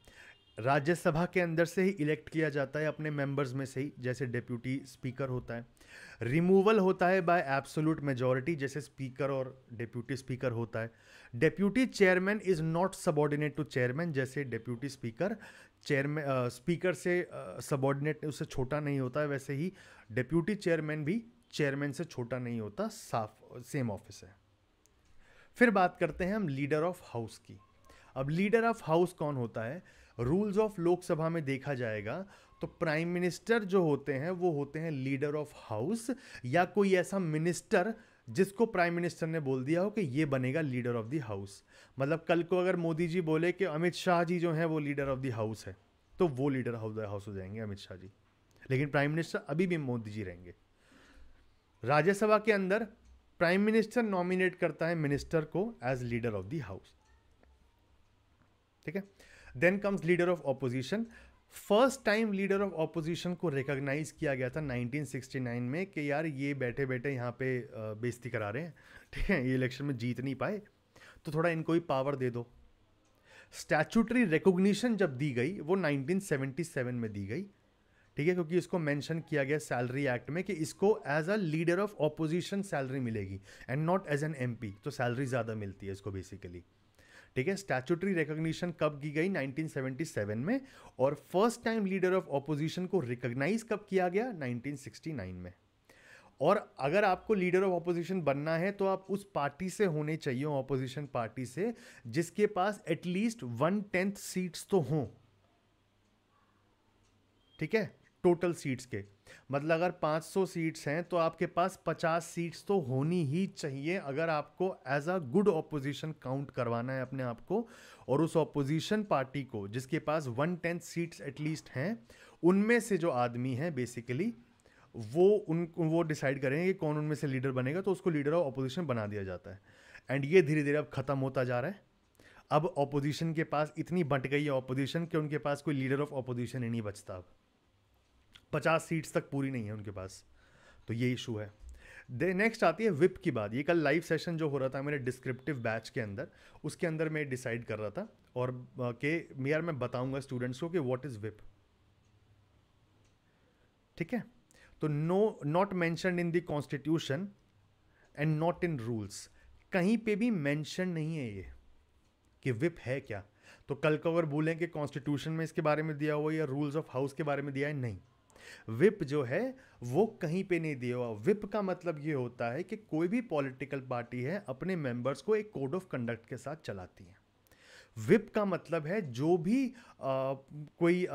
Rajya Sabha के अंदर से ही इलेक्ट किया जाता है अपने मेंबर्स में से ही जैसे डिप्यूटी स्पीकर होता है रिमूवल होता है बाय एब्सोल्यूट मेजॉरिटी जैसे स्पीकर और डिप्यूटी स्पीकर होता है deputy chairman is not subordinate to chairman जैसे डिप्यूटी स्पीकर चेयरमैन स्पीकर से सबॉर्डिनेट uh, उससे छोटा नहीं होता है वैसे ही डिप्यूटी चेयरमैन भी चेयरमैन से छोटा नहीं होता साफ सेम ऑफिस है फिर बात करते हैं हम लीडर ऑफ हाउस की अब लीडर ऑफ हाउस कौन होता है रूल्स ऑफ लोकसभा में देखा जाएगा तो प्राइम मिनिस्टर जो होते हैं वो होते हैं लीडर ऑफ हाउस या कोई ऐसा मिनिस्टर जिसको प्राइम मिनिस्टर ने बोल दिया हो कि ये बनेगा लीडर ऑफ द हाउस मतलब कल को अगर मोदी जी बोले कि अमित शाह जी जो हैं वो लीडर ऑफ द हाउस है तो वो लीडर ऑफ द हाउस हो जाएंगे अमित शाह जी लेकिन प्राइम मिनिस्टर अभी भी मोदी जी रहेंगे राज्यसभा के अंदर प्राइम मिनिस्टर नॉमिनेट करता है मिनिस्टर को as leader of the house ठीक है then comes leader of opposition first time leader of opposition को रिकोगनाइज किया गया था 1969 में कि यार ये बैठे बैठे यहाँ पे बेइज्जती करा रहे हैं ठीक है ये इलेक्शन में जीत नहीं पाए तो थोड़ा इनको ही पावर दे दो स्टैचूटरी रिकोगनीशन जब दी गई वो 1977 में दी गई ठीक है क्योंकि इसको मेंशन किया गया सैलरी एक्ट में कि इसको as a leader of opposition salary मिलेगी and not as an M तो सैलरी ज़्यादा मिलती है इसको बेसिकली ठीक है स्टैचुटरी रिकग्निशन कब की गई 1977 में और first time leader of opposition को रिकोगनाइज कब किया गया 1969 में और अगर आपको लीडर ऑफ ऑपोजिशन बनना है तो आप उस पार्टी से होने चाहिए ऑपोजिशन पार्टी से जिसके पास एटलीस्ट वन टेंथ सीट्स तो हों ठीक है टोटल सीट्स के मतलब अगर 500 सीट्स हैं तो आपके पास 50 सीट्स तो होनी ही चाहिए अगर आपको as a good opposition count करवाना है अपने आप को और उस ऑपोजिशन पार्टी को जिसके पास वन टेंथ सीट्स एटलीस्ट हैं उनमें से जो आदमी हैं बेसिकली वो उन वो डिसाइड करेंगे कि कौन उनमें से लीडर बनेगा तो उसको लीडर ऑफ अपोजिशन बना दिया जाता है एंड ये धीरे धीरे अब ख़त्म होता जा रहा है अब ऑपोजिशन के पास इतनी बंट गई है ऑपोजिशन कि उनके पास कोई लीडर ऑफ ऑपोजिशन ही नहीं बचता अब पचास सीट्स तक पूरी नहीं है उनके पास तो ये इशू है दे नेक्स्ट आती है विप की बात ये कल लाइव सेशन जो हो रहा था मेरे डिस्क्रिप्टिव बैच के अंदर उसके अंदर मैं डिसाइड कर रहा था और के यार मैं बताऊंगा स्टूडेंट्स को कि व्हाट इज़ विप ठीक है तो no not mention in the constitution and not in rules कहीं पे भी मैंशन नहीं है ये कि विप है क्या तो कल को अगर बोलें कि कॉन्स्टिट्यूशन में इसके बारे में दिया हुआ या रूल्स ऑफ हाउस के बारे में दिया है नहीं विप जो है वो कहीं पे नहीं दिया हुआ विप का मतलब ये होता है कि कोई भी पॉलिटिकल पार्टी है अपने मेंबर्स को एक कोड ऑफ कंडक्ट के साथ चलाती है विप का मतलब है जो भी आ, कोई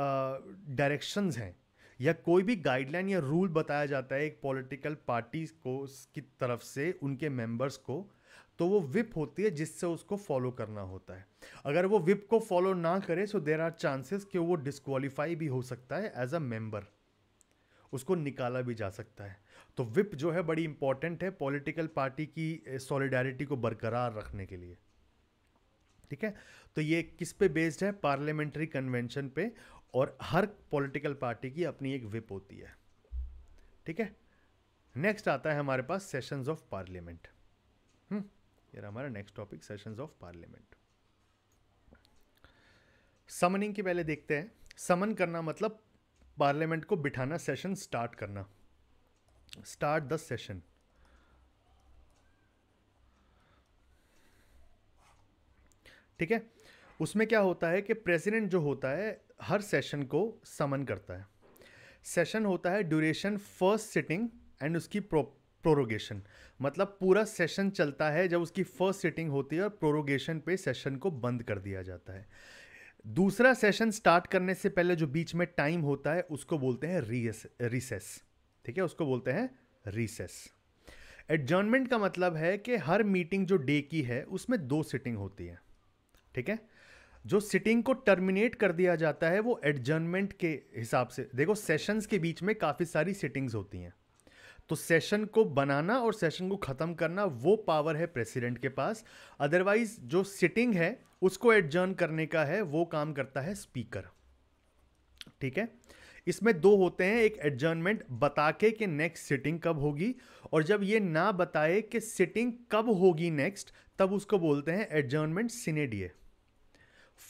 डायरेक्शंस हैं या कोई भी गाइडलाइन या रूल बताया जाता है एक पॉलिटिकल पार्टी को की तरफ से उनके मेंबर्स को तो वो विप होती है जिससे उसको फॉलो करना होता है अगर वो विप को फॉलो ना करे सो देर आर चांसेस कि वो डिस्कवालीफाई भी हो सकता है एज अ मेंबर उसको निकाला भी जा सकता है तो विप जो है बड़ी इंपॉर्टेंट है पॉलिटिकल पार्टी की सॉलिडारिटी को बरकरार रखने के लिए ठीक है तो ये किस पे बेस्ड है पार्लियामेंट्री कन्वेंशन पे और हर पॉलिटिकल पार्टी की अपनी एक विप होती है ठीक है नेक्स्ट आता है हमारे पास सेशंस ऑफ पार्लियामेंट ये हमारा next topic sessions of parliament summoning के पहले देखते हैं समन करना मतलब पार्लियामेंट को बिठाना सेशन स्टार्ट करना स्टार्ट द सेशन ठीक है उसमें क्या होता है कि प्रेसिडेंट जो होता है हर सेशन को समन करता है सेशन होता है ड्यूरेशन फर्स्ट सिटिंग एंड उसकी प्रो प्रोरोगेशन मतलब पूरा सेशन चलता है जब उसकी फर्स्ट सिटिंग होती है और प्रोरोगेशन पे सेशन को बंद कर दिया जाता है दूसरा सेशन स्टार्ट करने से पहले जो बीच में टाइम होता है उसको बोलते हैं रिसेस ठीक है उसको बोलते हैं रिसेस एडजर्नमेंट का मतलब है कि हर मीटिंग जो डे की है उसमें दो सिटिंग होती है ठीक है जो सिटिंग को टर्मिनेट कर दिया जाता है वो एडजर्नमेंट के हिसाब से देखो सेशंस के बीच में काफ़ी सारी सिटिंग्स होती हैं तो सेशन को बनाना और सेशन को ख़त्म करना वो पावर है प्रेसिडेंट के पास अदरवाइज जो सिटिंग है उसको एडजर्न करने का है वो काम करता है स्पीकर ठीक है इसमें दो होते हैं एक एडजर्नमेंट बता के कि नेक्स्ट सिटिंग कब होगी और जब ये ना बताए कि सिटिंग कब होगी नेक्स्ट तब उसको बोलते हैं adjournment sine die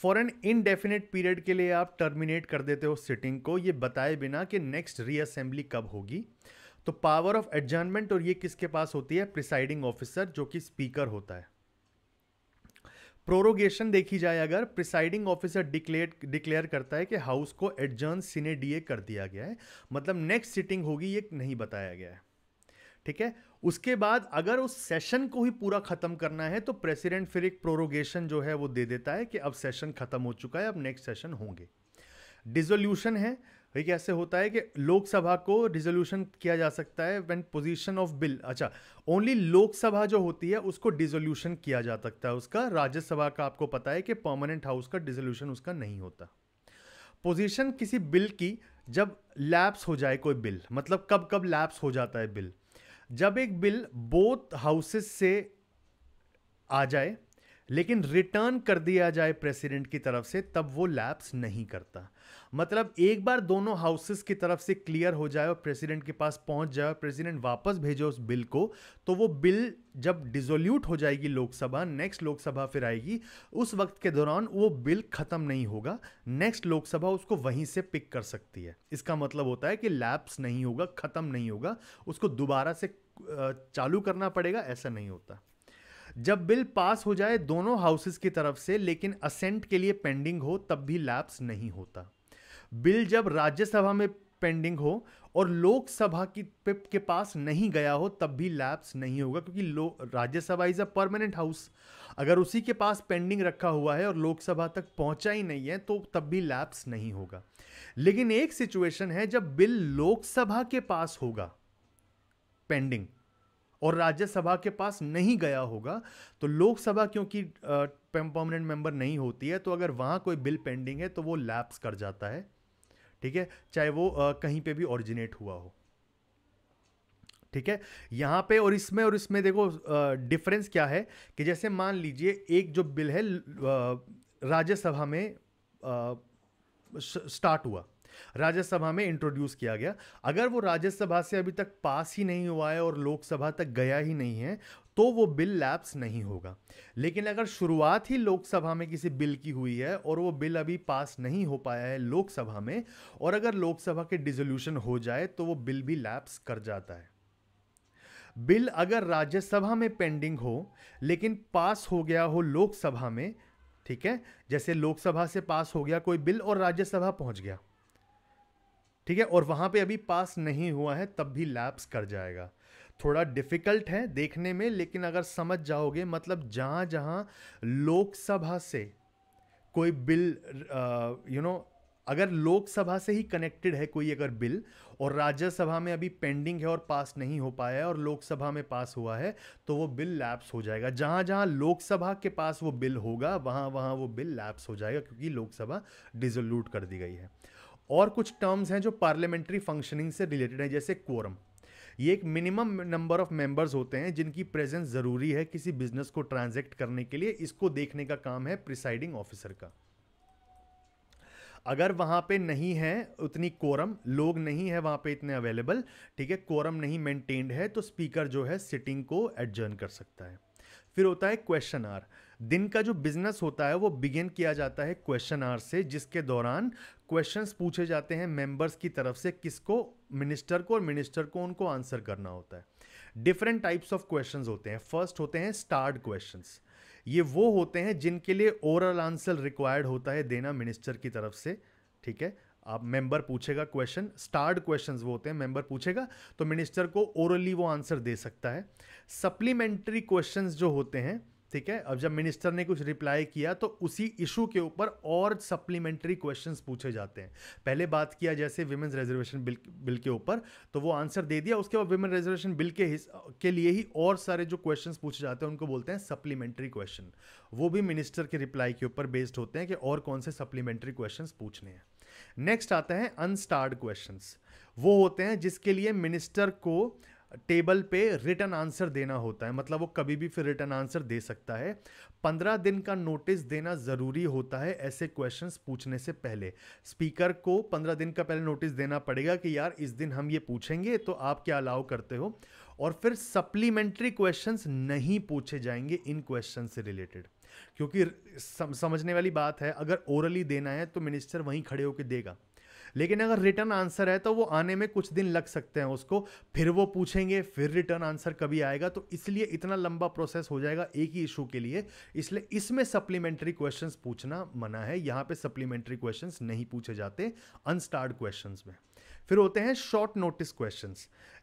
for an indefinite period के लिए आप टर्मिनेट कर देते हो सिटिंग को ये बताए बिना कि नेक्स्ट रीअसेंबली कब होगी तो पावर ऑफ एडजर्नमेंट और ये किसके पास होती है प्रिसाइडिंग ऑफिसर जो कि स्पीकर होता है प्रोरोगेशन देखी जाए अगर प्रिसाइडिंग ऑफिसर डिक्लेयर डिक्लेयर करता है कि हाउस को एडजर्न सिने डीए कर दिया गया है मतलब नेक्स्ट सिटिंग होगी ये नहीं बताया गया है ठीक है उसके बाद अगर उस सेशन को ही पूरा ख़त्म करना है तो प्रेसिडेंट फिर एक प्रोरोगेशन जो है वो दे देता है कि अब सेशन ख़त्म हो चुका है अब नेक्स्ट सेशन होंगे डिजोल्यूशन है भाई कैसे होता है कि लोकसभा को रिजोल्यूशन किया जा सकता है व्हेन पोजीशन ऑफ बिल अच्छा ओनली लोकसभा जो होती है उसको डिजोल्यूशन किया जा सकता है उसका राज्यसभा का आपको पता है कि परमानेंट हाउस का डिजोल्यूशन उसका नहीं होता पोजीशन किसी बिल की जब लैप्स हो जाए कोई बिल मतलब कब कब लैप्स हो जाता है बिल जब एक बिल बोथ हाउसेस से आ जाए लेकिन रिटर्न कर दिया जाए प्रेसिडेंट की तरफ से तब वो लैप्स नहीं करता मतलब एक बार दोनों हाउसेस की तरफ से क्लियर हो जाए और प्रेसिडेंट के पास पहुंच जाए और प्रेसिडेंट वापस भेजे उस बिल को तो वो बिल जब डिजोल्यूट हो जाएगी लोकसभा नेक्स्ट लोकसभा फिर आएगी उस वक्त के दौरान वो बिल ख़त्म नहीं होगा नेक्स्ट लोकसभा उसको वहीं से पिक कर सकती है इसका मतलब होता है कि लैप्स नहीं होगा ख़त्म नहीं होगा उसको दोबारा से चालू करना पड़ेगा ऐसा नहीं होता जब बिल पास हो जाए दोनों हाउसेस की तरफ से लेकिन असेंट के लिए पेंडिंग हो तब भी लैप्स नहीं होता बिल जब राज्यसभा में पेंडिंग हो और लोकसभा की पिप के पास नहीं गया हो तब भी लैप्स नहीं होगा क्योंकि Rajya Sabha is a permanent house अगर उसी के पास पेंडिंग रखा हुआ है और लोकसभा तक पहुंचा ही नहीं है तो तब भी लैप्स नहीं होगा लेकिन एक सिचुएशन है जब बिल लोकसभा के पास होगा पेंडिंग और राज्यसभा के पास नहीं गया होगा तो लोकसभा क्योंकि परमानेंट मेंबर नहीं होती है तो अगर वहाँ कोई बिल पेंडिंग है तो वो लैप्स कर जाता है ठीक है चाहे वो आ, कहीं पे भी ओरिजिनेट हुआ हो ठीक है यहाँ पे और इसमें और इसमें देखो डिफरेंस क्या है कि जैसे मान लीजिए एक जो बिल है राज्यसभा में आ, स्टार्ट हुआ राज्यसभा में इंट्रोड्यूस किया गया अगर वो राज्यसभा से अभी तक पास ही नहीं हुआ है और लोकसभा तक गया ही नहीं है तो वो बिल लैप्स नहीं होगा लेकिन अगर शुरुआत ही लोकसभा में किसी बिल की हुई है और वो बिल अभी पास नहीं हो पाया है लोकसभा में और अगर लोकसभा के डिजोल्यूशन हो जाए तो वो बिल भी लैप्स कर जाता है बिल अगर राज्यसभा में पेंडिंग हो लेकिन पास हो गया हो लोकसभा में ठीक है जैसे लोकसभा से पास हो गया कोई बिल और राज्यसभा पहुंच गया ठीक है और वहां पे अभी पास नहीं हुआ है तब भी लैप्स कर जाएगा थोड़ा डिफ़िकल्ट है देखने में लेकिन अगर समझ जाओगे मतलब जहां जहां लोकसभा से कोई बिल यू नो अगर लोकसभा से ही कनेक्टेड है कोई अगर बिल और राज्यसभा में अभी पेंडिंग है और पास नहीं हो पाया है और लोकसभा में पास हुआ है तो वो बिल लैप्स हो जाएगा जहाँ जहाँ लोकसभा के पास वो बिल होगा वहाँ वहाँ वो बिल लैप्स हो जाएगा क्योंकि लोकसभा डिजोल्यूट कर दी गई है और कुछ टर्म्स हैं जो पार्लियामेंट्री फंक्शनिंग से रिलेटेड हैं जैसे कोरम ये एक मिनिमम नंबर ऑफ मेंबर्स होते हैं जिनकी प्रेजेंस ज़रूरी है किसी बिजनेस को ट्रांजैक्ट करने के लिए इसको देखने का काम है प्रिसाइडिंग ऑफिसर का अगर वहां पे नहीं है उतनी कोरम लोग नहीं है वहां पे इतने अवेलेबल ठीक है कोरम नहीं मेंटेन्ड है तो स्पीकर जो है सिटिंग को एडजर्न कर सकता है फिर होता है क्वेश्चन आर दिन का जो बिजनेस होता है वो बिगिन किया जाता है क्वेश्चन आर से जिसके दौरान क्वेश्चंस पूछे जाते हैं मेंबर्स की तरफ से किसको मिनिस्टर को और मिनिस्टर को उनको आंसर करना होता है डिफरेंट टाइप्स ऑफ क्वेश्चंस होते हैं फर्स्ट होते हैं स्टार्ड क्वेश्चंस ये वो होते हैं जिनके लिए ओरल आंसर रिक्वायर्ड होता है देना मिनिस्टर की तरफ से ठीक है आप मेंबर पूछेगा क्वेश्चन स्टार्ड क्वेश्चंस वो होते हैं मेंबर पूछेगा तो मिनिस्टर को ओरली वो आंसर दे सकता है सप्लीमेंट्री क्वेश्चंस जो होते हैं ठीक है अब जब मिनिस्टर ने कुछ रिप्लाई किया तो उसी इशू के ऊपर और सप्लीमेंट्री क्वेश्चन पूछे जाते हैं पहले बात किया जैसे विमेंस रिजर्वेशन बिल बिल के ऊपर तो वो आंसर दे दिया उसके बाद विमेन रिजर्वेशन बिल के के लिए ही और सारे जो क्वेश्चन पूछे जाते हैं उनको बोलते हैं सप्लीमेंट्री क्वेश्चन वो भी मिनिस्टर के रिप्लाई के ऊपर बेस्ड होते हैं कि और कौन से सप्लीमेंट्री क्वेश्चन पूछने हैं नेक्स्ट आता है अनस्टार्ड क्वेश्चन वो होते हैं जिसके लिए मिनिस्टर को टेबल पे रिटर्न आंसर देना होता है मतलब वो कभी भी फिर रिटर्न आंसर दे सकता है पंद्रह दिन का नोटिस देना ज़रूरी होता है ऐसे क्वेश्चंस पूछने से पहले स्पीकर को पंद्रह दिन का पहले नोटिस देना पड़ेगा कि यार इस दिन हम ये पूछेंगे तो आप क्या अलाउ करते हो और फिर सप्लीमेंट्री क्वेश्चंस नहीं पूछे जाएंगे इन क्वेश्चन से रिलेटेड क्योंकि समझने वाली बात है अगर ओरली देना है तो मिनिस्टर वहीं खड़े होकर देगा लेकिन अगर रिटर्न आंसर है तो वो आने में कुछ दिन लग सकते हैं उसको फिर वो पूछेंगे फिर रिटर्न आंसर कभी आएगा तो इसलिए इतना लंबा प्रोसेस हो जाएगा एक ही इशू के लिए इसलिए इसमें सप्लीमेंट्री क्वेश्चन पूछना मना है यहाँ पे सप्लीमेंट्री क्वेश्चन नहीं पूछे जाते अनस्टार्ड क्वेश्चन में फिर होते हैं शॉर्ट नोटिस क्वेश्चन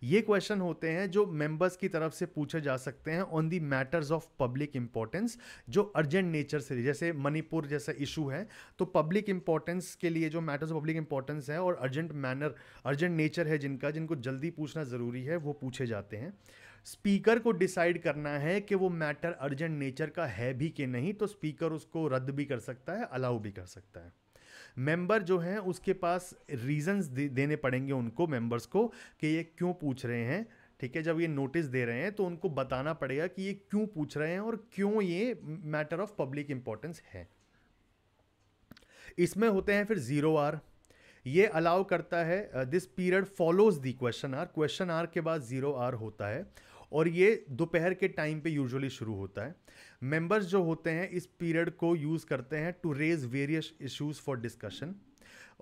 ये क्वेश्चन होते हैं जो मेंबर्स की तरफ से पूछे जा सकते हैं on the matters of public importance जो अर्जेंट नेचर से जैसे मणिपुर जैसा इशू है तो पब्लिक इंपॉर्टेंस के लिए जो मैटर्स ऑफ पब्लिक इंपॉर्टेंस है और अर्जेंट मैनर अर्जेंट नेचर है जिनका जिनको जल्दी पूछना ज़रूरी है वो पूछे जाते हैं स्पीकर को डिसाइड करना है कि वो मैटर अर्जेंट नेचर का है भी कि नहीं तो स्पीकर उसको रद्द भी कर सकता है अलाउ भी कर सकता है मेंबर जो हैं उसके पास रीजंस देने पड़ेंगे उनको मेंबर्स को कि ये क्यों पूछ रहे हैं ठीक है जब ये नोटिस दे रहे हैं तो उनको बताना पड़ेगा कि ये क्यों पूछ रहे हैं और क्यों ये मैटर ऑफ पब्लिक इंपॉर्टेंस है इसमें होते हैं फिर ज़ीरो आर ये अलाउ करता है this period follows the question hour question hour के बाद ज़ीरो आर होता है और ये दोपहर के टाइम पे यूजुअली शुरू होता है मेंबर्स जो होते हैं इस पीरियड को यूज़ करते हैं to raise various issues for discussion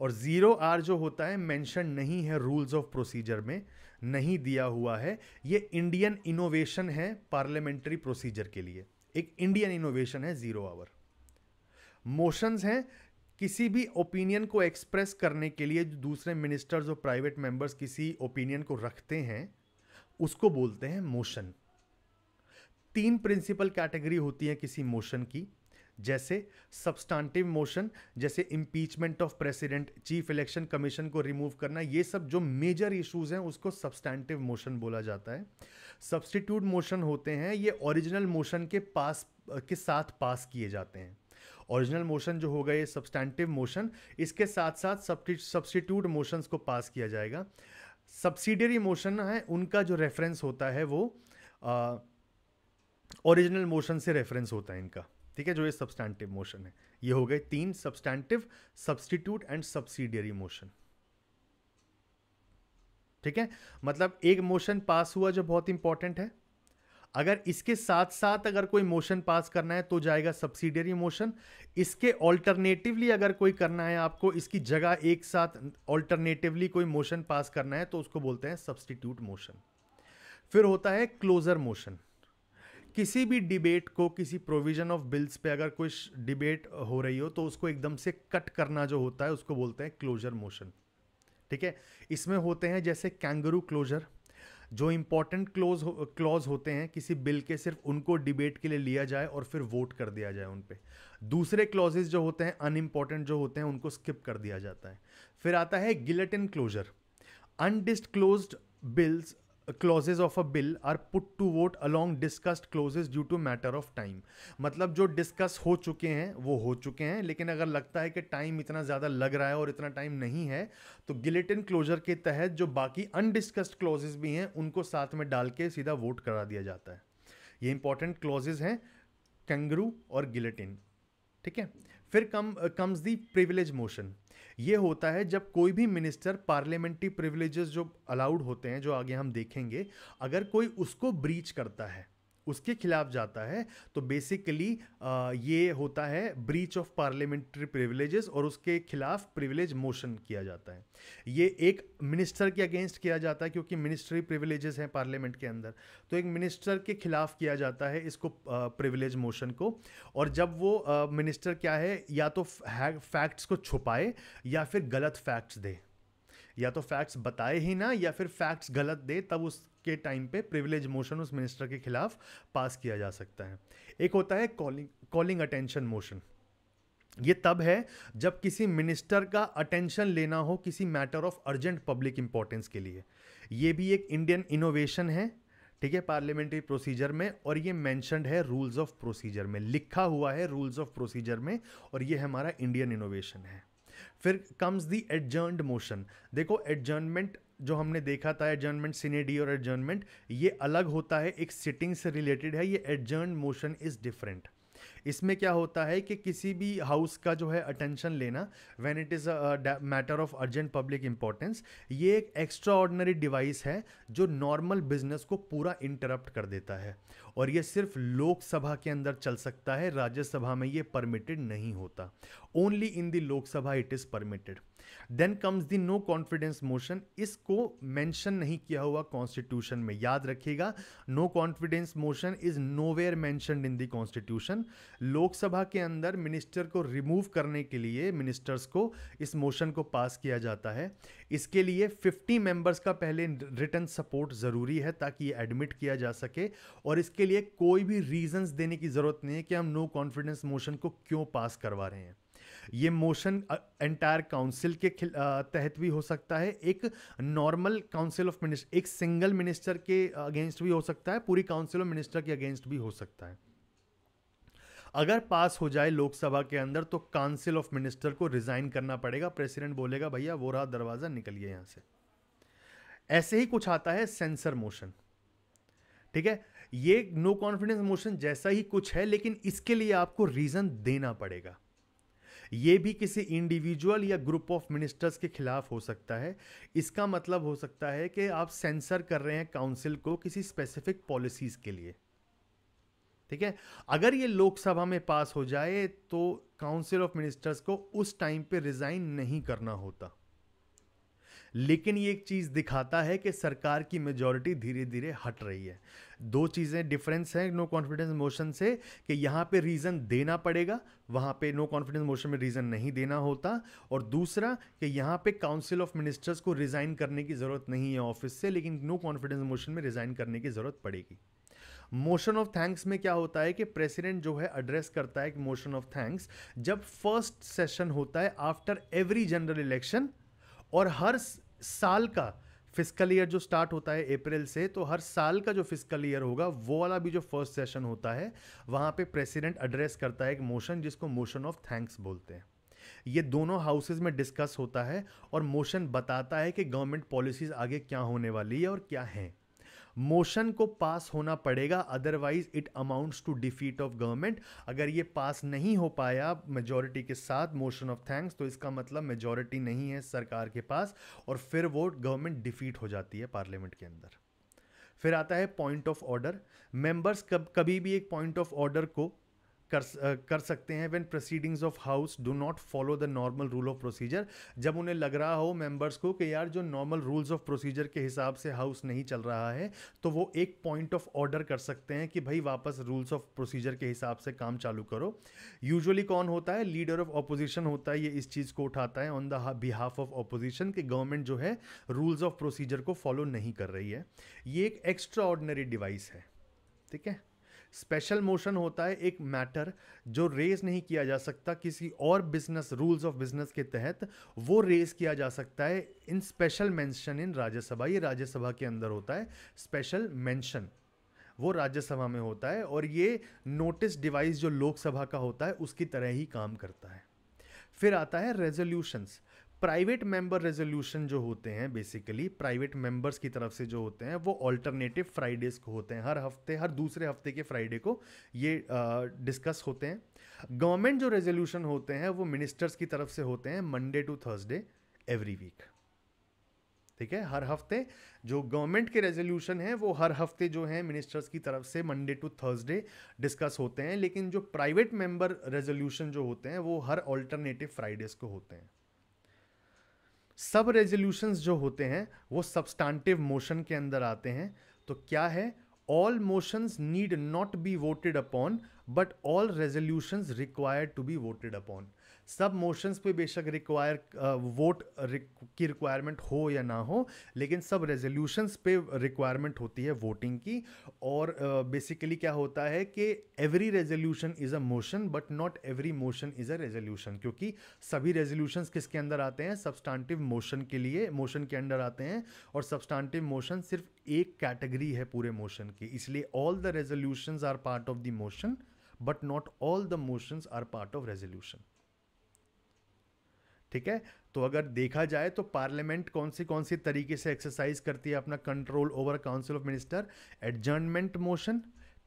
और ज़ीरो आर जो होता है मेंशन नहीं है रूल्स ऑफ प्रोसीजर में नहीं दिया हुआ है ये इंडियन इनोवेशन है पार्लियामेंट्री प्रोसीजर के लिए एक इंडियन इनोवेशन है ज़ीरो आवर मोशंस हैं किसी भी ओपिनियन को एक्सप्रेस करने के लिए जो दूसरे मिनिस्टर्स और प्राइवेट मेंबर्स किसी ओपिनियन को रखते हैं उसको बोलते हैं मोशन तीन प्रिंसिपल कैटेगरी होती है किसी मोशन की जैसे सब्सटांटिव मोशन जैसे impeachment of president chief election commission को रिमूव करना ये सब जो मेजर इश्यूज हैं उसको सबस्टांटिव मोशन बोला जाता है सब्सटीट्यूट मोशन होते हैं ये ओरिजिनल मोशन के पास के साथ पास किए जाते हैं ओरिजिनल मोशन जो होगा ये सब्सटैंटिव मोशन इसके साथ साथ सब्सटीट्यूट मोशंस को पास किया जाएगा सब्सिडियरी मोशन है उनका जो रेफरेंस होता है वो ओरिजिनल मोशन से रेफरेंस होता है इनका ठीक है जो ये सब्सटैंटिव मोशन है ये हो गए तीन substantive substitute and subsidiary motion ठीक है मतलब एक मोशन पास हुआ जो बहुत इंपॉर्टेंट है अगर इसके साथ साथ अगर कोई मोशन पास करना है तो जाएगा सब्सिडियरी मोशन इसके ऑल्टरनेटिवली अगर कोई करना है आपको इसकी जगह एक साथ ऑल्टरनेटिवली कोई मोशन पास करना है तो उसको बोलते हैं सब्सटीट्यूट मोशन फिर होता है क्लोजर मोशन किसी भी डिबेट को किसी प्रोविजन ऑफ बिल्स पे अगर कोई डिबेट हो रही हो तो उसको एकदम से कट करना जो होता है उसको बोलते हैं क्लोजर मोशन ठीक है इसमें होते हैं जैसे कैंगरू क्लोजर जो इम्पोर्टेंट क्लोज क्लॉज होते हैं किसी बिल के सिर्फ उनको डिबेट के लिए लिया जाए और फिर वोट कर दिया जाए उन पर दूसरे क्लॉजेज जो होते हैं अनइम्पॉर्टेंट जो होते हैं उनको स्किप कर दिया जाता है फिर आता है guillotine closure undisclose bills clauses of a bill are put to vote along discussed clauses due to matter of time मतलब जो डिस्कस हो चुके हैं वो हो चुके हैं लेकिन अगर लगता है कि टाइम इतना ज़्यादा लग रहा है और इतना टाइम नहीं है तो गिलेटिन क्लोजर के तहत जो बाकी अनडिस्कस्ड क्लोजेज भी हैं उनको साथ में डाल के सीधा वोट करा दिया जाता है ये इंपॉर्टेंट क्लोजेज हैं कैंगरू और गिलेटिन ठीक है फिर come comes the privilege motion ये होता है जब कोई भी मिनिस्टर पार्लियामेंट्री प्रिविलेजेस जो अलाउड होते हैं जो आगे हम देखेंगे अगर कोई उसको ब्रीच करता है उसके खिलाफ जाता है तो बेसिकली ये होता है ब्रीच ऑफ पार्लियामेंट्री प्रिविलेजेस और उसके खिलाफ प्रिविलेज मोशन किया जाता है ये एक मिनिस्टर के अगेंस्ट किया जाता है क्योंकि मिनिस्ट्री प्रिविलेजेस हैं पार्लियामेंट के अंदर तो एक मिनिस्टर के खिलाफ किया जाता है इसको प्रिविलेज मोशन को और जब वो मिनिस्टर क्या है या तो फैक्ट्स को छुपाए या फिर गलत फैक्ट्स दे या तो फैक्ट्स बताए ही ना या फिर फैक्ट्स गलत दे तब उसके टाइम पे प्रिविलेज मोशन उस मिनिस्टर के खिलाफ पास किया जा सकता है एक होता है कॉलिंग कॉलिंग अटेंशन मोशन ये तब है जब किसी मिनिस्टर का अटेंशन लेना हो किसी matter of urgent public importance के लिए ये भी एक इंडियन इनोवेशन है ठीक है पार्लियामेंट्री प्रोसीजर में और ये मैंशनड है रूल्स ऑफ प्रोसीजर में लिखा हुआ है रूल्स ऑफ प्रोसीजर में और ये हमारा इंडियन इनोवेशन है फिर कम्स दी एडजर्नड मोशन देखो एडजर्नमेंट जो हमने देखा था एडजर्नमेंट सीनेडी और एडजर्नमेंट ये अलग होता है एक सिटिंग से रिलेटेड है ये एडजर्न मोशन इज़ डिफरेंट इसमें क्या होता है कि किसी भी हाउस का जो है अटेंशन लेना when it is matter of urgent public importance ये एक एक्स्ट्रा ऑर्डनरी डिवाइस है जो नॉर्मल बिजनेस को पूरा इंटरप्ट कर देता है और ये सिर्फ लोकसभा के अंदर चल सकता है राज्यसभा में ये परमिटेड नहीं होता only in the Lok Sabha it is permitted then comes the no confidence motion इसको मेंशन नहीं किया हुआ कॉन्स्टिट्यूशन में याद रखिएगा no confidence motion is nowhere mentioned in the constitution Lok Sabha के अंदर मिनिस्टर को रिमूव करने के लिए मिनिस्टर्स को इस मोशन को पास किया जाता है इसके लिए 50 मेंबर्स का पहले रिटर्न सपोर्ट ज़रूरी है ताकि ये एडमिट किया जा सके और इसके लिए कोई भी रीजंस देने की ज़रूरत नहीं है कि हम नो कॉन्फिडेंस मोशन को क्यों पास करवा रहे हैं ये मोशन एंटायर काउंसिल के तहत भी हो सकता है एक नॉर्मल काउंसिल ऑफ मिनिस्टर एक सिंगल मिनिस्टर के अगेंस्ट भी हो सकता है पूरी काउंसिल ऑफ मिनिस्टर के अगेंस्ट भी हो सकता है अगर पास हो जाए लोकसभा के अंदर तो काउंसिल ऑफ मिनिस्टर को रिजाइन करना पड़ेगा प्रेसिडेंट बोलेगा भैया वो रहा दरवाज़ा निकलिए यहां से ऐसे ही कुछ आता है सेंसर मोशन ठीक है ये नो कॉन्फिडेंस मोशन जैसा ही कुछ है लेकिन इसके लिए आपको रीज़न देना पड़ेगा ये भी किसी इंडिविजुअल या ग्रुप ऑफ मिनिस्टर्स के खिलाफ हो सकता है इसका मतलब हो सकता है कि आप सेंसर कर रहे हैं काउंसिल को किसी स्पेसिफिक पॉलिसीज़ के लिए ठीक है अगर ये लोकसभा में पास हो जाए तो काउंसिल ऑफ मिनिस्टर्स को उस टाइम पे रिज़ाइन नहीं करना होता लेकिन ये एक चीज़ दिखाता है कि सरकार की मेजोरिटी धीरे धीरे हट रही है दो चीज़ें डिफरेंस हैं नो कॉन्फिडेंस मोशन से कि यहाँ पे रीज़न देना पड़ेगा वहाँ पे नो कॉन्फिडेंस मोशन में रीज़न नहीं देना होता और दूसरा कि यहाँ पे काउंसिल ऑफ मिनिस्टर्स को रिज़ाइन करने की ज़रूरत नहीं है ऑफिस से लेकिन नो कॉन्फिडेंस मोशन में रिज़ाइन करने की ज़रूरत पड़ेगी मोशन ऑफ थैंक्स में क्या होता है कि प्रेसिडेंट जो है एड्रेस करता है मोशन ऑफ थैंक्स जब फर्स्ट सेशन होता है आफ्टर एवरी जनरल इलेक्शन और हर साल का फिजिकल ईयर जो स्टार्ट होता है अप्रैल से तो हर साल का जो फिजिकल ईयर होगा वो वाला भी जो फर्स्ट सेशन होता है वहाँ पे प्रेसिडेंट एड्रेस करता है एक मोशन जिसको मोशन ऑफ थैंक्स बोलते हैं ये दोनों हाउसेज में डिस्कस होता है और मोशन बताता है कि गवर्नमेंट पॉलिसीज़ आगे क्या होने वाली है और क्या हैं मोशन को पास होना पड़ेगा otherwise it amounts to defeat of government अगर ये पास नहीं हो पाया मेजोरिटी के साथ मोशन ऑफ थैंक्स तो इसका मतलब मेजोरिटी नहीं है सरकार के पास और फिर वो गवर्नमेंट डिफीट हो जाती है पार्लियामेंट के अंदर फिर आता है पॉइंट ऑफ ऑर्डर मेंबर्स कब कभी भी एक पॉइंट ऑफ ऑर्डर को कर कर सकते हैं when proceedings of house do not follow the normal rule of procedure जब उन्हें लग रहा हो मेंबर्स को कि यार जो नॉर्मल रूल्स ऑफ प्रोसीजर के हिसाब से हाउस नहीं चल रहा है तो वो एक पॉइंट ऑफ ऑर्डर कर सकते हैं कि भाई वापस रूल्स ऑफ प्रोसीजर के हिसाब से काम चालू करो यूजअली कौन होता है लीडर ऑफ अपोजिशन होता है ये इस चीज़ को उठाता है on the behalf of opposition कि गवर्नमेंट जो है रूल्स ऑफ प्रोसीजर को फॉलो नहीं कर रही है ये एक एक्स्ट्रा ऑर्डनरी डिवाइस है ठीक है स्पेशल मोशन होता है एक मैटर जो रेज नहीं किया जा सकता किसी और बिजनेस रूल्स ऑफ बिजनेस के तहत वो रेज किया जा सकता है in special mention in Rajya Sabha ये राज्यसभा के अंदर होता है स्पेशल मेंशन वो राज्यसभा में होता है और ये नोटिस डिवाइस जो लोकसभा का होता है उसकी तरह ही काम करता है फिर आता है रेजोल्यूशंस प्राइवेट मेंबर रेजोल्यूशन जो होते हैं बेसिकली प्राइवेट मेंबर्स की तरफ से जो होते हैं वो ऑल्टरनेटिव फ्राइडेज को होते हैं हर हफ्ते हर दूसरे हफ्ते के फ्राइडे को ये डिस्कस uh, होते हैं गवर्नमेंट जो रेजोल्यूशन होते हैं वो मिनिस्टर्स की तरफ से होते हैं Monday to Thursday every week ठीक है हर हफ्ते जो गवर्नमेंट के रेजोल्यूशन हैं वो हर हफ्ते जो हैं मिनिस्टर्स की तरफ से मंडे टू थर्सडे डिस्कस होते हैं लेकिन जो प्राइवेट मेंबर रेजोल्यूशन जो होते हैं वो हर ऑल्टरनेटिव फ्राइडेज को होते हैं सब रेजोल्यूशंस जो होते हैं वो सब्सटांटिव मोशन के अंदर आते हैं तो क्या है all motions need not be voted upon but all resolutions required to be voted upon सब मोशंस पे बेशक रिक्वायर वोट uh, की रिक्वायरमेंट हो या ना हो लेकिन सब रेजोल्यूशंस पे रिक्वायरमेंट होती है वोटिंग की और बेसिकली uh, क्या होता है कि every resolution is a motion but not every motion is a resolution क्योंकि सभी रेजोल्यूशंस किसके अंदर आते हैं सब्सटांटिव मोशन के लिए मोशन के अंडर आते हैं और सब्सटांटिव मोशन सिर्फ एक कैटेगरी है पूरे मोशन की इसलिए all the resolutions are part of the motion but not all the motions are part of resolution ठीक है तो अगर देखा जाए तो पार्लियामेंट कौन सी कौन सी तरीके से एक्सरसाइज करती है अपना control over council of minister adjournment motion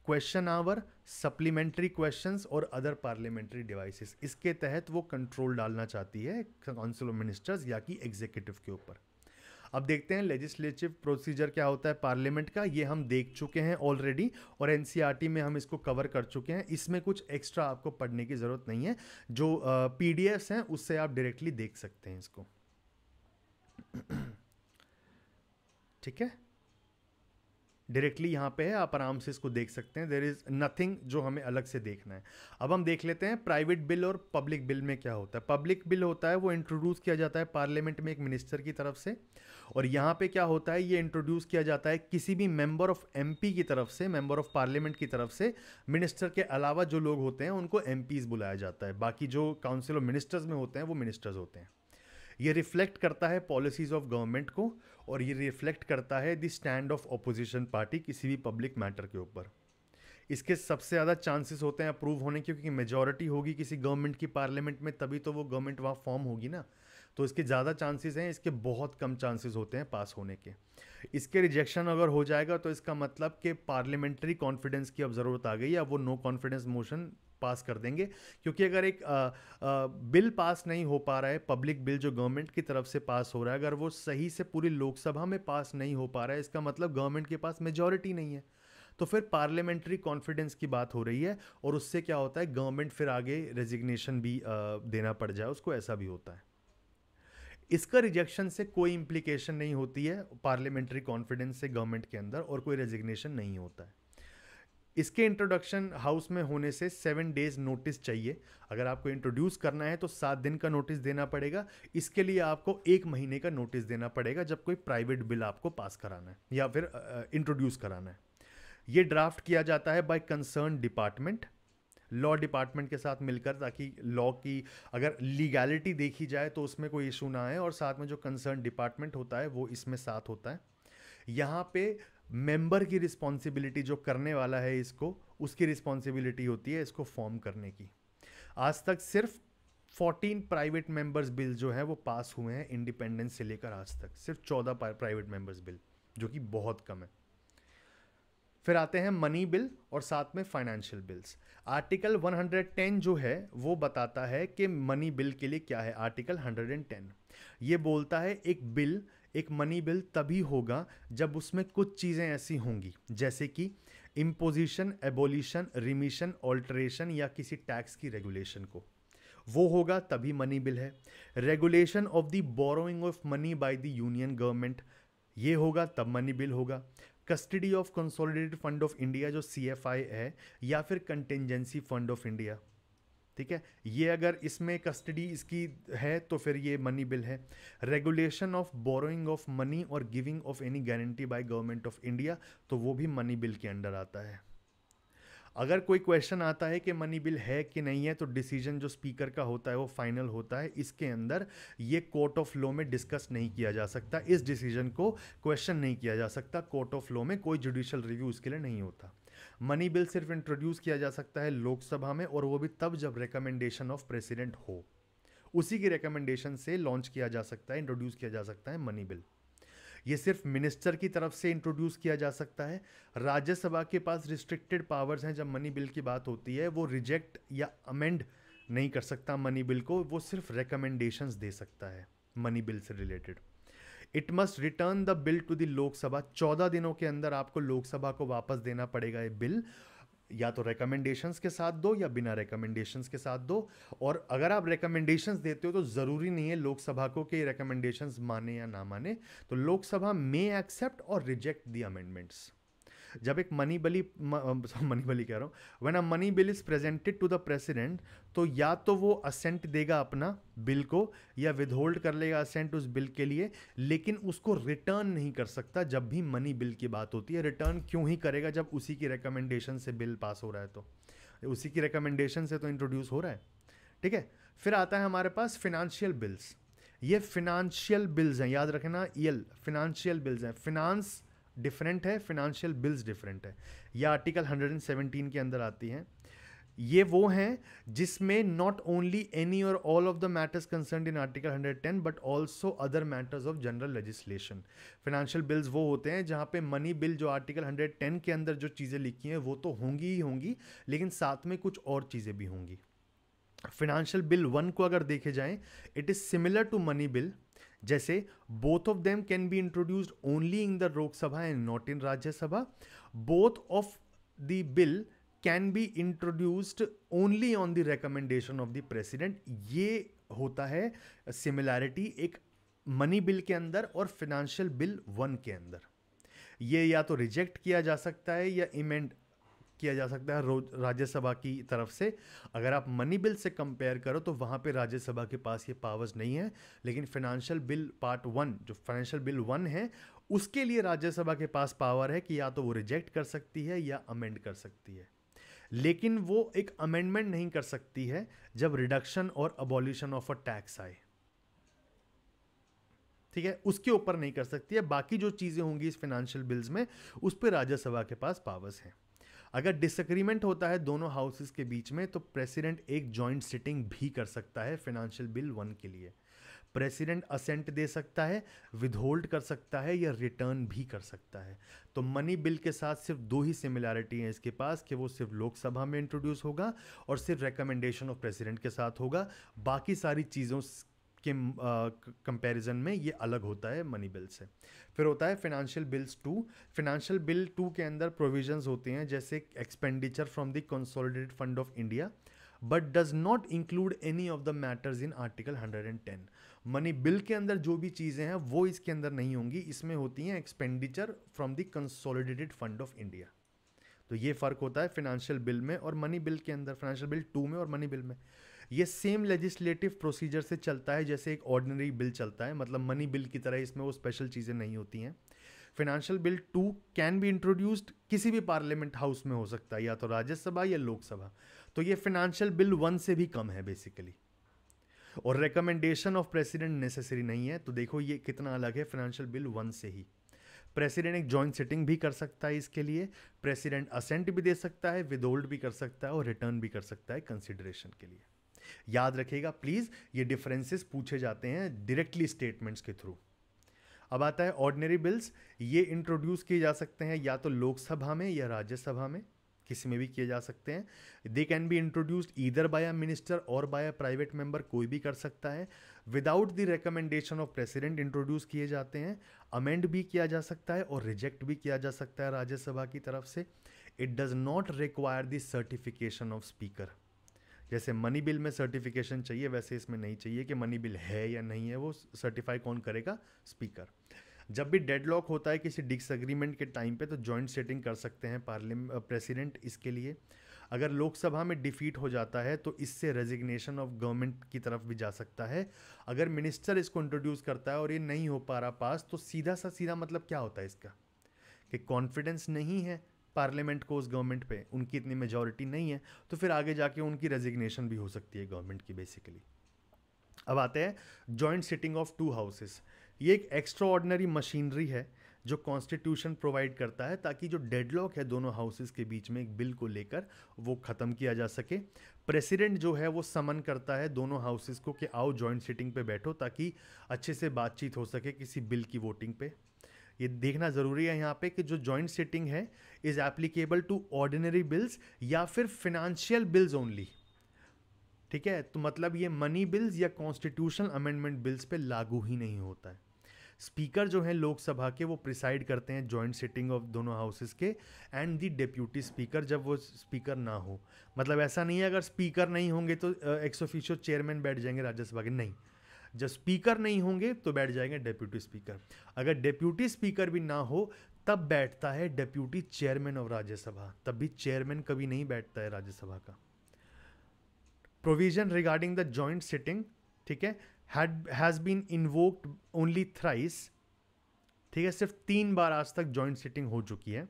question hour supplementary questions और अदर पार्लियामेंट्री डिवाइसेस इसके तहत वो कंट्रोल डालना चाहती है काउंसिल ऑफ मिनिस्टर्स या कि एग्जीक्यूटिव के ऊपर अब देखते हैं लेजिस्लेटिव प्रोसीजर क्या होता है पार्लियामेंट का ये हम देख चुके हैं ऑलरेडी और एन e में हम इसको कवर कर चुके हैं इसमें कुछ एक्स्ट्रा आपको पढ़ने की ज़रूरत नहीं है जो पी uh, हैं उससे आप डायरेक्टली देख सकते हैं इसको ठीक है डायरेक्टली यहाँ पे है आप आराम से इसको देख सकते हैं देर इज़ नथिंग जो हमें अलग से देखना है अब हम देख लेते हैं प्राइवेट बिल और पब्लिक बिल में क्या होता है पब्लिक बिल होता है वो इंट्रोड्यूस किया जाता है पार्लियामेंट में एक मिनिस्टर की तरफ से और यहाँ पे क्या होता है ये इंट्रोड्यूस किया जाता है किसी भी मेंबर ऑफ एमपी की तरफ से मेंबर ऑफ पार्लियामेंट की तरफ से मिनिस्टर के अलावा जो लोग होते हैं उनको एम बुलाया जाता है बाकी जो काउंसिल ऑफ मिनिस्टर्स में होते हैं वो मिनिस्टर्स होते हैं ये रिफ्लेक्ट करता है पॉलिसीज ऑफ गवर्नमेंट को और ये रिफ्लेक्ट करता है the stand of opposition party किसी भी पब्लिक मैटर के ऊपर इसके सबसे ज़्यादा चांसेस होते हैं अप्रूव होने के क्योंकि मेजॉरिटी होगी किसी गवर्नमेंट की पार्लियामेंट में तभी तो वो गवर्नमेंट वहाँ फॉर्म होगी ना तो इसके ज़्यादा चांसेस हैं इसके बहुत कम चांसेस होते हैं पास होने के इसके रिजेक्शन अगर हो जाएगा तो इसका मतलब कि पार्लियामेंट्री कॉन्फिडेंस की अब ज़रूरत आ गई अब वो नो कॉन्फिडेंस मोशन पास कर देंगे क्योंकि अगर एक आ, आ, बिल पास नहीं हो पा रहा है पब्लिक बिल जो गवर्नमेंट की तरफ से पास हो रहा है अगर वो सही से पूरी लोकसभा में पास नहीं हो पा रहा है इसका मतलब गवर्नमेंट के पास मेजॉरिटी नहीं है तो फिर पार्लियामेंट्री कॉन्फिडेंस की बात हो रही है और उससे क्या होता है गवर्नमेंट फिर आगे रेजिग्नेशन भी आ, देना पड़ जाए उसको ऐसा भी होता है इसका रिजेक्शन से कोई इम्प्लीकेशन नहीं होती है पार्लियामेंट्री कॉन्फिडेंस से गवर्नमेंट के अंदर और कोई रेजिग्नेशन नहीं होता है इसके इंट्रोडक्शन हाउस में होने से सेवन डेज नोटिस चाहिए अगर आपको इंट्रोड्यूस करना है तो सात दिन का नोटिस देना पड़ेगा इसके लिए आपको एक महीने का नोटिस देना पड़ेगा जब कोई प्राइवेट बिल आपको पास कराना है या फिर इंट्रोड्यूस uh, कराना है ये ड्राफ्ट किया जाता है by concern department law department के साथ मिलकर ताकि लॉ की अगर लीगैलिटी देखी जाए तो उसमें कोई इशू ना आए और साथ में जो कंसर्न डिपार्टमेंट होता है वो इसमें साथ होता है यहाँ पे मेंबर की रिस्पॉन्सिबिलिटी जो करने वाला है इसको उसकी रिस्पॉन्सिबिलिटी होती है इसको फॉर्म करने की आज तक सिर्फ 14 प्राइवेट मेंबर्स बिल जो है वो पास हुए हैं इंडिपेंडेंस से लेकर आज तक सिर्फ 14 प्राइवेट मेंबर्स बिल जो कि बहुत कम है फिर आते हैं मनी बिल और साथ में फाइनेंशियल बिल्स आर्टिकल 110 जो है वो बताता है कि मनी बिल के लिए क्या है आर्टिकल 110 ये बोलता है एक बिल एक मनी बिल तभी होगा जब उसमें कुछ चीज़ें ऐसी होंगी जैसे कि इम्पोजिशन एबोलिशन रिमिशन ऑल्ट्रेशन या किसी टैक्स की रेगुलेशन को वो होगा तभी मनी बिल है regulation of the borrowing of money by the union government ये होगा तब मनी बिल होगा custody of consolidated fund of India जो सी है या फिर कंटेंजेंसी फंड ऑफ इंडिया ठीक है ये अगर इसमें कस्टडी इसकी है तो फिर ये मनी बिल है regulation of borrowing of money और giving of any guarantee by government of India तो वो भी मनी बिल के अंडर आता है अगर कोई क्वेश्चन आता है कि मनी बिल है कि नहीं है तो डिसीजन जो स्पीकर का होता है वो फाइनल होता है इसके अंदर ये कोर्ट ऑफ लॉ में डिस्कस नहीं किया जा सकता इस डिसीजन को क्वेश्चन नहीं किया जा सकता कोर्ट ऑफ लॉ में कोई जुडिशल रिव्यू इसके लिए नहीं होता मनी बिल सिर्फ इंट्रोड्यूस किया जा सकता है लोकसभा में और वो भी तब जब रिकमेंडेशन ऑफ प्रेसिडेंट हो उसी की रिकमेंडेशन से लॉन्च किया जा सकता है इंट्रोड्यूस किया जा सकता है मनी बिल ये सिर्फ मिनिस्टर की तरफ से इंट्रोड्यूस किया जा सकता है राज्यसभा के पास रिस्ट्रिक्टेड पावर्स हैं जब मनी बिल की बात होती है वो रिजेक्ट या अमेंड नहीं कर सकता मनी बिल को वो सिर्फ रिकमेंडेशंस दे सकता है मनी बिल से related it must return the bill to the Lok Sabha चौदह दिनों के अंदर आपको लोकसभा को वापस देना पड़ेगा ये बिल या तो रिकमेंडेशंस के साथ दो या बिना रिकमेंडेशंस के साथ दो और अगर आप रिकमेंडेशंस देते हो तो ज़रूरी नहीं है लोकसभा को कि रिकमेंडेशंस माने या ना माने तो लोकसभा में एक्सेप्ट और रिजेक्ट दी अमेंडमेंट्स जब एक मनी बली मनी बली कह रहा हूँ when a money bill is presented to the president तो या तो वो असेंट देगा अपना बिल को या विदहोल्ड कर लेगा असेंट उस बिल के लिए लेकिन उसको रिटर्न नहीं कर सकता जब भी मनी बिल की बात होती है रिटर्न क्यों ही करेगा जब उसी की रिकमेंडेशन से बिल पास हो रहा है तो उसी की रिकमेंडेशन से तो इंट्रोड्यूस हो रहा है ठीक है फिर आता है हमारे पास फिनांशियल बिल्स ये फिनांशियल बिल्स हैं याद रखना एल फिनंशियल बिल्स हैं फिनांस डिफरेंट है फिनंशियल बिल्स डिफरेंट है यह आर्टिकल 117 के अंदर आती हैं ये वो हैं जिसमें नॉट ओनली एनी और all of the matters concern in article 110 but also other matters of general legislation financial bills वो होते हैं जहाँ पे मनी बिल जो आर्टिकल 110 के अंदर जो चीज़ें लिखी हैं वो तो होंगी ही होंगी लेकिन साथ में कुछ और चीज़ें भी होंगी फिनेंशियल बिल वन को अगर देखे जाएँ it is similar to money bill जैसे both of them can be introduced only in the Lok Sabha and not in Rajya Sabha both of the bill can be introduced only on the recommendation of the president ये होता है similarity एक money bill के अंदर और financial bill one के अंदर ये या तो रिजेक्ट किया जा सकता है या इमेंड किया जा सकता है राज्यसभा की तरफ से अगर आप मनी बिल से कंपेयर करो तो वहाँ पे राज्यसभा के पास ये पावर्स नहीं है लेकिन फाइनेंशियल बिल पार्ट वन जो फाइनेंशियल बिल वन है उसके लिए राज्यसभा के पास पावर है कि या तो वो रिजेक्ट कर सकती है या अमेंड कर सकती है लेकिन वो एक अमेंडमेंट नहीं कर सकती है जब रिडक्शन और अबॉल्यूशन ऑफ अ टैक्स आए ठीक है उसके ऊपर नहीं कर सकती है बाकी जो चीज़ें होंगी इस फाइनेंशियल बिल्स में उस पर राज्यसभा के पास पावर्स हैं अगर डिसएग्रीमेंट होता है दोनों हाउसेस के बीच में तो प्रेसिडेंट एक जॉइंट सिटिंग भी कर सकता है फाइनेंशियल बिल वन के लिए प्रेसिडेंट असेंट दे सकता है विदहोल्ड कर सकता है या रिटर्न भी कर सकता है तो मनी बिल के साथ सिर्फ दो ही सिमिलैरिटी हैं इसके पास कि वो सिर्फ लोकसभा में इंट्रोड्यूस होगा और सिर्फ रिकमेंडेशन ऑफ प्रेसिडेंट के साथ होगा बाकी सारी चीज़ों के कंपैरिजन में ये अलग होता है मनी बिल से फिर होता है financial bills two financial bill two के अंदर प्रोविजंस होते हैं जैसे expenditure from the consolidated fund of India but does not include any of the matters in article 110 money bill के अंदर जो भी चीज़ें हैं वो इसके अंदर नहीं होंगी इसमें होती हैं expenditure from the consolidated fund of India तो ये फ़र्क होता है फिनेंशियल बिल में और मनी बिल के अंदर फाइनेंशियल बिल टू में और मनी बिल में ये सेम लेजिस्लेटिव प्रोसीजर से चलता है जैसे एक ऑर्डिनरी बिल चलता है मतलब मनी बिल की तरह इसमें वो स्पेशल चीज़ें नहीं होती हैं financial bill two can be introduced किसी भी पार्लियामेंट हाउस में हो सकता है या तो राज्यसभा या लोकसभा तो ये फिनेंशियल बिल वन से भी कम है बेसिकली और रिकमेंडेशन ऑफ प्रेसिडेंट नेसेसरी नहीं है तो देखो ये कितना अलग है फिनेंशियल बिल वन से ही प्रेसिडेंट एक जॉइंट सिटिंग भी कर सकता है इसके लिए प्रेसिडेंट असेंट भी दे सकता है विदहोल्ड भी कर सकता है और रिटर्न भी कर सकता है कंसिडरेशन के लिए याद रखिएगा प्लीज़ ये डिफरेंसेस पूछे जाते हैं डायरेक्टली स्टेटमेंट्स के थ्रू अब आता है ऑर्डिनरी बिल्स ये इंट्रोड्यूस किए जा सकते हैं या तो लोकसभा में या राज्यसभा में किसी में भी किए जा सकते हैं they can be introduced either by a minister और बाय अ प्राइवेट मेंबर कोई भी कर सकता है without the recommendation of president introduce किए जाते हैं अमेंड भी किया जा सकता है और रिजेक्ट भी किया जा सकता है राज्यसभा की तरफ से it does not require the certification of speaker जैसे मनी बिल में सर्टिफिकेशन चाहिए वैसे इसमें नहीं चाहिए कि मनी बिल है या नहीं है वो सर्टिफाई कौन करेगा स्पीकर जब भी डेडलॉक होता है किसी डिसअग्रीमेंट के टाइम पे तो जॉइंट सेटिंग कर सकते हैं पार्लियामेंट प्रेसिडेंट इसके लिए अगर लोकसभा में डिफीट हो जाता है तो इससे रेजिग्नेशन ऑफ गवर्नमेंट की तरफ भी जा सकता है अगर मिनिस्टर इसको इंट्रोड्यूस करता है और ये नहीं हो पा रहा पास तो सीधा सा सीधा मतलब क्या होता है इसका कि कॉन्फिडेंस नहीं है पार्लियामेंट को उस गवर्नमेंट पे उनकी इतनी मेजोरिटी नहीं है तो फिर आगे जाके उनकी रेजिग्नेशन भी हो सकती है गवर्नमेंट की बेसिकली अब आते हैं joint sitting of two houses ये एक एक्स्ट्रा ऑर्डनरी मशीनरी है जो कॉन्स्टिट्यूशन प्रोवाइड करता है ताकि जो डेडलॉक है दोनों हाउसेस के बीच में एक बिल को लेकर वो ख़त्म किया जा सके प्रेसिडेंट जो है वो समन करता है दोनों हाउसेस को कि आओ जॉइंट सिटिंग पे बैठो ताकि अच्छे से बातचीत हो सके किसी बिल की वोटिंग पे ये देखना ज़रूरी है यहाँ पे कि जो जॉइंट सिटिंग है is applicable to ordinary bills या फिर फिनंशियल बिल्स ओनली ठीक है तो मतलब ये मनी बिल्स या कॉन्स्टिट्यूशनल अमेंडमेंट बिल्स पे लागू ही नहीं होता है स्पीकर जो हैं लोकसभा के वो प्रिसाइड करते हैं जॉइंट सिटिंग ऑफ दोनों हाउसेस के एंड दी डेप्यूटी स्पीकर जब वो स्पीकर ना हो मतलब ऐसा नहीं है अगर स्पीकर नहीं होंगे तो एक्सोफिशियो चेयरमैन बैठ जाएंगे राज्यसभा के नहीं जब स्पीकर नहीं होंगे तो बैठ जाएंगे डेप्यूटी स्पीकर अगर डेप्यूटी स्पीकर भी ना हो तब बैठता है डेप्यूटी चेयरमैन ऑफ राज्यसभा तब भी चेयरमैन कभी नहीं बैठता है राज्यसभा का provision regarding the joint sitting ठीक है has been invoked only thrice ठीक है सिर्फ तीन बार आज तक जॉइंट सिटिंग हो चुकी है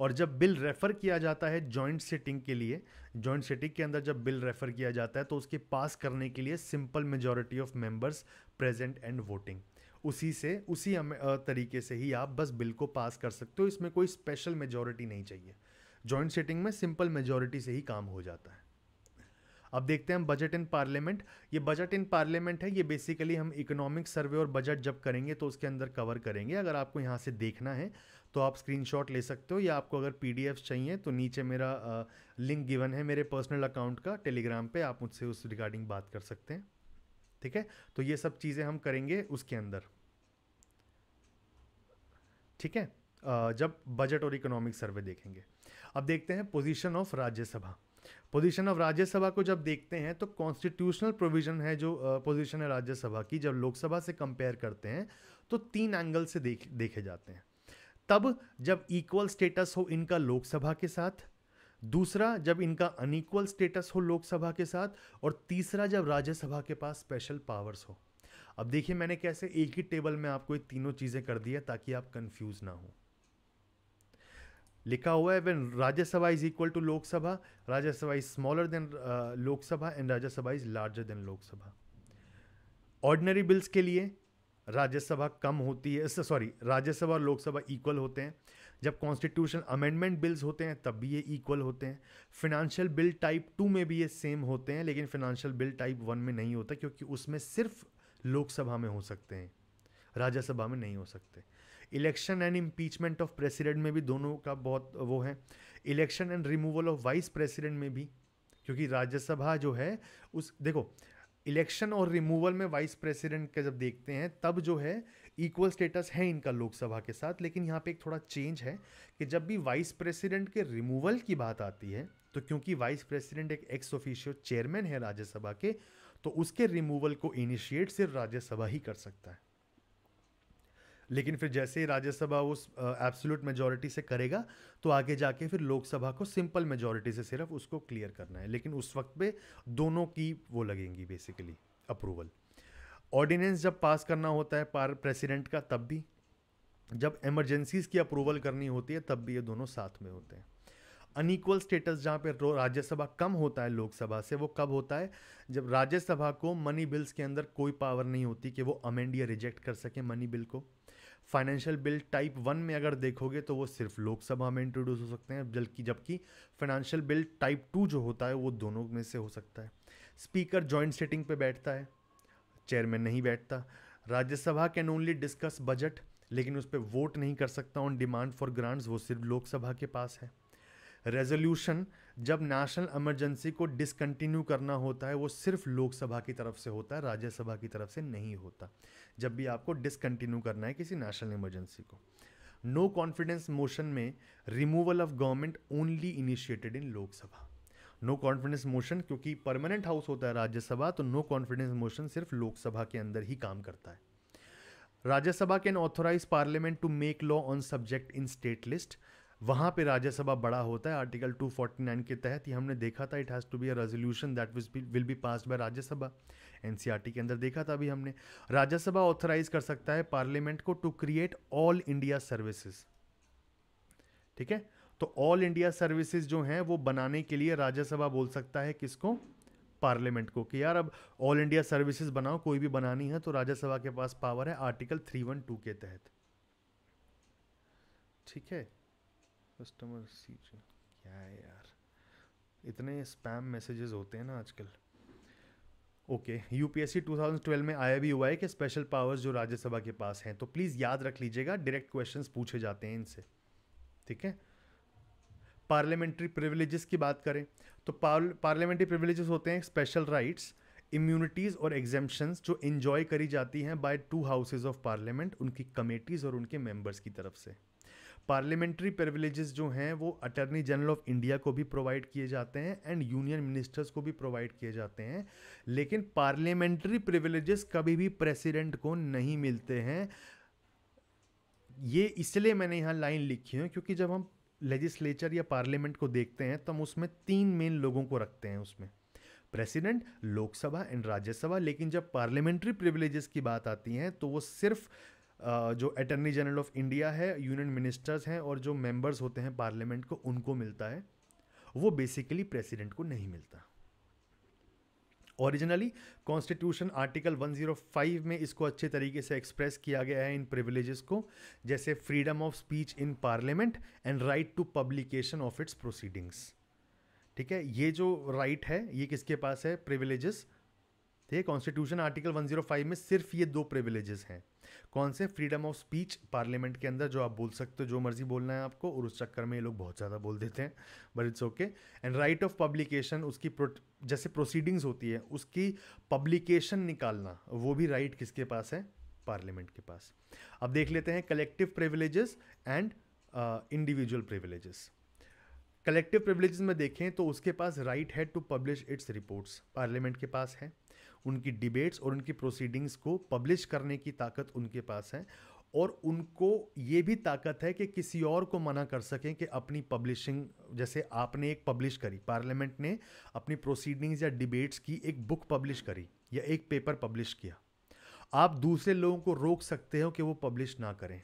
और जब बिल रेफ़र किया जाता है जॉइंट सिटिंग के लिए जॉइंट सिटिंग के अंदर जब बिल रेफ़र किया जाता है तो उसके पास करने के लिए simple majority of members present and voting उसी से उसी तरीके से ही आप बस बिल को पास कर सकते हो इसमें कोई स्पेशल मेजोरिटी नहीं चाहिए जॉइंट सिटिंग में सिंपल मेजोरिटी से ही काम हो जाता है अब देखते हैं हम बजट इन पार्लियामेंट ये बजट इन पार्लियामेंट है ये बेसिकली हम इकोनॉमिक सर्वे और बजट जब करेंगे तो उसके अंदर कवर करेंगे अगर आपको यहाँ से देखना है तो आप स्क्रीनशॉट ले सकते हो या आपको अगर पी चाहिए तो नीचे मेरा लिंक गिवन है मेरे पर्सनल अकाउंट का टेलीग्राम पर आप मुझसे उस रिगार्डिंग बात कर सकते हैं ठीक है तो ये सब चीज़ें हम करेंगे उसके अंदर ठीक है जब बजट और इकोनॉमिक सर्वे देखेंगे अब देखते हैं position of Rajya Sabha position of Rajya Sabha को जब देखते हैं तो कॉन्स्टिट्यूशनल प्रोविजन है जो पोजीशन है राज्यसभा की जब लोकसभा से कंपेयर करते हैं तो तीन एंगल से देख देखे जाते हैं तब जब इक्वल स्टेटस हो इनका लोकसभा के साथ दूसरा जब इनका अनइक्वल स्टेटस हो लोकसभा के साथ और तीसरा जब राज्यसभा के पास स्पेशल पावर्स हो अब देखिए मैंने कैसे एक ही टेबल में आपको ये तीनों चीज़ें कर दिया ताकि आप कंफ्यूज ना हो लिखा हुआ है when Rajya Sabha is equal to Lok Sabha Rajya Sabha is smaller than Lok Sabha and Rajya Sabha is larger than Lok Sabha ordinary bills के लिए राज्यसभा कम होती है सॉरी राज्यसभा और लोकसभा इक्वल होते हैं जब कॉन्स्टिट्यूशन अमेंडमेंट बिल्स होते हैं तब भी ये इक्वल होते हैं फिनेंशियल बिल टाइप टू में भी ये सेम होते हैं लेकिन फिनेंशियल बिल टाइप वन में नहीं होता क्योंकि उसमें सिर्फ लोकसभा में हो सकते हैं राज्यसभा में नहीं हो सकते election and impeachment of president में भी दोनों का बहुत वो है election and removal of vice president में भी क्योंकि राज्यसभा जो है उस देखो इलेक्शन और रिमूवल में वाइस प्रेसिडेंट का जब देखते हैं तब जो है इक्वल स्टेटस है इनका लोकसभा के साथ लेकिन यहाँ पे एक थोड़ा चेंज है कि जब भी वाइस प्रेसिडेंट के रिमूवल की बात आती है तो क्योंकि वाइस प्रेसिडेंट एक एक्स ऑफिशियल चेयरमैन है राज्यसभा के तो उसके रिमूवल को इनिशिएट सिर्फ राज्यसभा ही कर सकता है लेकिन फिर जैसे ही राज्यसभा उस एब्सोल्यूट मेजोरिटी से करेगा तो आगे जाके फिर लोकसभा को सिंपल मेजोरिटी से सिर्फ उसको क्लियर करना है लेकिन उस वक्त पे दोनों की वो लगेंगी बेसिकली अप्रूवल ऑर्डिनेंस जब पास करना होता है पार प्रेसिडेंट का तब भी जब एमरजेंसीज की अप्रूवल करनी होती है तब भी ये दोनों साथ में होते हैं अनइक्वल स्टेटस जहाँ पे राज्यसभा कम होता है लोकसभा से वो कब होता है जब राज्यसभा को मनी बिल्स के अंदर कोई पावर नहीं होती कि वो अमेंड या रिजेक्ट कर सके मनी बिल को फाइनेंशियल बिल टाइप वन में अगर देखोगे तो वो सिर्फ लोकसभा में इंट्रोड्यूस हो सकते हैं जबकि जबकि फाइनेंशियल बिल टाइप टू जो होता है वो दोनों में से हो सकता है स्पीकर जॉइंट सिटिंग पे बैठता है चेयरमैन नहीं बैठता Rajya Sabha can only discuss budget लेकिन उस पर वोट नहीं कर सकता ऑन डिमांड फॉर ग्रांट्स वो सिर्फ लोकसभा के पास है रेजोल्यूशन जब नेशनल इमरजेंसी को डिसकंटिन्यू करना होता है वो सिर्फ लोकसभा की तरफ से होता है राज्यसभा की तरफ से नहीं होता जब भी आपको डिसकंटिन्यू करना है किसी नेशनल इमरजेंसी को नो कॉन्फिडेंस मोशन में removal of government only initiated in Lok Sabha no confidence motion क्योंकि परमानेंट हाउस होता है राज्यसभा तो नो कॉन्फिडेंस मोशन सिर्फ लोकसभा के अंदर ही काम करता है Rajya Sabha can authorise parliament to make law on subject in state list वहाँ पे राज्यसभा बड़ा होता है आर्टिकल 249 के तहत ही हमने देखा था it has to be a resolution that will be passed by Rajya Sabha एन के अंदर देखा था अभी हमने राज्यसभा ऑथराइज कर सकता है पार्लियामेंट को to create all India services ठीक है तो ऑल इंडिया सर्विसेज जो हैं वो बनाने के लिए राज्यसभा बोल सकता है किसको पार्लियामेंट को कि यार अब ऑल इंडिया सर्विसेज बनाओ कोई भी बनानी है तो राज्यसभा के पास पावर है आर्टिकल 312 के तहत ठीक है कस्टमर सीट क्या है यार इतने स्पैम मैसेजेस होते हैं ना आजकल ओके यूपीएससी 2012 में आया भी हुआ है कि स्पेशल पावर्स जो राज्यसभा के पास हैं तो प्लीज़ याद रख लीजिएगा डायरेक्ट क्वेश्चंस पूछे जाते हैं इनसे ठीक है पार्लियामेंट्री प्रिविलेजेस की बात करें तो पार्लियामेंट्री प्रिविलेजेस होते हैं स्पेशल राइट्स इम्यूनिटीज़ और एग्जेम्पन्स जो इन्जॉय करी जाती हैं by two houses of parliament उनकी कमेटीज़ और उनके मेम्बर्स की तरफ से पार्लियामेंट्री प्रिविलेजेस जो हैं वो अटर्नी जनरल ऑफ इंडिया को भी प्रोवाइड किए जाते हैं एंड यूनियन मिनिस्टर्स को भी प्रोवाइड किए जाते हैं लेकिन पार्लियामेंट्री प्रिविलेजेस कभी भी प्रेसिडेंट को नहीं मिलते हैं ये इसलिए मैंने यहाँ लाइन लिखी है क्योंकि जब हम लेजिस्लेचर या पार्लियामेंट को देखते हैं तो हम उसमें तीन मेन लोगों को रखते हैं उसमें प्रेसिडेंट लोकसभा एंड राज्यसभा लेकिन जब पार्लियामेंट्री प्रिविलेजेस की बात आती हैं तो वो सिर्फ जो अटर्नी जनरल ऑफ इंडिया है यूनियन मिनिस्टर्स हैं और जो मेंबर्स होते हैं पार्लियामेंट को उनको मिलता है वो बेसिकली प्रेसिडेंट को नहीं मिलता ओरिजिनली कॉन्स्टिट्यूशन आर्टिकल 105 में इसको अच्छे तरीके से एक्सप्रेस किया गया है इन प्रिविलेजेस को जैसे freedom of speech in parliament and right to publication of its proceedings ठीक है ये जो राइट right है ये किसके पास है प्रिविलेजेस ठीक है कॉन्स्टिट्यूशन आर्टिकल 105 में सिर्फ ये दो प्रिविलेजेस हैं कौन से फ्रीडम ऑफ स्पीच पार्लियामेंट के अंदर जो आप बोल सकते हो जो मर्जी बोलना है आपको और उस चक्कर में ये लोग बहुत ज़्यादा बोल देते हैं but it's okay and right of publication उसकी जैसे प्रोसीडिंग्स होती है उसकी पब्लिकेशन निकालना वो भी राइट right किसके पास है पार्लियामेंट के पास अब देख लेते हैं collective privileges and individual privileges collective privileges में देखें तो उसके पास राइट है to publish its reports parliament के पास है उनकी डिबेट्स और उनकी प्रोसीडिंग्स को पब्लिश करने की ताकत उनके पास है और उनको ये भी ताकत है कि किसी और को मना कर सकें कि अपनी पब्लिशिंग जैसे आपने एक पब्लिश करी पार्लियामेंट ने अपनी प्रोसीडिंग्स या डिबेट्स की एक बुक पब्लिश करी या एक पेपर पब्लिश किया आप दूसरे लोगों को रोक सकते हो कि वो पब्लिश ना करें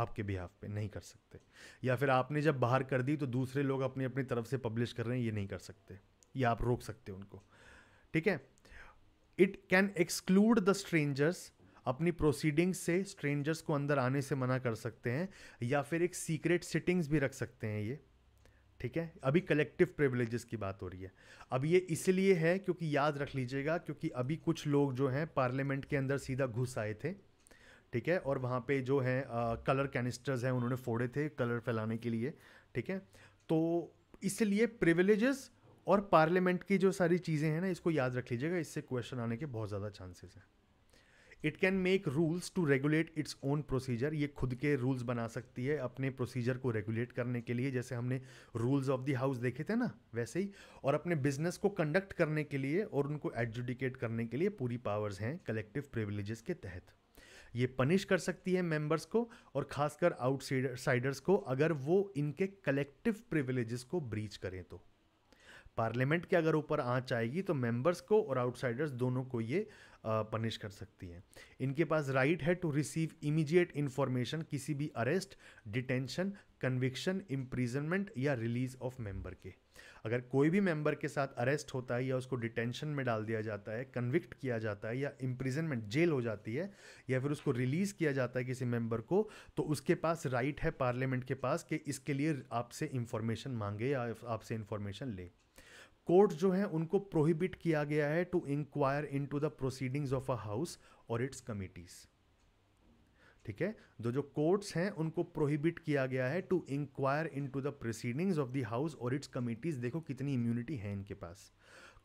आपके बिहाफ पे नहीं कर सकते या फिर आपने जब बाहर कर दी तो दूसरे लोग अपनी अपनी तरफ से पब्लिश कर रहे हैं ये नहीं कर सकते या आप रोक सकते उनको ठीक है it can exclude the strangers अपनी प्रोसीडिंग्स से स्ट्रेंजर्स को अंदर आने से मना कर सकते हैं या फिर एक सीक्रेट सिटिंग्स भी रख सकते हैं ये ठीक है अभी कलेक्टिव प्रिविलेजेस की बात हो रही है अब ये इसलिए है क्योंकि याद रख लीजिएगा क्योंकि अभी कुछ लोग जो हैं पार्लियामेंट के अंदर सीधा घुस आए थे ठीक है और वहाँ पे जो हैं कलर कैनिस्टर्स हैं उन्होंने फोड़े थे कलर फैलाने के लिए ठीक है तो इसलिए प्रिविलेजेस और पार्लियामेंट की जो सारी चीज़ें हैं ना इसको याद रख लीजिएगा इससे क्वेश्चन आने के बहुत ज़्यादा चांसेस हैं it can make rules to regulate its own procedure ये खुद के रूल्स बना सकती है अपने प्रोसीजर को रेगुलेट करने के लिए जैसे हमने रूल्स ऑफ द हाउस देखे थे ना वैसे ही और अपने बिजनेस को कंडक्ट करने के लिए और उनको एडजुडिकेट करने के लिए पूरी पावर्स हैं कलेक्टिव प्रिविलेजेस के तहत ये पनिश कर सकती है मेंबर्स को और खासकर आउटसाइडर्स को अगर वो इनके कलेक्टिव प्रिविलेजेस को ब्रीच करें तो पार्लियामेंट के अगर ऊपर आँच आएगी तो मेंबर्स को और आउटसाइडर्स दोनों को ये पनिश कर सकती है इनके पास राइट है टू रिसीव इमीजिएट इन्फॉर्मेशन किसी भी अरेस्ट डिटेंशन कन्विक्शन इम्प्रिजनमेंट या रिलीज ऑफ मेंबर के अगर कोई भी मेंबर के साथ अरेस्ट होता है या उसको डिटेंशन में डाल दिया जाता है कन्विक्ट किया जाता है या इम्प्रिजनमेंट जेल हो जाती है या फिर उसको रिलीज़ किया जाता है किसी मेंबर को तो उसके पास राइट है पार्लियामेंट के पास कि इसके लिए आपसे इंफॉर्मेशन मांगे या आपसे इंफॉर्मेशन ले कोर्ट जो है उनको प्रोहिबिट किया गया है to inquire into the proceedings of a house और इट्स कमिटीज ठीक है तो जो जो कोर्ट्स हैं उनको प्रोहिबिट किया गया है to inquire into the proceedings of the house और इट्स कमिटीज देखो कितनी इम्यूनिटी है इनके पास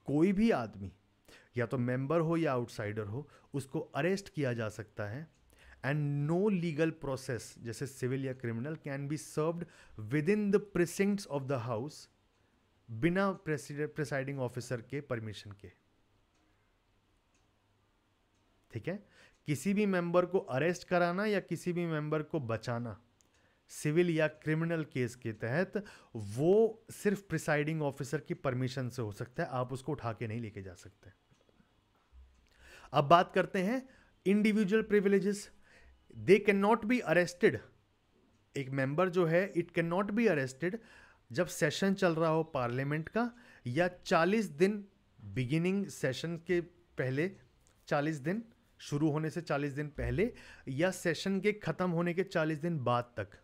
कोई भी आदमी या तो मेंबर हो या आउटसाइडर हो उसको अरेस्ट किया जा सकता है एंड नो लीगल प्रोसेस जैसे सिविल या criminal can be served within the precincts of the house बिना प्रेसाइडिंग ऑफिसर के परमिशन के ठीक है किसी भी मेंबर को अरेस्ट कराना या किसी भी मेंबर को बचाना सिविल या क्रिमिनल केस के तहत वो सिर्फ प्रिसाइडिंग ऑफिसर की परमिशन से हो सकता है आप उसको उठा के नहीं लेके जा सकते अब बात करते हैं individual privileges they can not be arrested एक मेंबर जो है it can not be arrested जब सेशन चल रहा हो पार्लियामेंट का या 40 दिन बिगिनिंग सेशन के पहले 40 दिन शुरू होने से 40 दिन पहले या सेशन के ख़त्म होने के 40 दिन बाद तक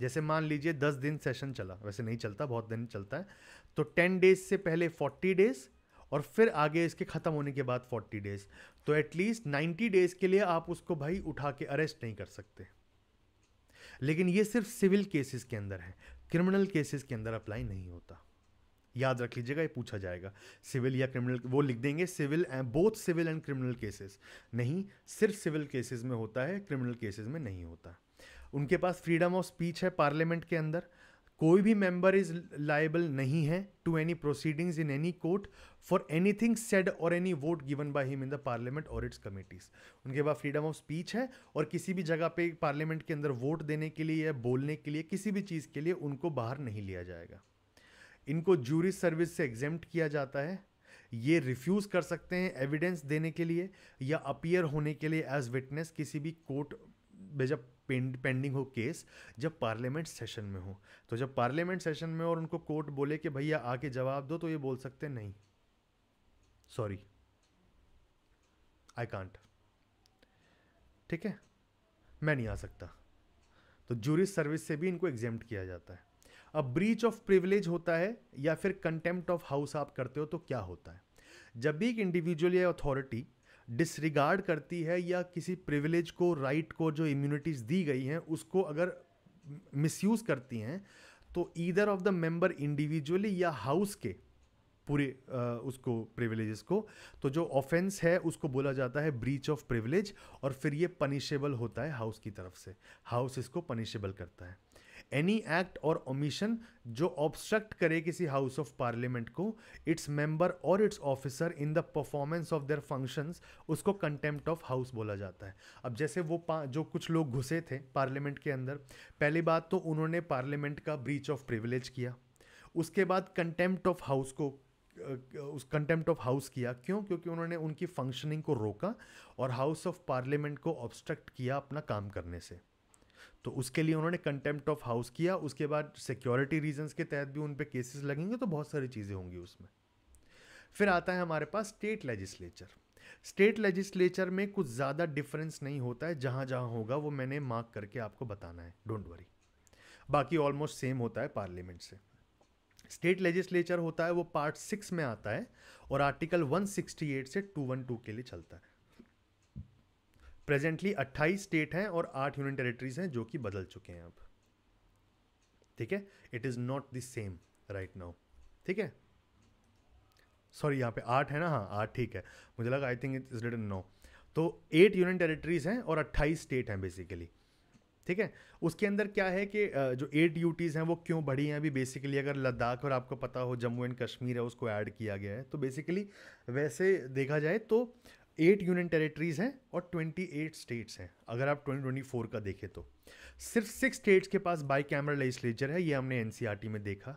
जैसे मान लीजिए 10 दिन सेशन चला वैसे नहीं चलता बहुत दिन चलता है तो 10 डेज से पहले 40 डेज और फिर आगे इसके ख़त्म होने के बाद 40 डेज तो एटलीस्ट 90 डेज के लिए आप उसको भाई उठा के अरेस्ट नहीं कर सकते लेकिन ये सिर्फ सिविल केसेस के अंदर है क्रिमिनल केसेस के अंदर अप्लाई नहीं होता याद रख लीजिएगा ये पूछा जाएगा सिविल या क्रिमिनल वो लिख देंगे civil and both civil and criminal cases नहीं सिर्फ सिविल केसेस में होता है क्रिमिनल केसेस में नहीं होता उनके पास फ्रीडम ऑफ स्पीच है पार्लियामेंट के अंदर कोई भी मेंबर इज लाइबल नहीं है to any proceedings in any court for anything said और any vote given by him in the parliament और इट्स कमिटीज़ उनके पास फ्रीडम ऑफ स्पीच है और किसी भी जगह पे पार्लियामेंट के अंदर वोट देने के लिए या बोलने के लिए किसी भी चीज़ के लिए उनको बाहर नहीं लिया जाएगा इनको जूरी सर्विस से एग्जेम्प्ट किया जाता है ये रिफ्यूज़ कर सकते हैं एविडेंस देने के लिए या अपियर होने के लिए एज विटनेस किसी भी कोर्ट जब पेंडिंग हो केस जब पार्लियामेंट सेशन में हो तो जब पार्लियामेंट सेशन में और उनको कोर्ट बोले कि भैया आके जवाब दो तो ये बोल सकते नहीं सॉरी आई कांट ठीक है मैं नहीं आ सकता तो जूरिस सर्विस से भी इनको एग्जेम्प्ट किया जाता है अब ब्रीच ऑफ प्रिविलेज होता है या फिर कंटेम्प्ट ऑफ हाउस आप करते हो तो क्या होता है जब भी एक इंडिविजुअल या अथॉरिटी डिसरिगार्ड करती है या किसी प्रिविलेज को राइट को जो इम्यूनिटीज़ दी गई हैं उसको अगर मिसयूज़ करती हैं तो either of the member individually या हाउस के पूरे उसको प्रिविलेजेस को तो जो ऑफेंस है उसको बोला जाता है ब्रीच ऑफ प्रिविलेज और फिर ये पनिशेबल होता है हाउस की तरफ से हाउस इसको पनिशेबल करता है एनी एक्ट और ओमिशन जो ऑब्स्ट्रक्ट करे किसी हाउस ऑफ पार्लियामेंट को इट्स मेंबर और its officer in the performance of their functions उसको कंटेम्प्ट ऑफ हाउस बोला जाता है अब जैसे वो जो कुछ लोग घुसे थे पार्लियामेंट के अंदर पहली बात तो उन्होंने पार्लियामेंट का ब्रीच ऑफ प्रिविलेज किया उसके बाद कंटेम्प्ट ऑफ हाउस को उस कंटेम्प्ट ऑफ हाउस किया क्यों क्योंकि उन्होंने उनकी फंक्शनिंग को रोका और हाउस ऑफ पार्लियामेंट को ऑब्स्ट्रक्ट किया अपना काम करने से तो उसके लिए उन्होंने कंटेम्प्ट ऑफ हाउस किया उसके बाद सिक्योरिटी रीजंस के तहत भी उन पर केसेस लगेंगे तो बहुत सारी चीज़ें होंगी उसमें फिर आता है हमारे पास स्टेट लेजिस्लेचर स्टेट लेजिस्लेचर में कुछ ज़्यादा डिफरेंस नहीं होता है जहाँ जहाँ होगा वो मैंने मार्क करके आपको बताना है डोंट वरी बाकी ऑलमोस्ट सेम होता है पार्लियामेंट से स्टेट लेजिस्लेचर होता है वो पार्ट सिक्स में आता है और आर्टिकल 168 से 212 के लिए चलता है प्रेजेंटली 28 स्टेट हैं और आठ यूनियन टेरिटरीज हैं जो कि बदल चुके हैं अब ठीक है it is not the same right now ठीक है सॉरी यहाँ पे आठ है ना हाँ आठ ठीक है मुझे लगा I think it is written no तो एट यूनियन टेरिटरीज हैं और अट्ठाईस स्टेट हैं बेसिकली ठीक है उसके अंदर क्या है कि जो एट ड्यूटीज़ हैं वो क्यों बढ़ी हैं अभी बेसिकली अगर लद्दाख और आपको पता हो जम्मू एंड कश्मीर है उसको ऐड किया गया है तो बेसिकली वैसे देखा जाए तो एट यूनियन टेरिटरीज़ हैं और ट्वेंटी एट स्टेट्स हैं अगर आप ट्वेंटी ट्वेंटी फोर का देखें तो सिर्फ सिक्स स्टेट्स के पास बाई कैमरा लेजिस्लेचर है ये हमने एन e में देखा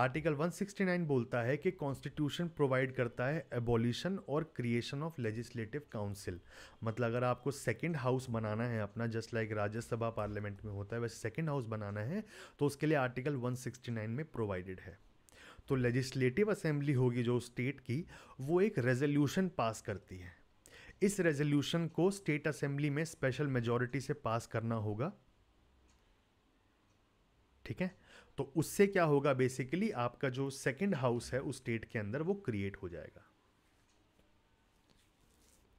आर्टिकल 169 बोलता है कि कॉन्स्टिट्यूशन प्रोवाइड करता है एबोल्यूशन और क्रिएशन ऑफ लेजिस्लेटिव काउंसिल मतलब अगर आपको सेकेंड हाउस बनाना है अपना जस्ट लाइक राज्यसभा पार्लियामेंट में होता है वैसे सेकेंड हाउस बनाना है तो उसके लिए आर्टिकल 169 में प्रोवाइडेड है तो लेजिस्लेटिव असेंबली होगी जो स्टेट की वो एक रेजोल्यूशन पास करती है इस रेजोल्यूशन को स्टेट असेंबली में स्पेशल मेजोरिटी से पास करना होगा ठीक है तो उससे क्या होगा बेसिकली आपका जो सेकंड हाउस है उस स्टेट के अंदर वो क्रिएट हो जाएगा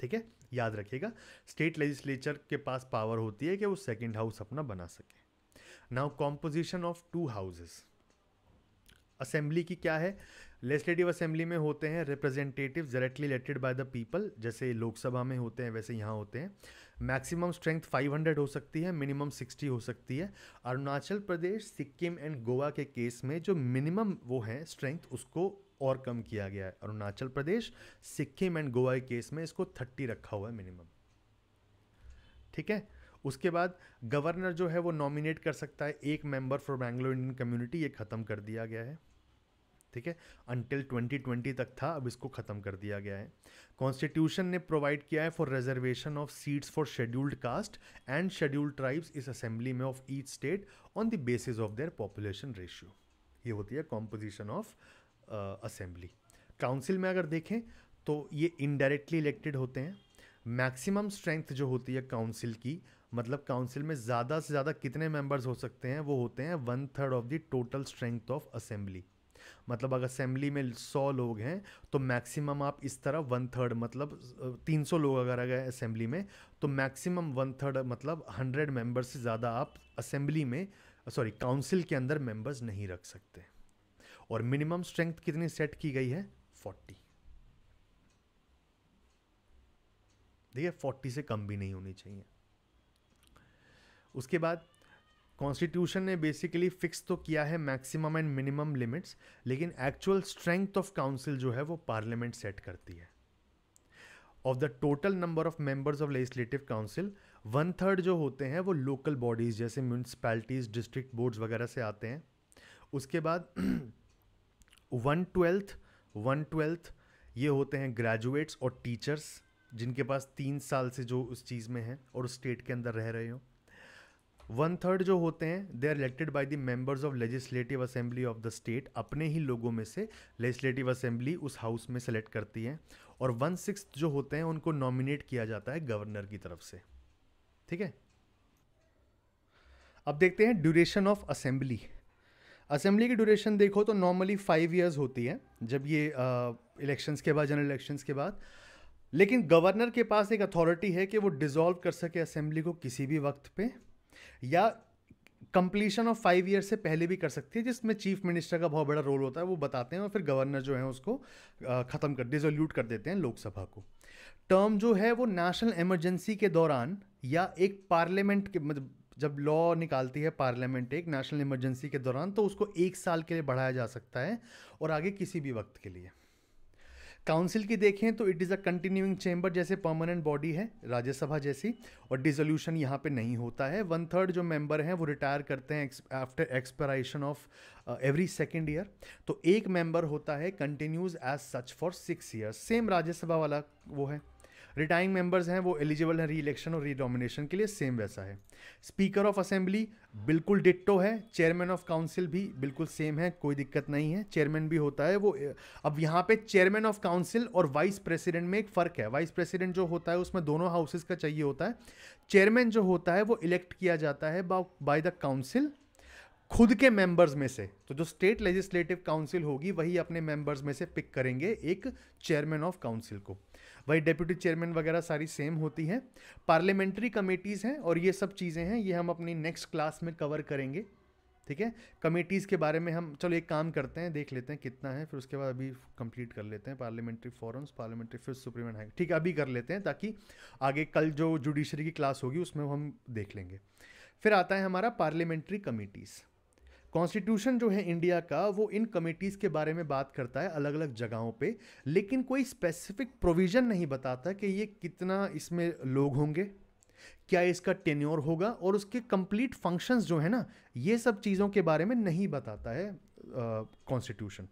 ठीक है याद रखिएगा स्टेट लेजिस्लेचर के पास पावर होती है कि वो सेकंड हाउस अपना बना सके now composition of two houses assembly की क्या है लेजिस्लेटिव असेंबली में होते हैं representative directly elected by the people जैसे लोकसभा में होते हैं वैसे यहां होते हैं मैक्सिमम स्ट्रेंथ 500 हो सकती है मिनिमम 60 हो सकती है अरुणाचल प्रदेश सिक्किम एंड गोवा के केस में जो मिनिमम वो है स्ट्रेंथ उसको और कम किया गया है अरुणाचल प्रदेश सिक्किम एंड गोवा के केस में इसको 30 रखा हुआ है मिनिमम ठीक है उसके बाद गवर्नर जो है वो नॉमिनेट कर सकता है एक member for Bangalore Indian community ये ख़त्म कर दिया गया है ठीक है अनटिल 2020 तक था अब इसको ख़त्म कर दिया गया है कॉन्स्टिट्यूशन ने प्रोवाइड किया है for reservation of seats for scheduled caste and scheduled tribes इस असेंबली में of each state on the basis of their population ratio ये होती है कॉम्पोजिशन ऑफ असेंबली काउंसिल में अगर देखें तो ये इनडायरेक्टली इलेक्टेड होते हैं मैक्सिमम स्ट्रेंथ जो होती है काउंसिल की मतलब काउंसिल में ज़्यादा से ज़्यादा कितने मेंबर्स हो सकते हैं वो होते हैं one third of the total strength of assembly मतलब अगर असेंबली में सौ लोग हैं तो मैक्सिमम आप इस तरह वन थर्ड मतलब तीन सौ लोग अगर आ गए असेंबली में तो मैक्सिमम वन थर्ड मतलब हंड्रेड मेंबर्स से ज़्यादा आप असेंबली में सॉरी काउंसिल के अंदर मेंबर्स नहीं रख सकते और मिनिमम स्ट्रेंथ कितनी सेट की गई है फोर्टी देखिए फोर्टी से कम भी नहीं होनी चाहिए उसके बाद कॉन्स्टिट्यूशन ने बेसिकली फिक्स तो किया है मैक्सिमम एंड मिनिमम लिमिट्स लेकिन एक्चुअल स्ट्रेंथ ऑफ काउंसिल जो है वो पार्लियामेंट सेट करती है of the total number of members of legislative council one third जो होते हैं वो लोकल बॉडीज़ जैसे म्यूनसिपैलिटीज़ डिस्ट्रिक्ट बोर्ड्स वगैरह से आते हैं उसके बाद वन ट्वेल्थ वन ट्वेल्थ ये होते हैं ग्रेजुएट्स और टीचर्स जिनके पास तीन साल से जो उस चीज़ में हैं और उस स्टेट के अंदर रह रहे हों वन थर्ड जो होते हैं they are elected by the members of legislative assembly of the state अपने ही लोगों में से लेजिस्लेटिव असेंबली उस हाउस में सेलेक्ट करती है और वन सिक्स जो होते हैं उनको नॉमिनेट किया जाता है गवर्नर की तरफ से ठीक है अब देखते हैं ड्यूरेशन ऑफ असेंबली असेंबली की ड्यूरेशन देखो तो नॉर्मली फाइव ईयर्स होती है जब ये इलेक्शंस uh, के बाद जनरल इलेक्शंस के बाद लेकिन गवर्नर के पास एक अथॉरिटी है कि वो डिज़ोल्व कर सके असेंबली को किसी भी वक्त पे या कंप्लीशन ऑफ फाइव ईयर से पहले भी कर सकती है जिसमें चीफ मिनिस्टर का बहुत बड़ा रोल होता है वो बताते हैं और फिर गवर्नर जो है उसको ख़त्म कर डिजोल्यूट कर देते हैं लोकसभा को टर्म जो है वो नेशनल इमरजेंसी के दौरान या एक पार्लियामेंट के मतलब जब लॉ निकालती है पार्लियामेंट एक नेशनल इमरजेंसी के दौरान तो उसको एक साल के लिए बढ़ाया जा सकता है और आगे किसी भी वक्त के लिए काउंसिल की देखें तो it is a continuing chamber जैसे परमानेंट बॉडी है राज्यसभा जैसी और डिजोल्यूशन यहाँ पे नहीं होता है वन थर्ड जो मेंबर हैं वो रिटायर करते हैं after expiration of every second year तो एक मेंबर होता है continues as such for six years same Rajya Sabha वाला वो है रिटायरिंग मेंबर्स हैं वो एलिजिबल हैं री इलेक्शन और री नॉमिनेशन के लिए सेम वैसा है स्पीकर ऑफ असेंबली बिल्कुल डिट्टो है चेयरमैन ऑफ काउंसिल भी बिल्कुल सेम है कोई दिक्कत नहीं है चेयरमैन भी होता है वो अब यहाँ पे चेयरमैन ऑफ काउंसिल और वाइस प्रेसिडेंट में एक फ़र्क है वाइस प्रेसिडेंट जो होता है उसमें दोनों हाउसेज का चाहिए होता है चेयरमैन जो होता है वो इलेक्ट किया जाता है बाय द काउंसिल खुद के मेंबर्स में से तो जो स्टेट लेजिस्लेटिव काउंसिल होगी वही अपने मेंबर्स में से पिक करेंगे एक चेयरमैन ऑफ काउंसिल को वही डेप्यूटी चेयरमैन वगैरह सारी सेम होती हैं पार्लियामेंट्री कमेटीज़ हैं और ये सब चीज़ें हैं ये हम अपनी नेक्स्ट क्लास में कवर करेंगे ठीक है कमेटीज़ के बारे में हम चलो एक काम करते हैं देख लेते हैं कितना है फिर उसके बाद अभी कंप्लीट कर लेते हैं पार्लियामेंट्री फॉरम्स पार्लियामेंट्री फिर सुप्रीम हाई ठीक है अभी कर लेते हैं ताकि आगे कल जो जुडिशरी की क्लास होगी उसमें हम देख लेंगे फिर आता है हमारा पार्लियामेंट्री कमेटीज़ कॉन्स्टिट्यूशन जो है इंडिया का वो इन कमेटीज़ के बारे में बात करता है अलग अलग जगहों पे लेकिन कोई स्पेसिफिक प्रोविज़न नहीं बताता कि ये कितना इसमें लोग होंगे क्या इसका टेन्योर होगा और उसके कंप्लीट फंक्शंस जो है ना ये सब चीज़ों के बारे में नहीं बताता है कॉन्स्टिट्यूशन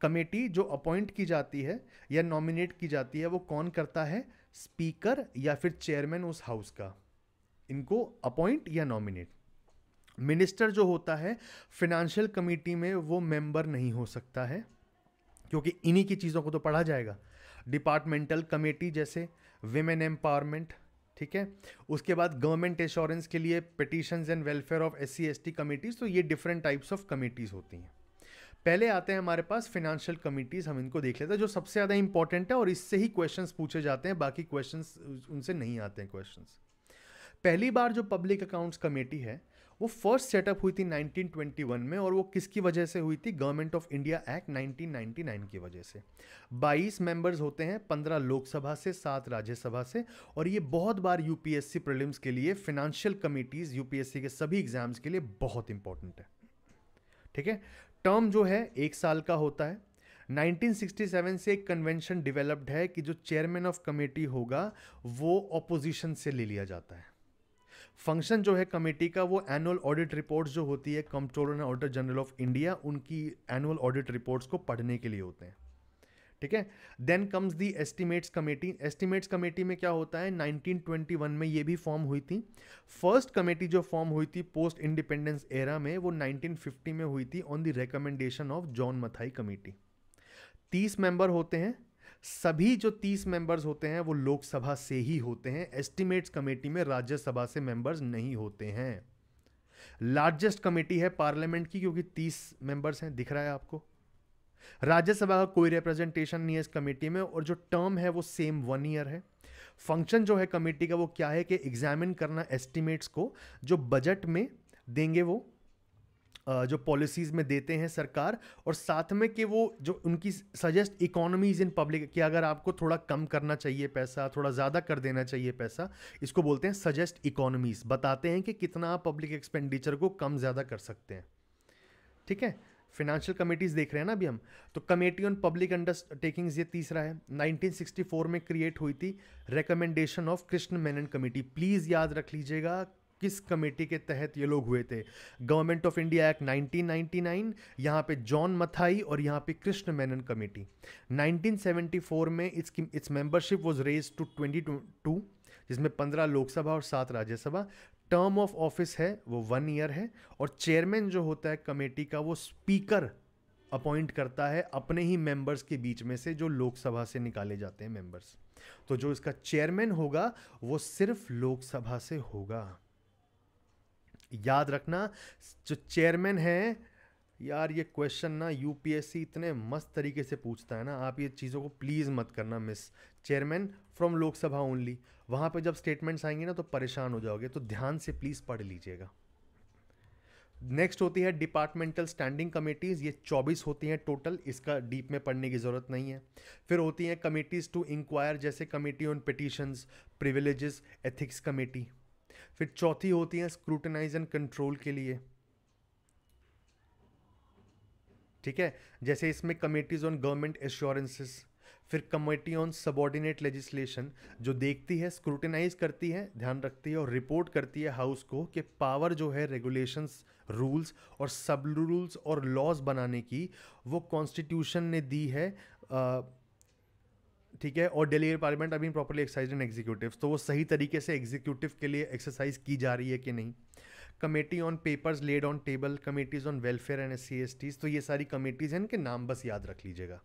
कमेटी जो अपॉइंट की जाती है या नॉमिनेट की जाती है वो कौन करता है स्पीकर या फिर चेयरमैन उस हाउस का इनको अपॉइंट या नॉमिनेट मिनिस्टर जो होता है फिनेंशियल कमेटी में वो मेंबर नहीं हो सकता है क्योंकि इन्हीं की चीज़ों को तो पढ़ा जाएगा डिपार्टमेंटल कमेटी जैसे वेमेन एम्पावरमेंट ठीक है उसके बाद गवर्नमेंट एश्योरेंस के लिए petitions and welfare of S C S T committees तो ये डिफरेंट टाइप्स ऑफ कमेटीज़ होती हैं पहले आते हैं हमारे पास फिनेंशियल कमेटीज़ हम इनको देख लेते हैं जो सबसे ज़्यादा इंपॉर्टेंट है और इससे ही क्वेश्चन पूछे जाते हैं बाकी क्वेश्चन उनसे नहीं आते हैं क्वेश्चन पहली बार जो पब्लिक अकाउंट्स कमेटी है वो फर्स्ट सेटअप हुई थी 1921 में और वो किसकी वजह से हुई थी गवर्नमेंट ऑफ इंडिया एक्ट 1999 की वजह से 22 मेंबर्स होते हैं 15 लोकसभा से सात राज्यसभा से और ये बहुत बार यूपीएससी प्रीलिम्स के लिए फिनेंशियल कमिटीज़ यूपीएससी के सभी एग्जाम्स के लिए बहुत इंपॉर्टेंट है ठीक है टर्म जो है एक साल का होता है 1967 से एक कन्वेंशन डेवलप्ड है कि जो चेयरमैन ऑफ कमेटी होगा वो ऑपोजिशन से ले लिया जाता है फंक्शन जो है कमेटी का वो एनुअल ऑडिट रिपोर्ट्स जो होती है controller and auditor general of India उनकी एनुअल ऑडिट रिपोर्ट्स को पढ़ने के लिए होते हैं ठीक है then comes the estimates committee estimates committee में क्या होता है 1921 में ये भी फॉर्म हुई थी फर्स्ट कमेटी जो फॉर्म हुई थी पोस्ट इंडिपेंडेंस एरा में वो 1950 में हुई थी on the recommendation of John Mathai committee तीस मेंबर होते हैं सभी जो तीस मेंबर्स होते हैं वो लोकसभा से ही होते हैं एस्टिमेट्स कमेटी में राज्यसभा से मेंबर्स नहीं होते हैं लार्जेस्ट कमेटी है पार्लियामेंट की क्योंकि तीस मेंबर्स हैं दिख रहा है आपको राज्यसभा का कोई रिप्रेजेंटेशन नहीं है इस कमेटी में और जो टर्म है वो सेम वन ईयर है फंक्शन जो है कमेटी का वो क्या है कि एग्जामिन करना एस्टिमेट्स को जो बजट में देंगे वो जो पॉलिसीज में देते हैं सरकार और साथ में कि वो जो उनकी सजेस्ट इकोनॉमीज इन पब्लिक कि अगर आपको थोड़ा कम करना चाहिए पैसा थोड़ा ज़्यादा कर देना चाहिए पैसा इसको बोलते हैं सजेस्ट इकोनॉमीज बताते हैं कि कितना आप पब्लिक एक्सपेंडिचर को कम ज़्यादा कर सकते हैं ठीक है फिनेंशियल कमेटीज़ देख रहे हैं ना अभी हम तो कमेटी ऑन पब्लिक अंडरटेकिंग्स ये तीसरा है 1964 में क्रिएट हुई थी recommendation of Krishna Menon committee please याद रख लीजिएगा किस कमेटी के तहत ये लोग हुए थे गवर्नमेंट ऑफ इंडिया एक्ट 1999 यहाँ पे जॉन मथाई और यहाँ पे कृष्ण मेनन कमेटी 1974 में its its membership was raise to twenty two जिसमें पंद्रह लोकसभा और सात राज्यसभा टर्म ऑफ ऑफिस है वो वन ईयर है और चेयरमैन जो होता है कमेटी का वो स्पीकर अपॉइंट करता है अपने ही मेंबर्स के बीच में से जो लोकसभा से निकाले जाते हैं मेंबर्स तो जो इसका चेयरमैन होगा वो सिर्फ लोकसभा से होगा याद रखना जो चेयरमैन है यार ये क्वेश्चन ना यूपीएससी इतने मस्त तरीके से पूछता है ना आप ये चीज़ों को प्लीज़ मत करना miss chairman from Lok Sabha only वहाँ पे जब स्टेटमेंट्स आएंगे ना तो परेशान हो जाओगे तो ध्यान से प्लीज़ पढ़ लीजिएगा नेक्स्ट होती है डिपार्टमेंटल स्टैंडिंग कमेटीज़ ये 24 होती हैं टोटल इसका डीप में पढ़ने की ज़रूरत नहीं है फिर होती हैं कमेटीज़ टू इंक्वायर जैसे committee on petitions privileges ethics committee फिर चौथी होती है स्क्रूटनाइज एंड कंट्रोल के लिए ठीक है जैसे इसमें कमेटीज ऑन गवर्नमेंट एश्योरेंसेस फिर कमेटी ऑन सबॉर्डिनेट लेजिस्लेशन जो देखती है स्क्रूटिनाइज करती है ध्यान रखती है और रिपोर्ट करती है हाउस को कि पावर जो है रेगुलेशंस रूल्स और सब रूल्स और लॉज बनाने की वो कॉन्स्टिट्यूशन ने दी है आ, ठीक है और डेली डिपार्टमेंट अभी प्रॉपरली एक्सरसाइज एंड एग्जीक्यूटिव तो वो सही तरीके से एग्जीक्यूटिव के लिए एक्सरसाइज की जा रही है कि नहीं committee on papers laid on table committees on welfare and S C S Ts तो ये सारी कमेटीज़ हैं इनके नाम बस याद रख लीजिएगा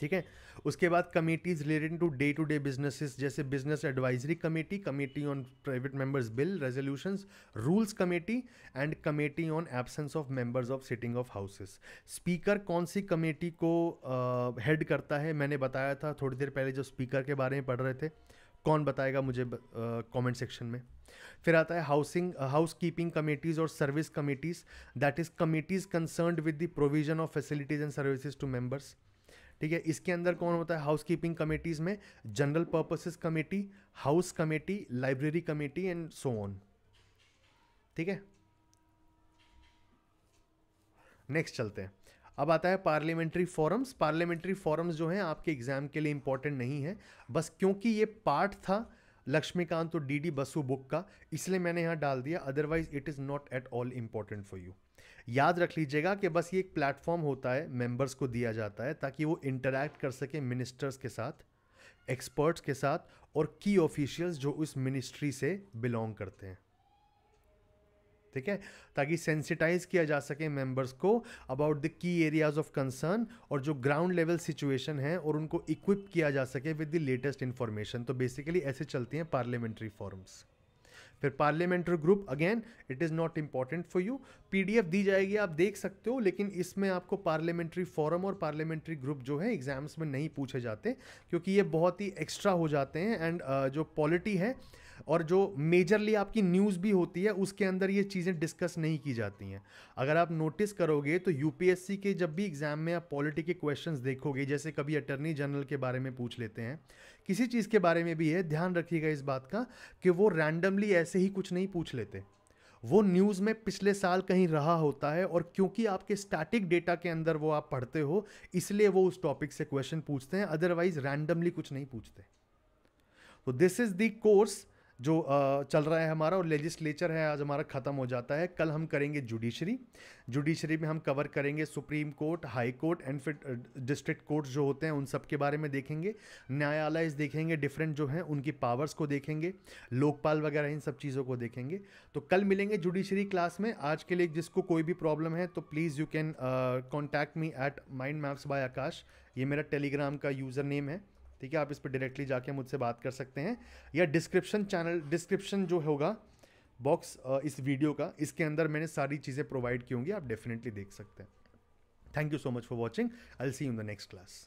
ठीक है उसके बाद committees related to day to day businesses जैसे business advisory committee committee on private members bill resolutions rules committee and committee on absence of members of sitting of houses speaker कौन सी कमेटी को हेड uh, करता है मैंने बताया था थोड़ी देर पहले जो स्पीकर के बारे में पढ़ रहे थे कौन बताएगा मुझे कमेंट uh, सेक्शन में फिर आता है हाउसिंग हाउस कीपिंग कमेटीज़ और service committees that is committees concern with the provision of facilities and services to members ठीक है इसके अंदर कौन होता है हाउस कीपिंग कमेटीज़ में general purposes committee house committee library committee and so on ठीक है नेक्स्ट चलते हैं अब आता है पार्लियामेंट्री फोरम्स पार्लियामेंट्री फोरम्स जो हैं आपके एग्जाम के लिए इंपॉर्टेंट नहीं है बस क्योंकि ये पार्ट था लक्ष्मीकांत और डी डी बसु बुक का इसलिए मैंने यहाँ डाल दिया otherwise it is not at all important for you याद रख लीजिएगा कि बस ये एक प्लेटफॉर्म होता है मेंबर्स को दिया जाता है ताकि वो इंटरेक्ट कर सके मिनिस्टर्स के साथ एक्सपर्ट्स के साथ और की ऑफिशियल्स जो उस मिनिस्ट्री से बिलोंग करते हैं ठीक है ताकि सेंसिटाइज किया जा सके मेंबर्स को about the key areas of concern और जो ग्राउंड लेवल सिचुएशन है और उनको इक्विप किया जा सके विद द लेटेस्ट इंफॉर्मेशन तो बेसिकली ऐसे चलती हैं पार्लियामेंट्री फॉर्म्स फिर parliamentary group again it is not important for you पी दी जाएगी आप देख सकते हो लेकिन इसमें आपको पार्लियामेंट्री फॉरम और पार्लियामेंट्री ग्रुप जो है एग्जाम्स में नहीं पूछे जाते क्योंकि ये बहुत ही एक्स्ट्रा हो जाते हैं एंड uh, जो पॉलिटी है और जो मेजरली आपकी न्यूज़ भी होती है उसके अंदर ये चीज़ें डिस्कस नहीं की जाती हैं अगर आप नोटिस करोगे तो यूपीएससी के जब भी एग्ज़ाम में आप पॉलिटी के क्वेश्चंस देखोगे जैसे कभी अटर्नी जनरल के बारे में पूछ लेते हैं किसी चीज़ के बारे में भी है ध्यान रखिएगा इस बात का कि वो रैंडमली ऐसे ही कुछ नहीं पूछ लेते वो न्यूज़ में पिछले साल कहीं रहा होता है और क्योंकि आपके स्टैटिक डेटा के अंदर वो आप पढ़ते हो इसलिए वो उस टॉपिक से क्वेश्चन पूछते हैं अदरवाइज रैंडमली कुछ नहीं पूछते तो दिस इज़ दी कोर्स जो चल रहा है हमारा और लेजिस्लेचर है आज हमारा ख़त्म हो जाता है कल हम करेंगे जुडिशरी जुडिशरी में हम कवर करेंगे supreme court high court and फिर डिस्ट्रिक्ट कोर्ट जो होते हैं उन सब के बारे में देखेंगे न्यायालय देखेंगे डिफरेंट जो हैं उनकी पावर्स को देखेंगे लोकपाल वगैरह इन सब चीज़ों को देखेंगे तो कल मिलेंगे जुडिशरी क्लास में आज के लिए जिसको कोई भी प्रॉब्लम है तो please you can contact me at mind maps by Akash ये मेरा टेलीग्राम का यूज़र नेम है ठीक है आप इस पर डायरेक्टली जाके मुझसे बात कर सकते हैं या डिस्क्रिप्शन चैनल डिस्क्रिप्शन जो होगा बॉक्स इस वीडियो का इसके अंदर मैंने सारी चीज़ें प्रोवाइड की होंगी आप डेफिनेटली देख सकते हैं thank you so much for watching I see in the next class